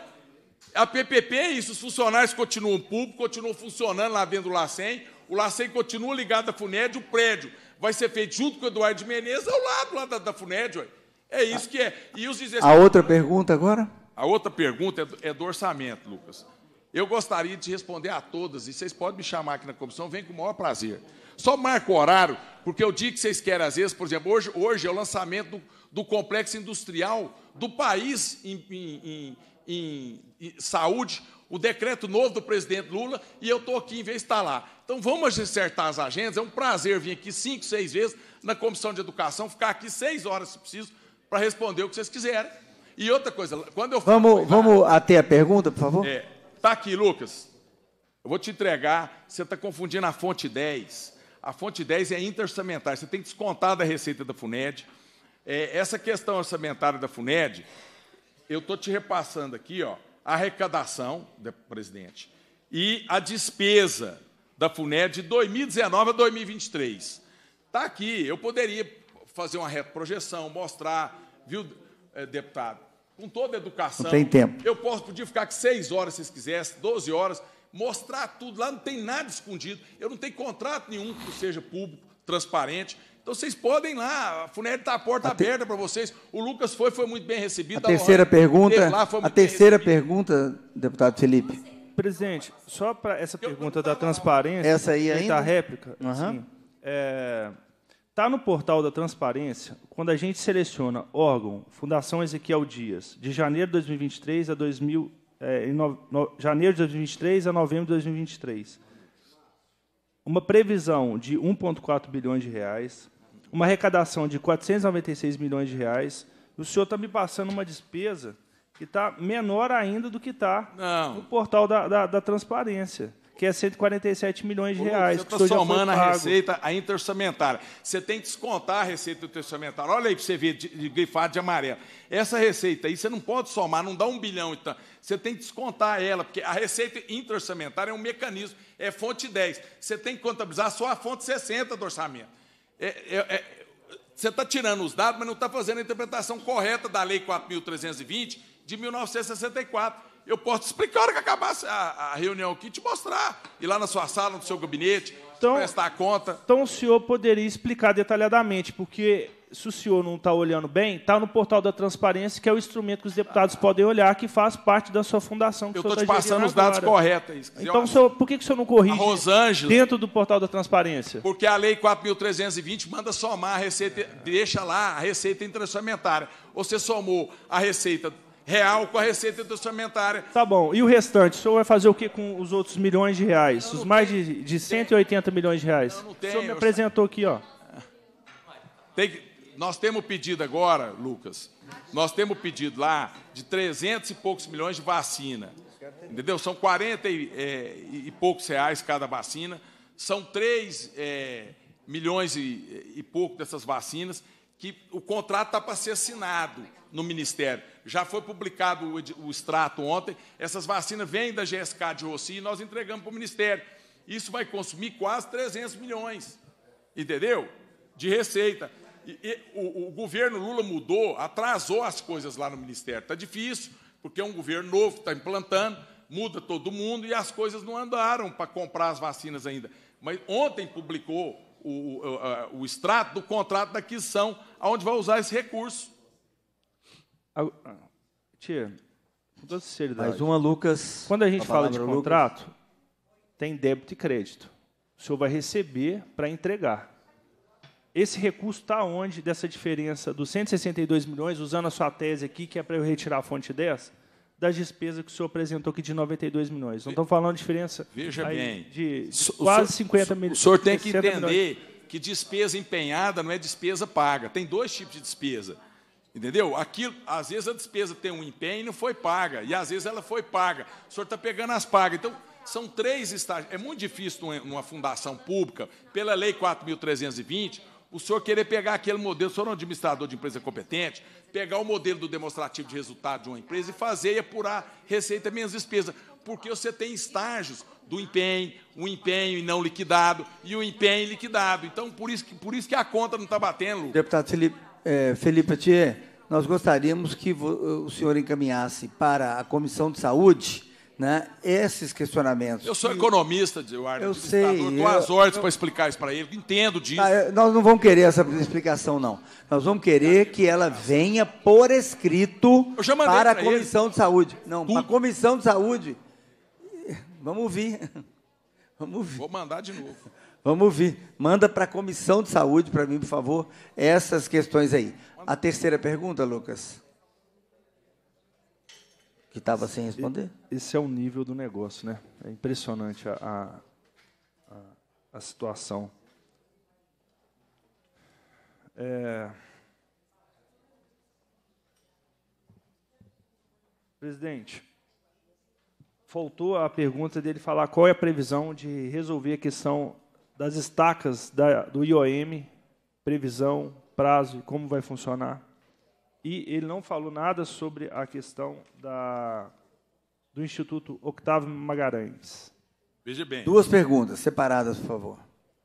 A PPP é isso, os funcionários continuam públicos, continuam funcionando lá dentro do LACEN, o LACEN continua ligado à FUNED, o prédio vai ser feito junto com o Eduardo de Menezes, ao lado lá da, da FUNED. Ué. É isso que é. E os 16... A assim, outra pergunta agora? A outra pergunta é do, é do orçamento, Lucas. Eu gostaria de responder a todas, e vocês podem me chamar aqui na comissão, vem com o maior prazer. Só marco o horário, porque eu digo que vocês querem, às vezes, por exemplo, hoje, hoje é o lançamento do, do complexo industrial do país em, em, em, em saúde, o decreto novo do presidente Lula e eu estou aqui em vez de estar tá lá. Então vamos acertar as agendas. É um prazer vir aqui cinco, seis vezes na Comissão de Educação, ficar aqui seis horas se preciso para responder o que vocês quiserem. E outra coisa, quando eu vamos falar, vamos até a pergunta, por favor. É, tá aqui, Lucas. Eu vou te entregar. Você está confundindo a fonte 10. A fonte 10 é interorçamentária. Você tem que descontar da receita da Funed. É, essa questão orçamentária da Funed eu estou te repassando aqui, ó, a arrecadação, presidente, e a despesa da FUNED de 2019 a 2023. Está aqui, eu poderia fazer uma projeção, mostrar, viu, eh, deputado? Com toda a educação. Não tem tempo. Eu posso, podia ficar aqui seis horas, se vocês quisessem, 12 horas, mostrar tudo lá, não tem nada escondido. Eu não tenho contrato nenhum que seja público, transparente. Então vocês podem ir lá, a Funerd está a porta a aberta para vocês. O Lucas foi, foi muito bem recebido. A tá terceira pergunta, lá, a terceira pergunta, deputado Felipe. Presidente, só para essa pergunta da transparência, essa aí ainda? réplica, uhum. Assim, é, Está no portal da transparência, quando a gente seleciona órgão, Fundação Ezequiel Dias, de janeiro de 2023 a 2000, é, no, no, janeiro de 2023 a novembro de 2023 uma previsão de 1,4 bilhões de reais, uma arrecadação de 496 milhões de reais. O senhor está me passando uma despesa que está menor ainda do que está no portal da, da, da, transparência, que é 147 milhões de reais. Você está somando a receita a interorçamentária. Você tem que descontar a receita interorçamentária. Olha aí para você ver, de, de grifado de amarelo. Essa receita aí, você não pode somar, não dá um bilhão. Então, você tem que descontar ela, porque a receita interorçamentária é um mecanismo é fonte 10. Você tem que contabilizar só a fonte 60 do orçamento. É, é, é, você está tirando os dados, mas não está fazendo a interpretação correta da Lei 4.320 de 1964. Eu posso explicar a hora que acabar a, a, reunião aqui, te mostrar, ir lá na sua sala, no seu gabinete, então, prestar conta. Então o senhor poderia explicar detalhadamente, porque se o senhor não está olhando bem, está no portal da transparência, que é o instrumento que os deputados podem olhar, que faz parte da sua fundação. eu estou tá te passando os dados corretos. Aí, então, senhor, por que, que o senhor não corrige Rosângela, dentro do portal da transparência? Porque a Lei 4.320 manda somar a receita, deixa lá a receita intraorçamentária. Você somou a receita real com a receita orçamentária. Tá bom. E o restante? O senhor vai fazer o que com os outros milhões de reais? Os mais de, de 180 milhões de reais? Eu não tenho, o senhor me apresentou aqui, ó. Tem que, nós temos pedido agora, Lucas, nós temos pedido lá de 300 e poucos milhões de vacina. Entendeu? São 40 e, é, e poucos reais cada vacina. São 3 é, milhões e, e pouco dessas vacinas que o contrato está para ser assinado no Ministério. Já foi publicado o, o extrato ontem. Essas vacinas vêm da GSK de Rossi e nós entregamos para o Ministério. Isso vai consumir quase 300 milhões, entendeu? De receita. E, o, o, governo Lula mudou, atrasou as coisas lá no Ministério. Está difícil, porque é um governo novo, está implantando, muda todo mundo e as coisas não andaram para comprar as vacinas ainda. Mas ontem publicou o, o, o extrato do contrato da aquisição, aonde vai usar esse recurso. Ah, tia, com toda sinceridade. Mais uma, Lucas. Quando a gente a fala de contrato, Lucas. tem débito e crédito. O senhor vai receber para entregar. Esse recurso está onde dessa diferença dos 162 milhões, usando a sua tese aqui, que é para eu retirar a fonte 10, das despesas que o senhor apresentou aqui de 92 milhões? Não estou falando de diferença Veja bem, de, de quase senhor, 50 milhões. O senhor tem que entender milhões. que despesa empenhada não é despesa paga. Tem dois tipos de despesa. Entendeu? Aquilo, às vezes a despesa tem um empenho e não foi paga, e às vezes ela foi paga. O senhor está pegando as pagas. Então, são três estágios. É muito difícil numa fundação pública, pela Lei 4.320, o senhor querer pegar aquele modelo, o senhor é um administrador de empresa competente, pegar o modelo do demonstrativo de resultado de uma empresa e fazer e apurar receita menos despesa, porque você tem estágios do empenho, o empenho e não liquidado e o empenho liquidado. Então, por isso que, por isso que a conta não está batendo, Deputado Felipe, é, Felipe Atier, nós gostaríamos que o senhor encaminhasse para a Comissão de Saúde né, esses questionamentos. Eu sou economista, Eduardo. Eu sei. Estou às ordens para explicar isso para ele. Entendo disso. Ah, nós não vamos querer essa explicação, não. Nós vamos querer que ela venha por escrito para a Comissão ele. de Saúde. Não, para a Comissão de Saúde. Vamos ouvir. Vamos ouvir. Vou mandar de novo. Vamos ouvir. Manda para a Comissão de Saúde, para mim, por favor, essas questões aí. A terceira pergunta, Lucas que estava sem responder? Esse é o nível do negócio, né? É impressionante a, a, a situação. É... Presidente, faltou a pergunta dele falar qual é a previsão de resolver a questão das estacas da, do IOM, previsão, prazo e como vai funcionar e ele não falou nada sobre a questão da, do Instituto Octávio Magalhães. Veja bem. Duas perguntas separadas, por favor.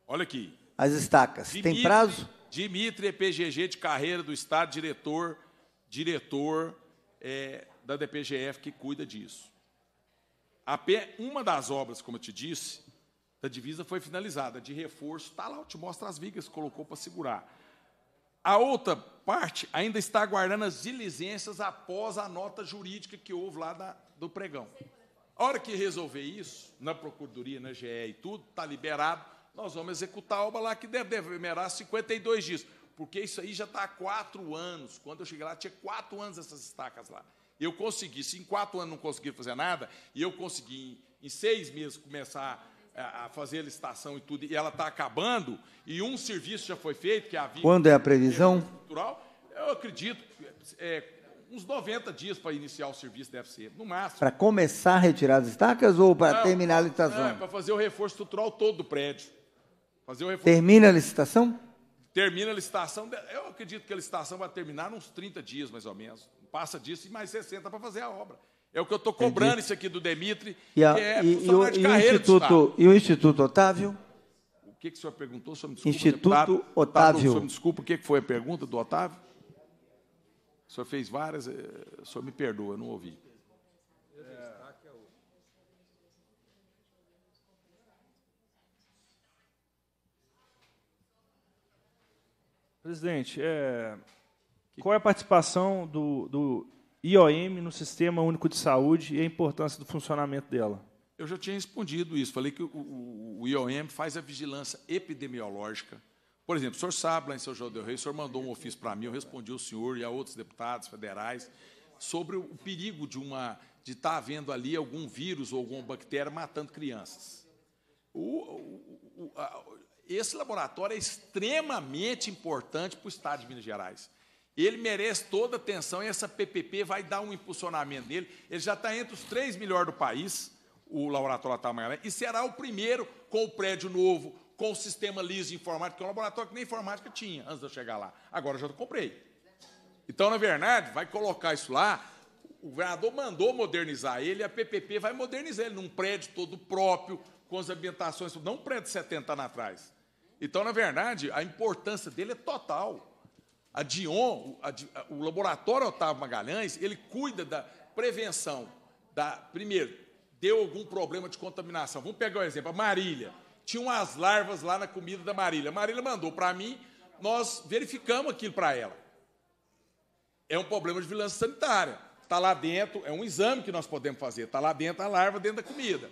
Olha aqui. As estacas. Dimitri, Tem prazo? Dimitri é PGG de carreira do Estado, diretor, diretor é, da DPGF que cuida disso. A P, uma das obras, como eu te disse, da divisa foi finalizada. De reforço, está lá, eu te mostro as vigas que colocou para segurar. A outra parte ainda está aguardando as diligências após a nota jurídica que houve lá da, do pregão. A hora que resolver isso, na Procuradoria, na GE e tudo, está liberado, nós vamos executar a obra lá que deve demorar 52 dias. Porque isso aí já está há quatro anos. Quando eu cheguei lá, tinha quatro anos essas estacas lá. Eu consegui, se em quatro anos não consegui fazer nada, e eu consegui, em, em seis meses, começar a fazer a licitação e tudo, e ela está acabando, e um serviço já foi feito, que havia. É Quando é a previsão? eu acredito, é, uns 90 dias para iniciar o serviço deve ser, no máximo. Para começar a retirar as estacas ou para terminar a licitação? É, para fazer o reforço estrutural todo do prédio. Fazer o reforço... Termina a licitação? Termina a licitação, eu acredito que a licitação vai terminar uns 30 dias, mais ou menos. Passa disso e mais 60 para fazer a obra. É o que eu estou cobrando Entendi. isso aqui do Demitri, e a, que é e, e, de carreira o Instituto, E o Instituto Otávio? O que, que o senhor perguntou? Senhor desculpa, Instituto deputado, Otávio. Deputado, senhor desculpa, o que, foi a pergunta do Otávio? O senhor fez várias, eh, o senhor me perdoa, não ouvi. Presidente, é, qual é a participação do, do IOM no Sistema Único de Saúde e a importância do funcionamento dela? Eu já tinha respondido isso. Falei que o, o, o IOM faz a vigilância epidemiológica. Por exemplo, o senhor sabe, lá em São João del Rey, o senhor mandou um ofício para mim, eu respondi ao senhor e a outros deputados federais sobre o perigo de uma de estar tá havendo ali algum vírus ou alguma bactéria matando crianças. O, a, esse laboratório é extremamente importante para o Estado de Minas Gerais. Ele merece toda a atenção e essa PPP vai dar um impulsionamento nele. Ele já está entre os três melhores do país, o laboratório Atamangaré, e será o primeiro com o prédio novo, com o sistema liso informático, que é um laboratório que nem informática tinha antes de eu chegar lá. Agora eu já comprei. Então, na verdade, vai colocar isso lá. O governador mandou modernizar ele, a PPP vai modernizar ele num prédio todo próprio, com as ambientações, não um prédio de 70 anos atrás. Então, na verdade, a importância dele é total. A Dion, a, o laboratório Otávio Magalhães, ele cuida da prevenção da primeiro deu algum problema de contaminação. Vamos pegar o um exemplo, a Marília. Tinha umas larvas lá na comida da Marília. A Marília mandou para mim, nós verificamos aquilo para ela. É um problema de vigilância sanitária. Está lá dentro, é um exame que nós podemos fazer. Está lá dentro a larva dentro da comida.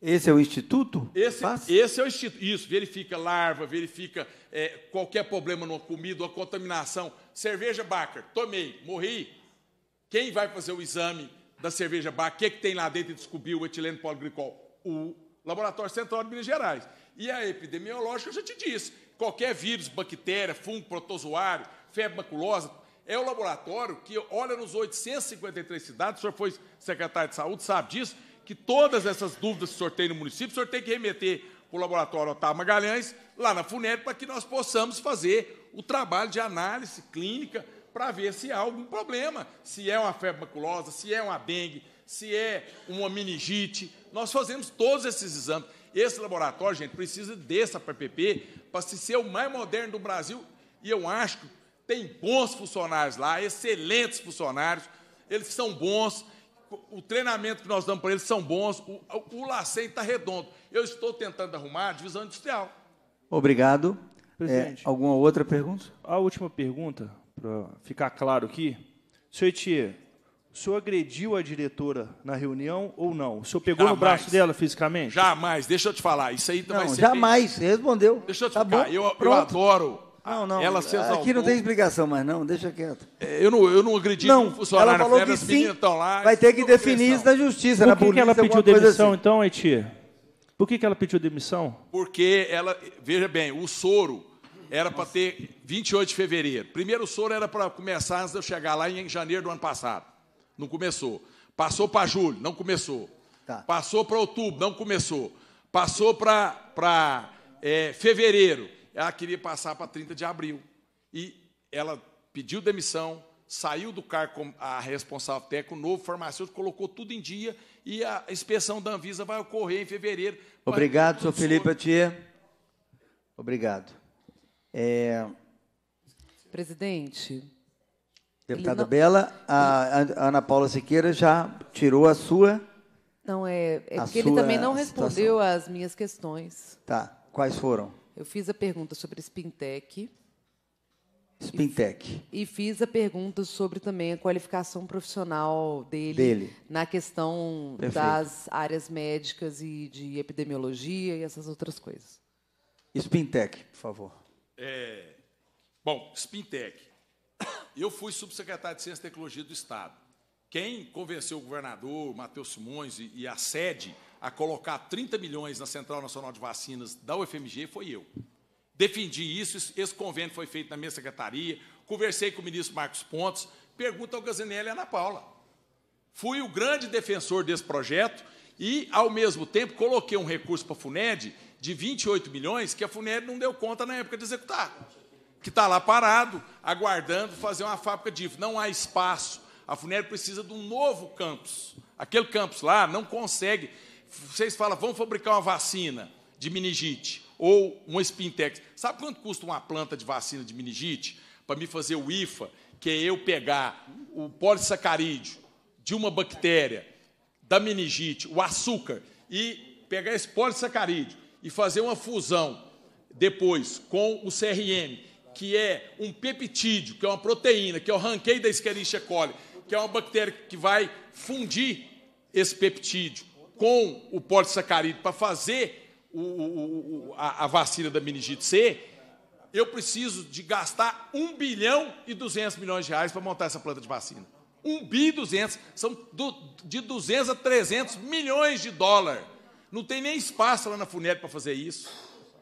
Esse é o instituto? Esse, esse, é o instituto. Isso, verifica larva, verifica é, qualquer problema numa comida, uma contaminação. Cerveja Baker, tomei, morri. Quem vai fazer o exame da cerveja Baker? O que, é que tem lá dentro e descobriu o etileno poliglicol? O Laboratório Central de Minas Gerais. E a epidemiológica, eu já te disse, qualquer vírus, bactéria, fungo, protozoário, febre maculosa, é o laboratório que olha nos 853 cidades, o senhor foi secretário de saúde, sabe disso, que todas essas dúvidas que sorteio no município, o senhor tem que remeter para o laboratório Otávio Magalhães, lá na FUNEP, para que nós possamos fazer o trabalho de análise clínica para ver se há algum problema, se é uma febre maculosa, se é uma dengue, se é uma meningite. Nós fazemos todos esses exames. Esse laboratório, gente, precisa dessa PPP para se ser o mais moderno do Brasil. E eu acho que tem bons funcionários lá, excelentes funcionários, eles são bons, o treinamento que nós damos para eles são bons, o, o lacei está redondo. Eu estou tentando arrumar a divisão industrial. Obrigado. Presidente, é, alguma outra pergunta? A última pergunta, para ficar claro aqui. Senhor Etier, o senhor agrediu a diretora na reunião ou não? O senhor pegou jamais. no braço dela fisicamente? Jamais, deixa eu te falar. Isso aí não, vai ser. Jamais, bem... respondeu. Deixa eu te tá falar. Bom, eu, eu, adoro ah, não. Ela se exaltou. Aqui não tem explicação mais, não. Deixa quieto. É, eu, não, eu não acredito. não, funcionário. Ela falou que sim, lá, vai ter que definir isso na justiça, Por que, polícia, que ela pediu demissão, assim? então, Eti? Por que, que ela pediu demissão? Porque ela... Veja bem, o soro era para ter 28 de fevereiro. Primeiro o soro era para começar antes de eu chegar lá em janeiro do ano passado. Não começou. Passou para julho, não começou. Tá. Passou para outubro, não começou. Passou para é, fevereiro, ela queria passar para 30 de abril. E ela pediu demissão, saiu do cargo a responsável técnico, novo farmacêutico, colocou tudo em dia e a inspeção da Anvisa vai ocorrer em fevereiro. Obrigado, senhor Felipe Atier. Obrigado. É... Presidente. Deputada não... Bela, a, Ana Paula Siqueira já tirou a sua. Não, é, é porque ele também não respondeu às minhas questões. Tá. Quais foram? Eu fiz a pergunta sobre Spintec. SpinTech. E, e fiz a pergunta sobre também a qualificação profissional dele, dele. na questão Perfeito. das áreas médicas e de epidemiologia e essas outras coisas. Spintec, por favor. É, bom, Spintec. Eu fui subsecretário de Ciência e Tecnologia do Estado. Quem convenceu o governador, Matheus Simões e, e a sede a colocar 30 milhões na Central Nacional de Vacinas da UFMG foi eu. Defendi isso, esse convênio foi feito na minha secretaria, conversei com o ministro Marcos Pontes, pergunta ao Gazinelli e Ana Paula. Fui o grande defensor desse projeto e, ao mesmo tempo, coloquei um recurso para a FUNED de 28 milhões que a FUNED não deu conta na época de executar, que está lá parado, aguardando fazer uma fábrica de Não há espaço. A FUNED precisa de um novo campus. Aquele campus lá não consegue vocês falam, vamos fabricar uma vacina de meningite ou uma Spintex. Sabe quanto custa uma planta de vacina de meningite para me fazer o IFA, que é eu pegar o polissacarídeo de uma bactéria, da meningite, o açúcar, e pegar esse polissacarídeo e fazer uma fusão depois com o CRM, que é um peptídeo, que é uma proteína, que eu é ranquei da Escherichia coli, que é uma bactéria que vai fundir esse peptídeo com o polissacarídeo para fazer o, o, a, a, vacina da meningite C, eu preciso de gastar 1 bilhão e 200 milhões de reais para montar essa planta de vacina. 1 bilhão e 200, são do, de 200 a 300 milhões de dólar. Não tem nem espaço lá na FUNEP para fazer isso.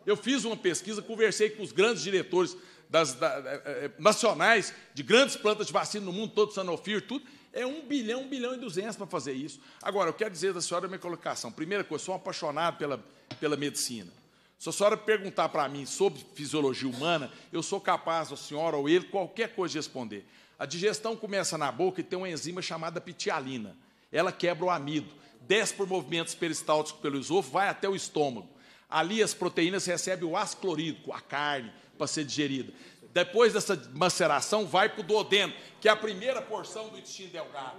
Eu fiz uma pesquisa, conversei com os grandes diretores das, da, eh, eh, nacionais de grandes plantas de vacina no mundo todo, Sanofi e tudo, é um bilhão, um bilhão e duzentos para fazer isso. Agora, eu quero dizer da senhora a minha colocação. Primeira coisa, sou um apaixonado pela, pela medicina. Se a senhora perguntar para mim sobre fisiologia humana, eu sou capaz, a senhora ou ele, qualquer coisa de responder. A digestão começa na boca e tem uma enzima chamada pitialina. Ela quebra o amido, desce por movimentos peristálticos pelo esôfago, vai até o estômago. Ali as proteínas recebem o ácido clorídrico, a carne, para ser digerida. Depois dessa maceração, vai para o duodeno, que é a primeira porção do intestino delgado.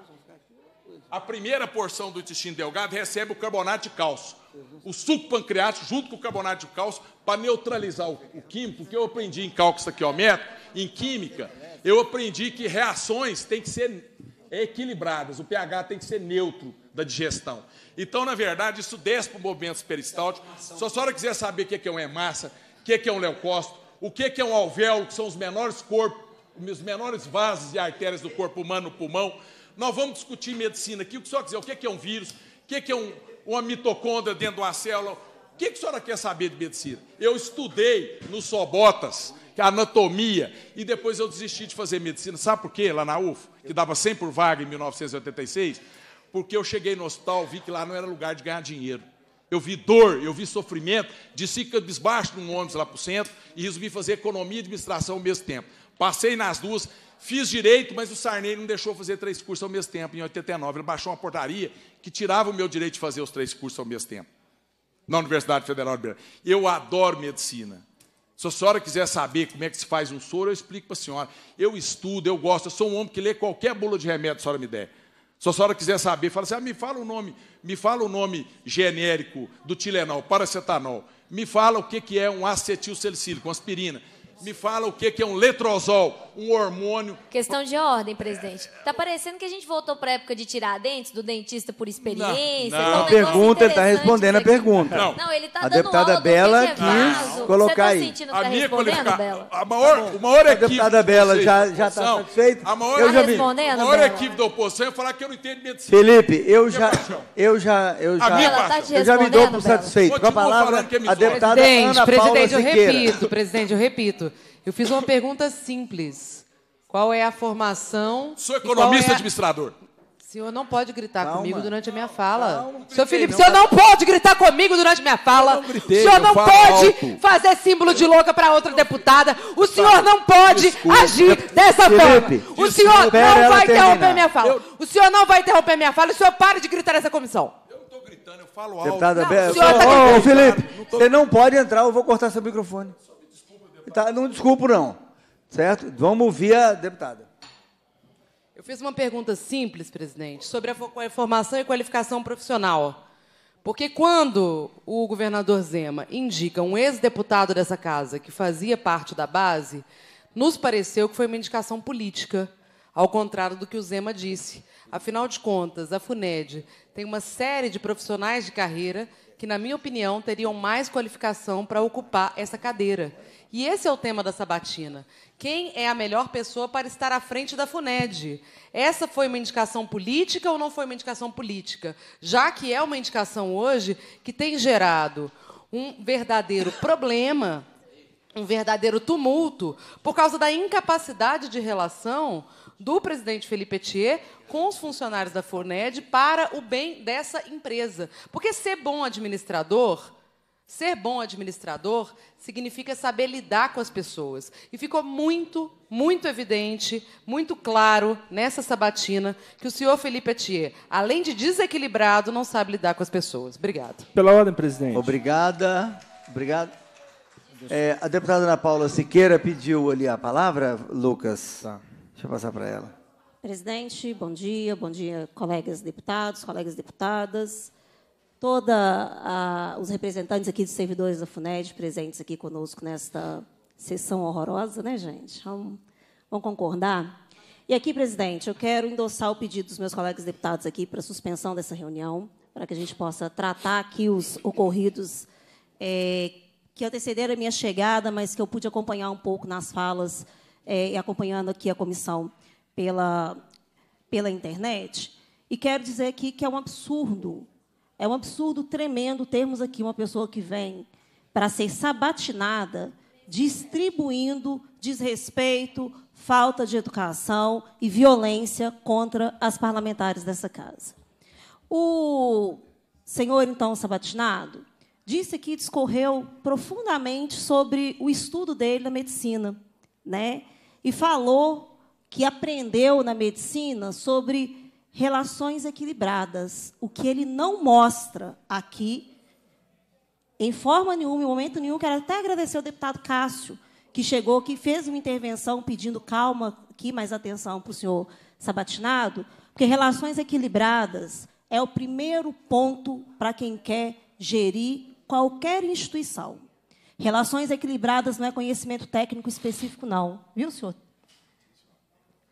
A primeira porção do intestino delgado recebe o carbonato de cálcio. O suco pancreático junto com o carbonato de cálcio para neutralizar o, o químico, que eu aprendi em cálculo saquiométrico, em química, eu aprendi que reações têm que ser equilibradas, o pH tem que ser neutro da digestão. Então, na verdade, isso desce para o movimento peristáltico. se a senhora quiser saber o que é, é um hemácia, o é que é um leucócito, o que, é um alvéolo, que são os menores corpos, os menores vasos e artérias do corpo humano, o pulmão? Nós vamos discutir medicina aqui, o que só quiser, o que, é um vírus, o que, é um, uma mitocôndria dentro de uma célula. O que, a senhora quer saber de medicina? Eu estudei no Sobotas, que é anatomia, e depois eu desisti de fazer medicina. Sabe por quê? Lá na UFO, que dava 100 por vaga em 1986, porque eu cheguei no hospital, vi que lá não era lugar de ganhar dinheiro eu vi dor, eu vi sofrimento, desci de num ônibus lá para o centro e resolvi fazer economia e administração ao mesmo tempo. Passei nas duas, fiz direito, mas o Sarney não deixou fazer três cursos ao mesmo tempo, em 89. Ele baixou uma portaria que tirava o meu direito de fazer os três cursos ao mesmo tempo, na Universidade Federal de Berlim. Eu adoro medicina. Se a senhora quiser saber como é que se faz um soro, eu explico para a senhora. Eu estudo, eu gosto, eu sou um homem que lê qualquer bula de remédio que a senhora me der. Se a senhora quiser saber, fala assim: ah, me fala o nome, me fala o nome genérico do Tilenol, paracetamol. Me fala o que é um acetilsalicílico, aspirina me fala o que, é um letrozol, um hormônio. Questão de ordem, presidente. Tá parecendo que a gente voltou para a época de tirar dentes, do dentista por experiência. Não, é não. a pergunta, ele está respondendo a pergunta. Não, não ele está dando A deputada Bela quis vaso. colocar Você tá aí. A tá minha qualificação. Bela? A maior, tá maior a equipe. A deputada Bela já está satisfeita? A maior, eu já tá vi. a maior equipe da oposição é falar que eu não entendo medicina. Felipe, eu já. Eu já. Eu já, tá eu já me dou por satisfeito. Com a palavra, é a deputada Ana Paula Presidente, eu repito, presidente, eu repito. Eu fiz uma pergunta simples. Qual é a formação? Sou economista é a... administrador. O senhor não pode gritar calma, comigo durante a minha fala. Calma, Felipe, o senhor tá- não pode gritar comigo durante a minha fala. Não gritei, o senhor não pode alto. fazer símbolo de louca para outra deputada. O senhor não pode Desculpa. agir dessa Felipe, forma. O senhor não vai interromper minha fala. Eu... O senhor não vai interromper minha fala. O senhor para de gritar nessa comissão. Eu estou gritando, eu falo alto. Deputada tá não, Bela. Ô, Felipe, você não pode entrar, eu vou cortar seu microfone. Tá, não desculpo, não. Certo? Vamos ouvir a deputada. Eu fiz uma pergunta simples, presidente, sobre a formação e qualificação profissional. Porque quando o governador Zema indica um ex-deputado dessa casa que fazia parte da base, nos pareceu que foi uma indicação política, ao contrário do que o Zema disse. Afinal de contas, a FUNED tem uma série de profissionais de carreira que, na minha opinião, teriam mais qualificação para ocupar essa cadeira. E esse é o tema da sabatina. Quem é a melhor pessoa para estar à frente da FUNED? Essa foi uma indicação política ou não foi uma indicação política? Já que é uma indicação hoje que tem gerado um verdadeiro problema, um verdadeiro tumulto, por causa da incapacidade de relação do presidente Felipe Etier com os funcionários da FUNED para o bem dessa empresa. Porque ser bom administrador Ser bom administrador significa saber lidar com as pessoas. E ficou muito, muito evidente, muito claro nessa sabatina que o senhor Felipe Atier, além de desequilibrado, não sabe lidar com as pessoas. Obrigado. Pela ordem, presidente. Obrigada. Obrigado. É, a deputada Ana Paula Siqueira pediu ali a palavra, Lucas. Tá. Deixa eu passar para ela. Presidente, bom dia. Bom dia, colegas deputados, colegas deputadas todos os representantes aqui dos servidores da FUNED presentes aqui conosco nesta sessão horrorosa, né, gente? Vamos, vamos concordar? E aqui, presidente, eu quero endossar o pedido dos meus colegas deputados aqui para suspensão dessa reunião, para que a gente possa tratar aqui os ocorridos é, que antecederam a minha chegada, mas que eu pude acompanhar um pouco nas falas é, e é, acompanhando aqui a comissão pela, pela internet. E quero dizer aqui que é um absurdo é um absurdo tremendo termos aqui uma pessoa que vem para ser sabatinada distribuindo desrespeito, falta de educação e violência contra as parlamentares dessa casa. O senhor, então, sabatinado, disse que discorreu profundamente sobre o estudo dele na medicina, né? E falou que aprendeu na medicina sobre relações equilibradas. O que ele não mostra aqui, em forma nenhuma, em momento nenhum, quero até agradecer ao deputado Cássio, que chegou, que fez uma intervenção pedindo calma aqui, mais atenção para o senhor Sabatinado, porque relações equilibradas é o primeiro ponto para quem quer gerir qualquer instituição. Relações equilibradas não é conhecimento técnico específico, não. Viu, senhor?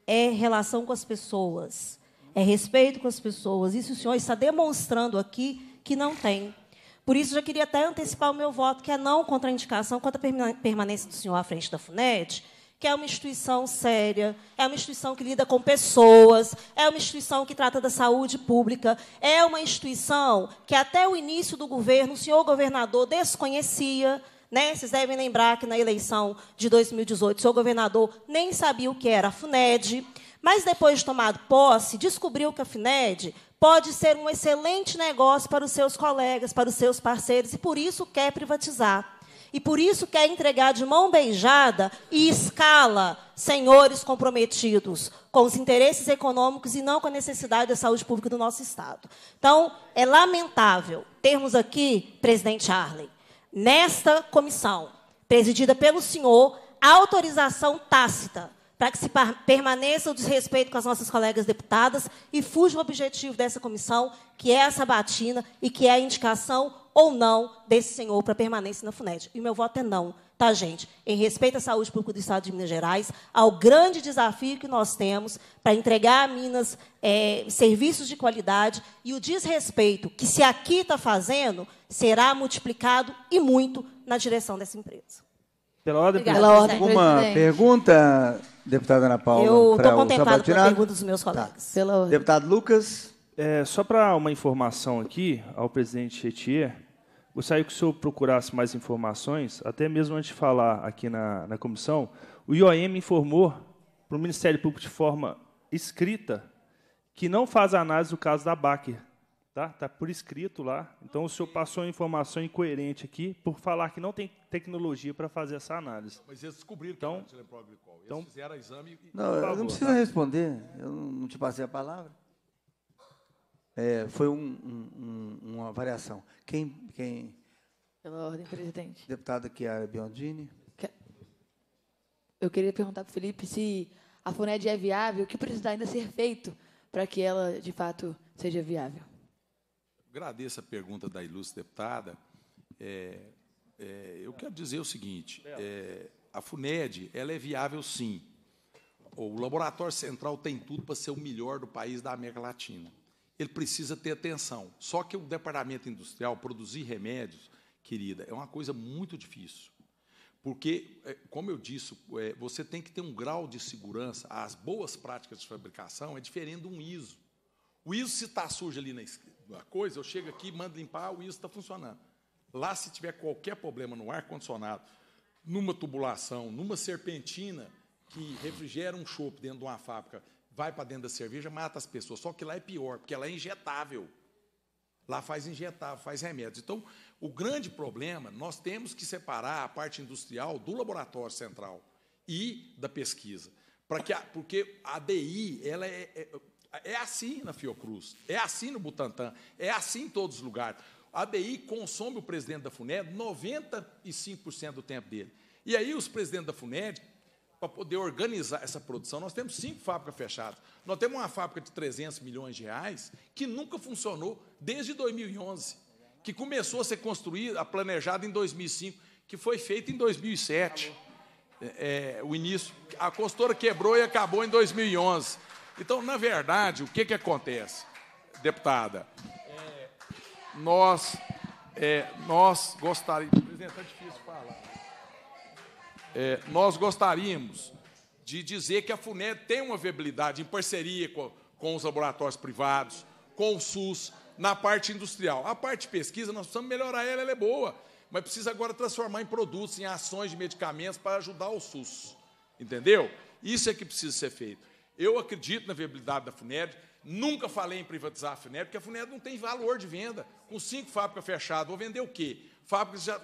É relação com as pessoas é respeito com as pessoas. Isso o senhor está demonstrando aqui que não tem. Por isso, já queria até antecipar o meu voto, que é não contra a indicação contra a permanência do senhor à frente da Funed, que é uma instituição séria, é uma instituição que lida com pessoas, é uma instituição que trata da saúde pública, é uma instituição que até o início do governo o senhor governador desconhecia. Né? Vocês devem lembrar que na eleição de 2018, o senhor governador nem sabia o que era a FUNED. Mas depois de tomado posse, descobriu que a FINED pode ser um excelente negócio para os seus colegas, para os seus parceiros, e por isso quer privatizar. E por isso quer entregar de mão beijada e escala senhores comprometidos com os interesses econômicos e não com a necessidade da saúde pública do nosso Estado. Então, é lamentável termos aqui, presidente Arley, nesta comissão, presidida pelo senhor, autorização tácita para que se permaneça o desrespeito com as nossas colegas deputadas e fuja o objetivo dessa comissão, que é essa batina e que é a indicação ou não desse senhor para permanência na FUNED. E meu voto é não, tá, gente? Em respeito à saúde pública do Estado de Minas Gerais, ao grande desafio que nós temos para entregar a Minas é, serviços de qualidade e o desrespeito que se aqui está fazendo será multiplicado e muito na direção dessa empresa. Pela ordem, Obrigada, alguma presidente. pergunta? Deputada Ana Paula. Eu estou contemplada com a pergunta dos meus colegas. Tá. Pela... Deputado Lucas. É, só para uma informação aqui ao presidente Etier, gostaria que o senhor procurasse mais informações, até mesmo antes de falar aqui na, na comissão. O IOM informou para o Ministério Público de forma escrita que não faz análise do caso da Baker, Tá? tá por escrito lá. Então o senhor passou uma informação incoerente aqui por falar que não tem tecnologia para fazer essa análise. Mas eles descobriram então, que era Eles então, fizeram exame e... Não, favor, não precisa tá? responder. Eu não te passei a palavra. É, foi um, um, uma variação. Quem, quem... Pela ordem, presidente. Deputada Chiara Biondini. Eu queria perguntar para o Felipe se a FUNED é viável, o que precisa ainda ser feito para que ela, de fato, seja viável. Agradeço a pergunta da ilustre deputada. É, é, eu quero dizer o seguinte: é, a FUNED ela é viável, sim. O Laboratório Central tem tudo para ser o melhor do país da América Latina. Ele precisa ter atenção. Só que o departamento industrial produzir remédios, querida, é uma coisa muito difícil. Porque, é, como eu disse, é, você tem que ter um grau de segurança. As boas práticas de fabricação é diferente de um ISO. O ISO, se está sujo ali na, da coisa, eu chego aqui, mando limpar, o ISO está funcionando. Lá, se tiver qualquer problema no ar-condicionado, numa tubulação, numa serpentina que refrigera um chope dentro de uma fábrica, vai para dentro da cerveja, mata as pessoas. Só que lá é pior, porque ela é injetável. Lá faz injetável, faz remédio Então, o grande problema, nós temos que separar a parte industrial do laboratório central e da pesquisa. Para que a, porque a DI, ela é, é é assim na Fiocruz, é assim no Butantã, é assim em todos os lugares. A ABI consome o presidente da FUNED 95% do tempo dele. E aí os presidentes da FUNED, para poder organizar essa produção, nós temos cinco fábricas fechadas. Nós temos uma fábrica de 300 milhões de reais que nunca funcionou desde 2011, que começou a ser construída, planejada em 2005, que foi feita em 2007. É, é, o início, a consultora quebrou e acabou em 2011. Então, na verdade, o que, que acontece, deputada? É, nós, é, nós gostaríamos. Tá difícil falar. É, nós gostaríamos de dizer que a FUNED tem uma viabilidade em parceria com, com os laboratórios privados, com o SUS, na parte industrial. A parte de pesquisa, nós precisamos melhorar ela, ela é boa, mas precisa agora transformar em produtos, em ações de medicamentos para ajudar o SUS. Entendeu? Isso é que precisa ser feito. Eu acredito na viabilidade da FUNED, nunca falei em privatizar a FUNED, porque a FUNED não tem valor de venda. Com cinco fábricas fechadas, vou vender o quê? Fábricas já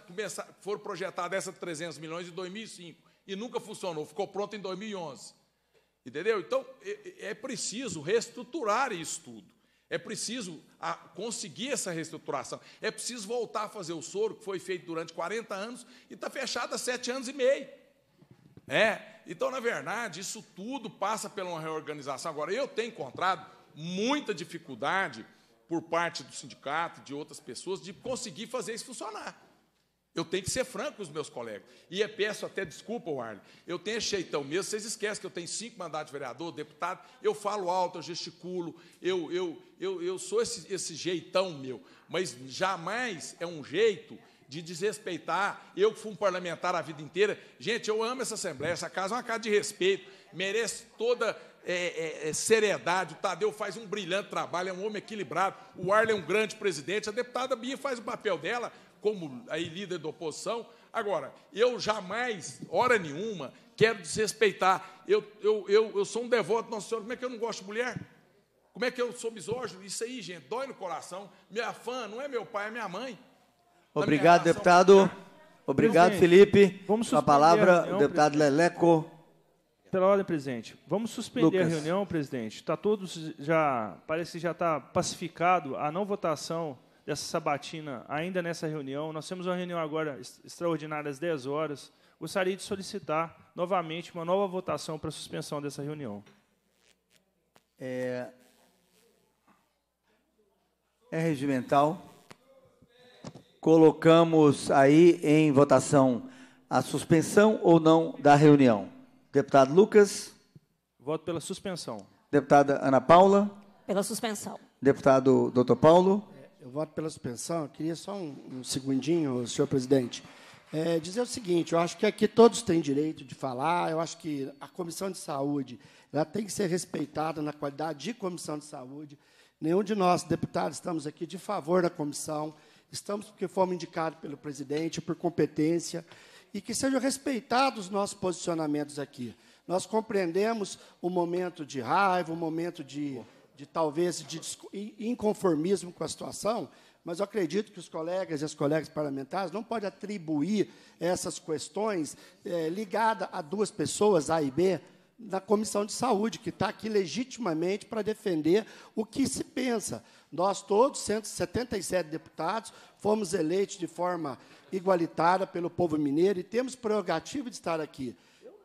foram projetadas essas 300 milhões em 2005 e nunca funcionou, ficou pronta em 2011. Entendeu? Então, é, é, é preciso reestruturar isso tudo. É preciso conseguir essa reestruturação. É preciso voltar a fazer o soro que foi feito durante 40 anos e está fechado há sete anos e meio. É? Então, na verdade, isso tudo passa pela uma reorganização. Agora, eu tenho encontrado muita dificuldade por parte do sindicato, de outras pessoas, de conseguir fazer isso funcionar. Eu tenho que ser franco com os meus colegas. E peço até desculpa, Warley. Eu tenho cheitão mesmo, vocês esquecem que eu tenho cinco mandatos de vereador, deputado, eu falo alto, eu gesticulo, eu, eu, eu, eu sou esse, esse jeitão meu, mas jamais é um jeito de desrespeitar. Eu que fui um parlamentar a vida inteira. Gente, eu amo essa Assembleia, essa casa é uma casa de respeito, merece toda é, é, é, seriedade. O Tadeu faz um brilhante trabalho, é um homem equilibrado. O Arlen é um grande presidente. A deputada Bia faz o papel dela como aí, líder da oposição. Agora, eu jamais, hora nenhuma, quero desrespeitar. Eu, eu, eu, eu sou um devoto, Nossa Senhora. Como é que eu não gosto de mulher? Como é que eu sou misógino? Isso aí, gente, dói no coração. Minha fã não é meu pai, é minha mãe. Obrigado, deputado. Então. Obrigado, presidente, Felipe. Vamos suspender a palavra, a reunião, deputado presidente. Leleco. Pela ordem, presidente. Vamos suspender Lucas. a reunião, presidente. Está todos já, parece que já está pacificado a não votação dessa sabatina ainda nessa reunião. Nós temos uma reunião agora extraordinária às 10 horas. Gostaria de solicitar novamente uma nova votação para suspensão dessa reunião. É, é regimental colocamos aí em votação a suspensão ou não da reunião. Deputado Lucas. Voto pela suspensão. Deputada Ana Paula. Pela suspensão. Deputado Dr. Paulo. É, eu voto pela suspensão. Eu queria só um, um segundinho, senhor presidente. É, dizer o seguinte, eu acho que aqui todos têm direito de falar, eu acho que a Comissão de Saúde ela tem que ser respeitada na qualidade de Comissão de Saúde. Nenhum de nós, deputados, estamos aqui de favor da comissão. Estamos porque fomos indicados pelo presidente, por competência, e que sejam respeitados os nossos posicionamentos aqui. Nós compreendemos o momento de raiva, o momento de, de talvez de inconformismo com a situação, mas eu acredito que os colegas e as colegas parlamentares não podem atribuir essas questões é, eh, ligadas a duas pessoas, A e B, na Comissão de Saúde, que está aqui legitimamente para defender o que se pensa. Nós todos, 177 deputados, fomos eleitos de forma igualitária pelo povo mineiro e temos prerrogativa de estar aqui.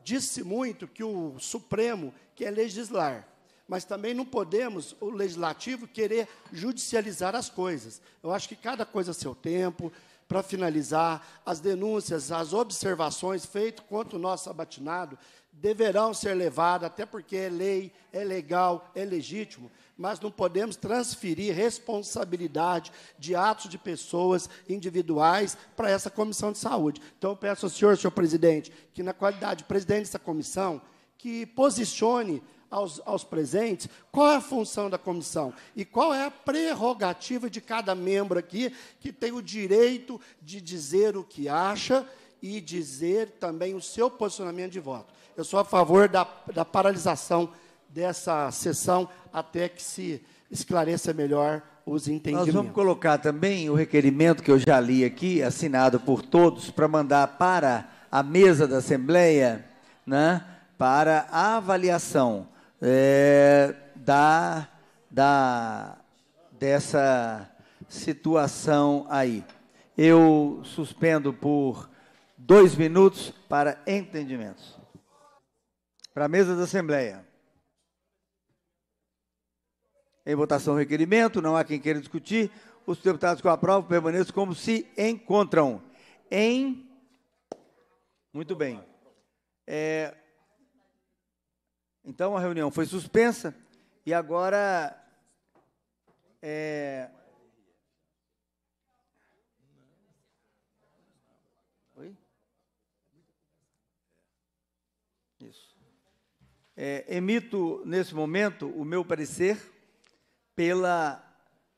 Disse muito que o Supremo quer legislar, mas também não podemos, o legislativo, querer judicializar as coisas. Eu acho que cada coisa a seu tempo, para finalizar, as denúncias, as observações feitas contra o nosso abatinado deverão ser levadas, até porque é lei, é legal, é legítimo, mas não podemos transferir responsabilidade de atos de pessoas individuais para essa comissão de saúde. Então, eu peço ao senhor, senhor presidente, que, na qualidade de presidente dessa comissão, que posicione aos, aos, presentes qual é a função da comissão e qual é a prerrogativa de cada membro aqui que tem o direito de dizer o que acha e dizer também o seu posicionamento de voto eu sou a favor da, da paralisação dessa sessão até que se esclareça melhor os entendimentos. Nós vamos colocar também o requerimento que eu já li aqui, assinado por todos, para mandar para a mesa da Assembleia, né, para a avaliação é, da, da, dessa situação aí. Eu suspendo por dois minutos para entendimentos para a mesa da Assembleia. Em votação, requerimento. Não há quem queira discutir. Os deputados que o aprovam permaneçam como se encontram. Em. Muito bem. É... Então, a reunião foi suspensa e agora. É... É, emito, nesse momento, o meu parecer pela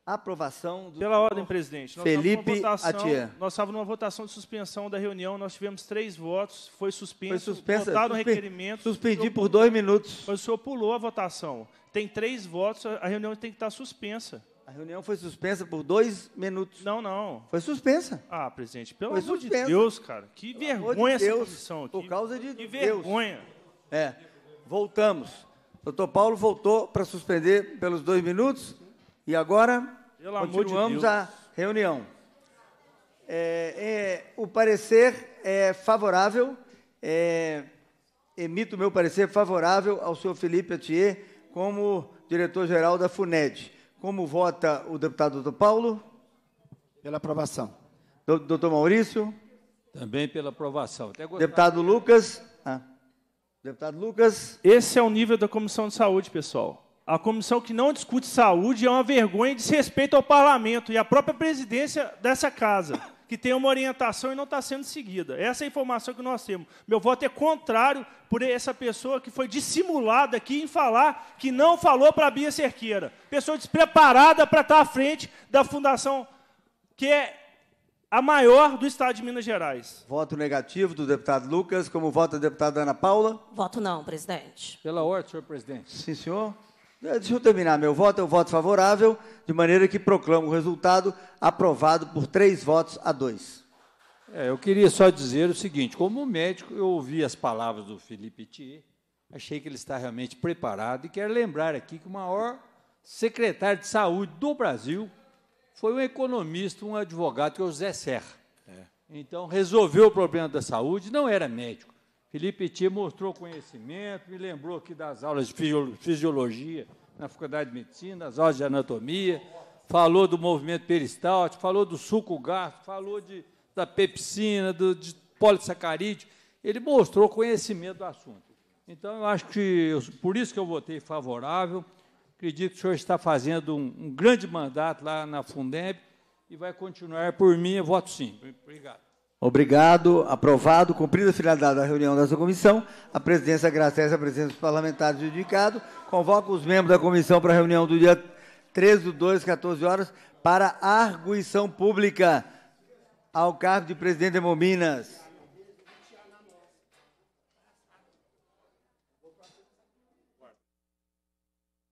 aprovação do. Pela ordem, presidente. Nós Felipe Atia. Nós estávamos numa votação de suspensão da reunião, nós tivemos três votos, foi suspenso, foi suspensa, votado suspe... requerimento. Suspendi por dois minutos. o senhor pulou a votação. Tem três votos, a reunião tem que estar suspensa. A reunião foi suspensa por dois minutos. Não, não. Foi suspensa. Ah, presidente, pelo foi amor suspensa. de Deus, cara. Que pelo vergonha de Deus, essa posição. Por causa de que Deus. Que vergonha. É. Voltamos. Doutor Paulo voltou para suspender pelos dois minutos e agora Pelo continuamos de a reunião. É, é, o parecer é favorável, é, emito meu parecer favorável ao senhor Felipe Atier como diretor-geral da FUNED. Como vota o deputado doutor Paulo? Pela aprovação. Doutor Maurício? Também pela aprovação. Deputado Lucas? Ah. Deputado Lucas. Esse é o nível da Comissão de Saúde, pessoal. A comissão que não discute saúde é uma vergonha e desrespeito ao parlamento e à própria presidência dessa casa, que tem uma orientação e não está sendo seguida. Essa é a informação que nós temos. Meu voto é contrário por essa pessoa que foi dissimulada aqui em falar que não falou para a Bia Cerqueira. Pessoa despreparada para estar à frente da fundação que é a maior do estado de Minas Gerais. Voto negativo do deputado Lucas, como vota a deputada Ana Paula? Voto não, presidente. Pela ordem, senhor presidente. Sim, senhor. É, deixa eu terminar meu voto, é um voto favorável, de maneira que proclamo o resultado aprovado por três votos a dois. É, eu queria só dizer o seguinte: como médico, eu ouvi as palavras do Felipe Thier, achei que ele está realmente preparado e quero lembrar aqui que o maior secretário de saúde do Brasil foi um economista, um advogado, que é o Zé Serra. É. Então, resolveu o problema da saúde, não era médico. Felipe Tia mostrou conhecimento, me lembrou aqui das aulas de fisiologia na Faculdade de Medicina, das aulas de anatomia, falou do movimento peristáltico, falou do suco gasto, falou de, da pepsina, do, de polissacarídeo. Ele mostrou conhecimento do assunto. Então, eu acho que, eu, por isso que eu votei favorável, Acredito que o senhor está fazendo um, um grande mandato lá na Fundeb e vai continuar por mim. Eu voto sim. Obrigado. Obrigado. Aprovado. Cumprida a finalidade da reunião dessa comissão, a presidência agradece a presença dos parlamentares indicados. Convoca os membros da comissão para a reunião do dia 13 do 2, 14 horas, para arguição pública ao cargo de presidente de Mominas.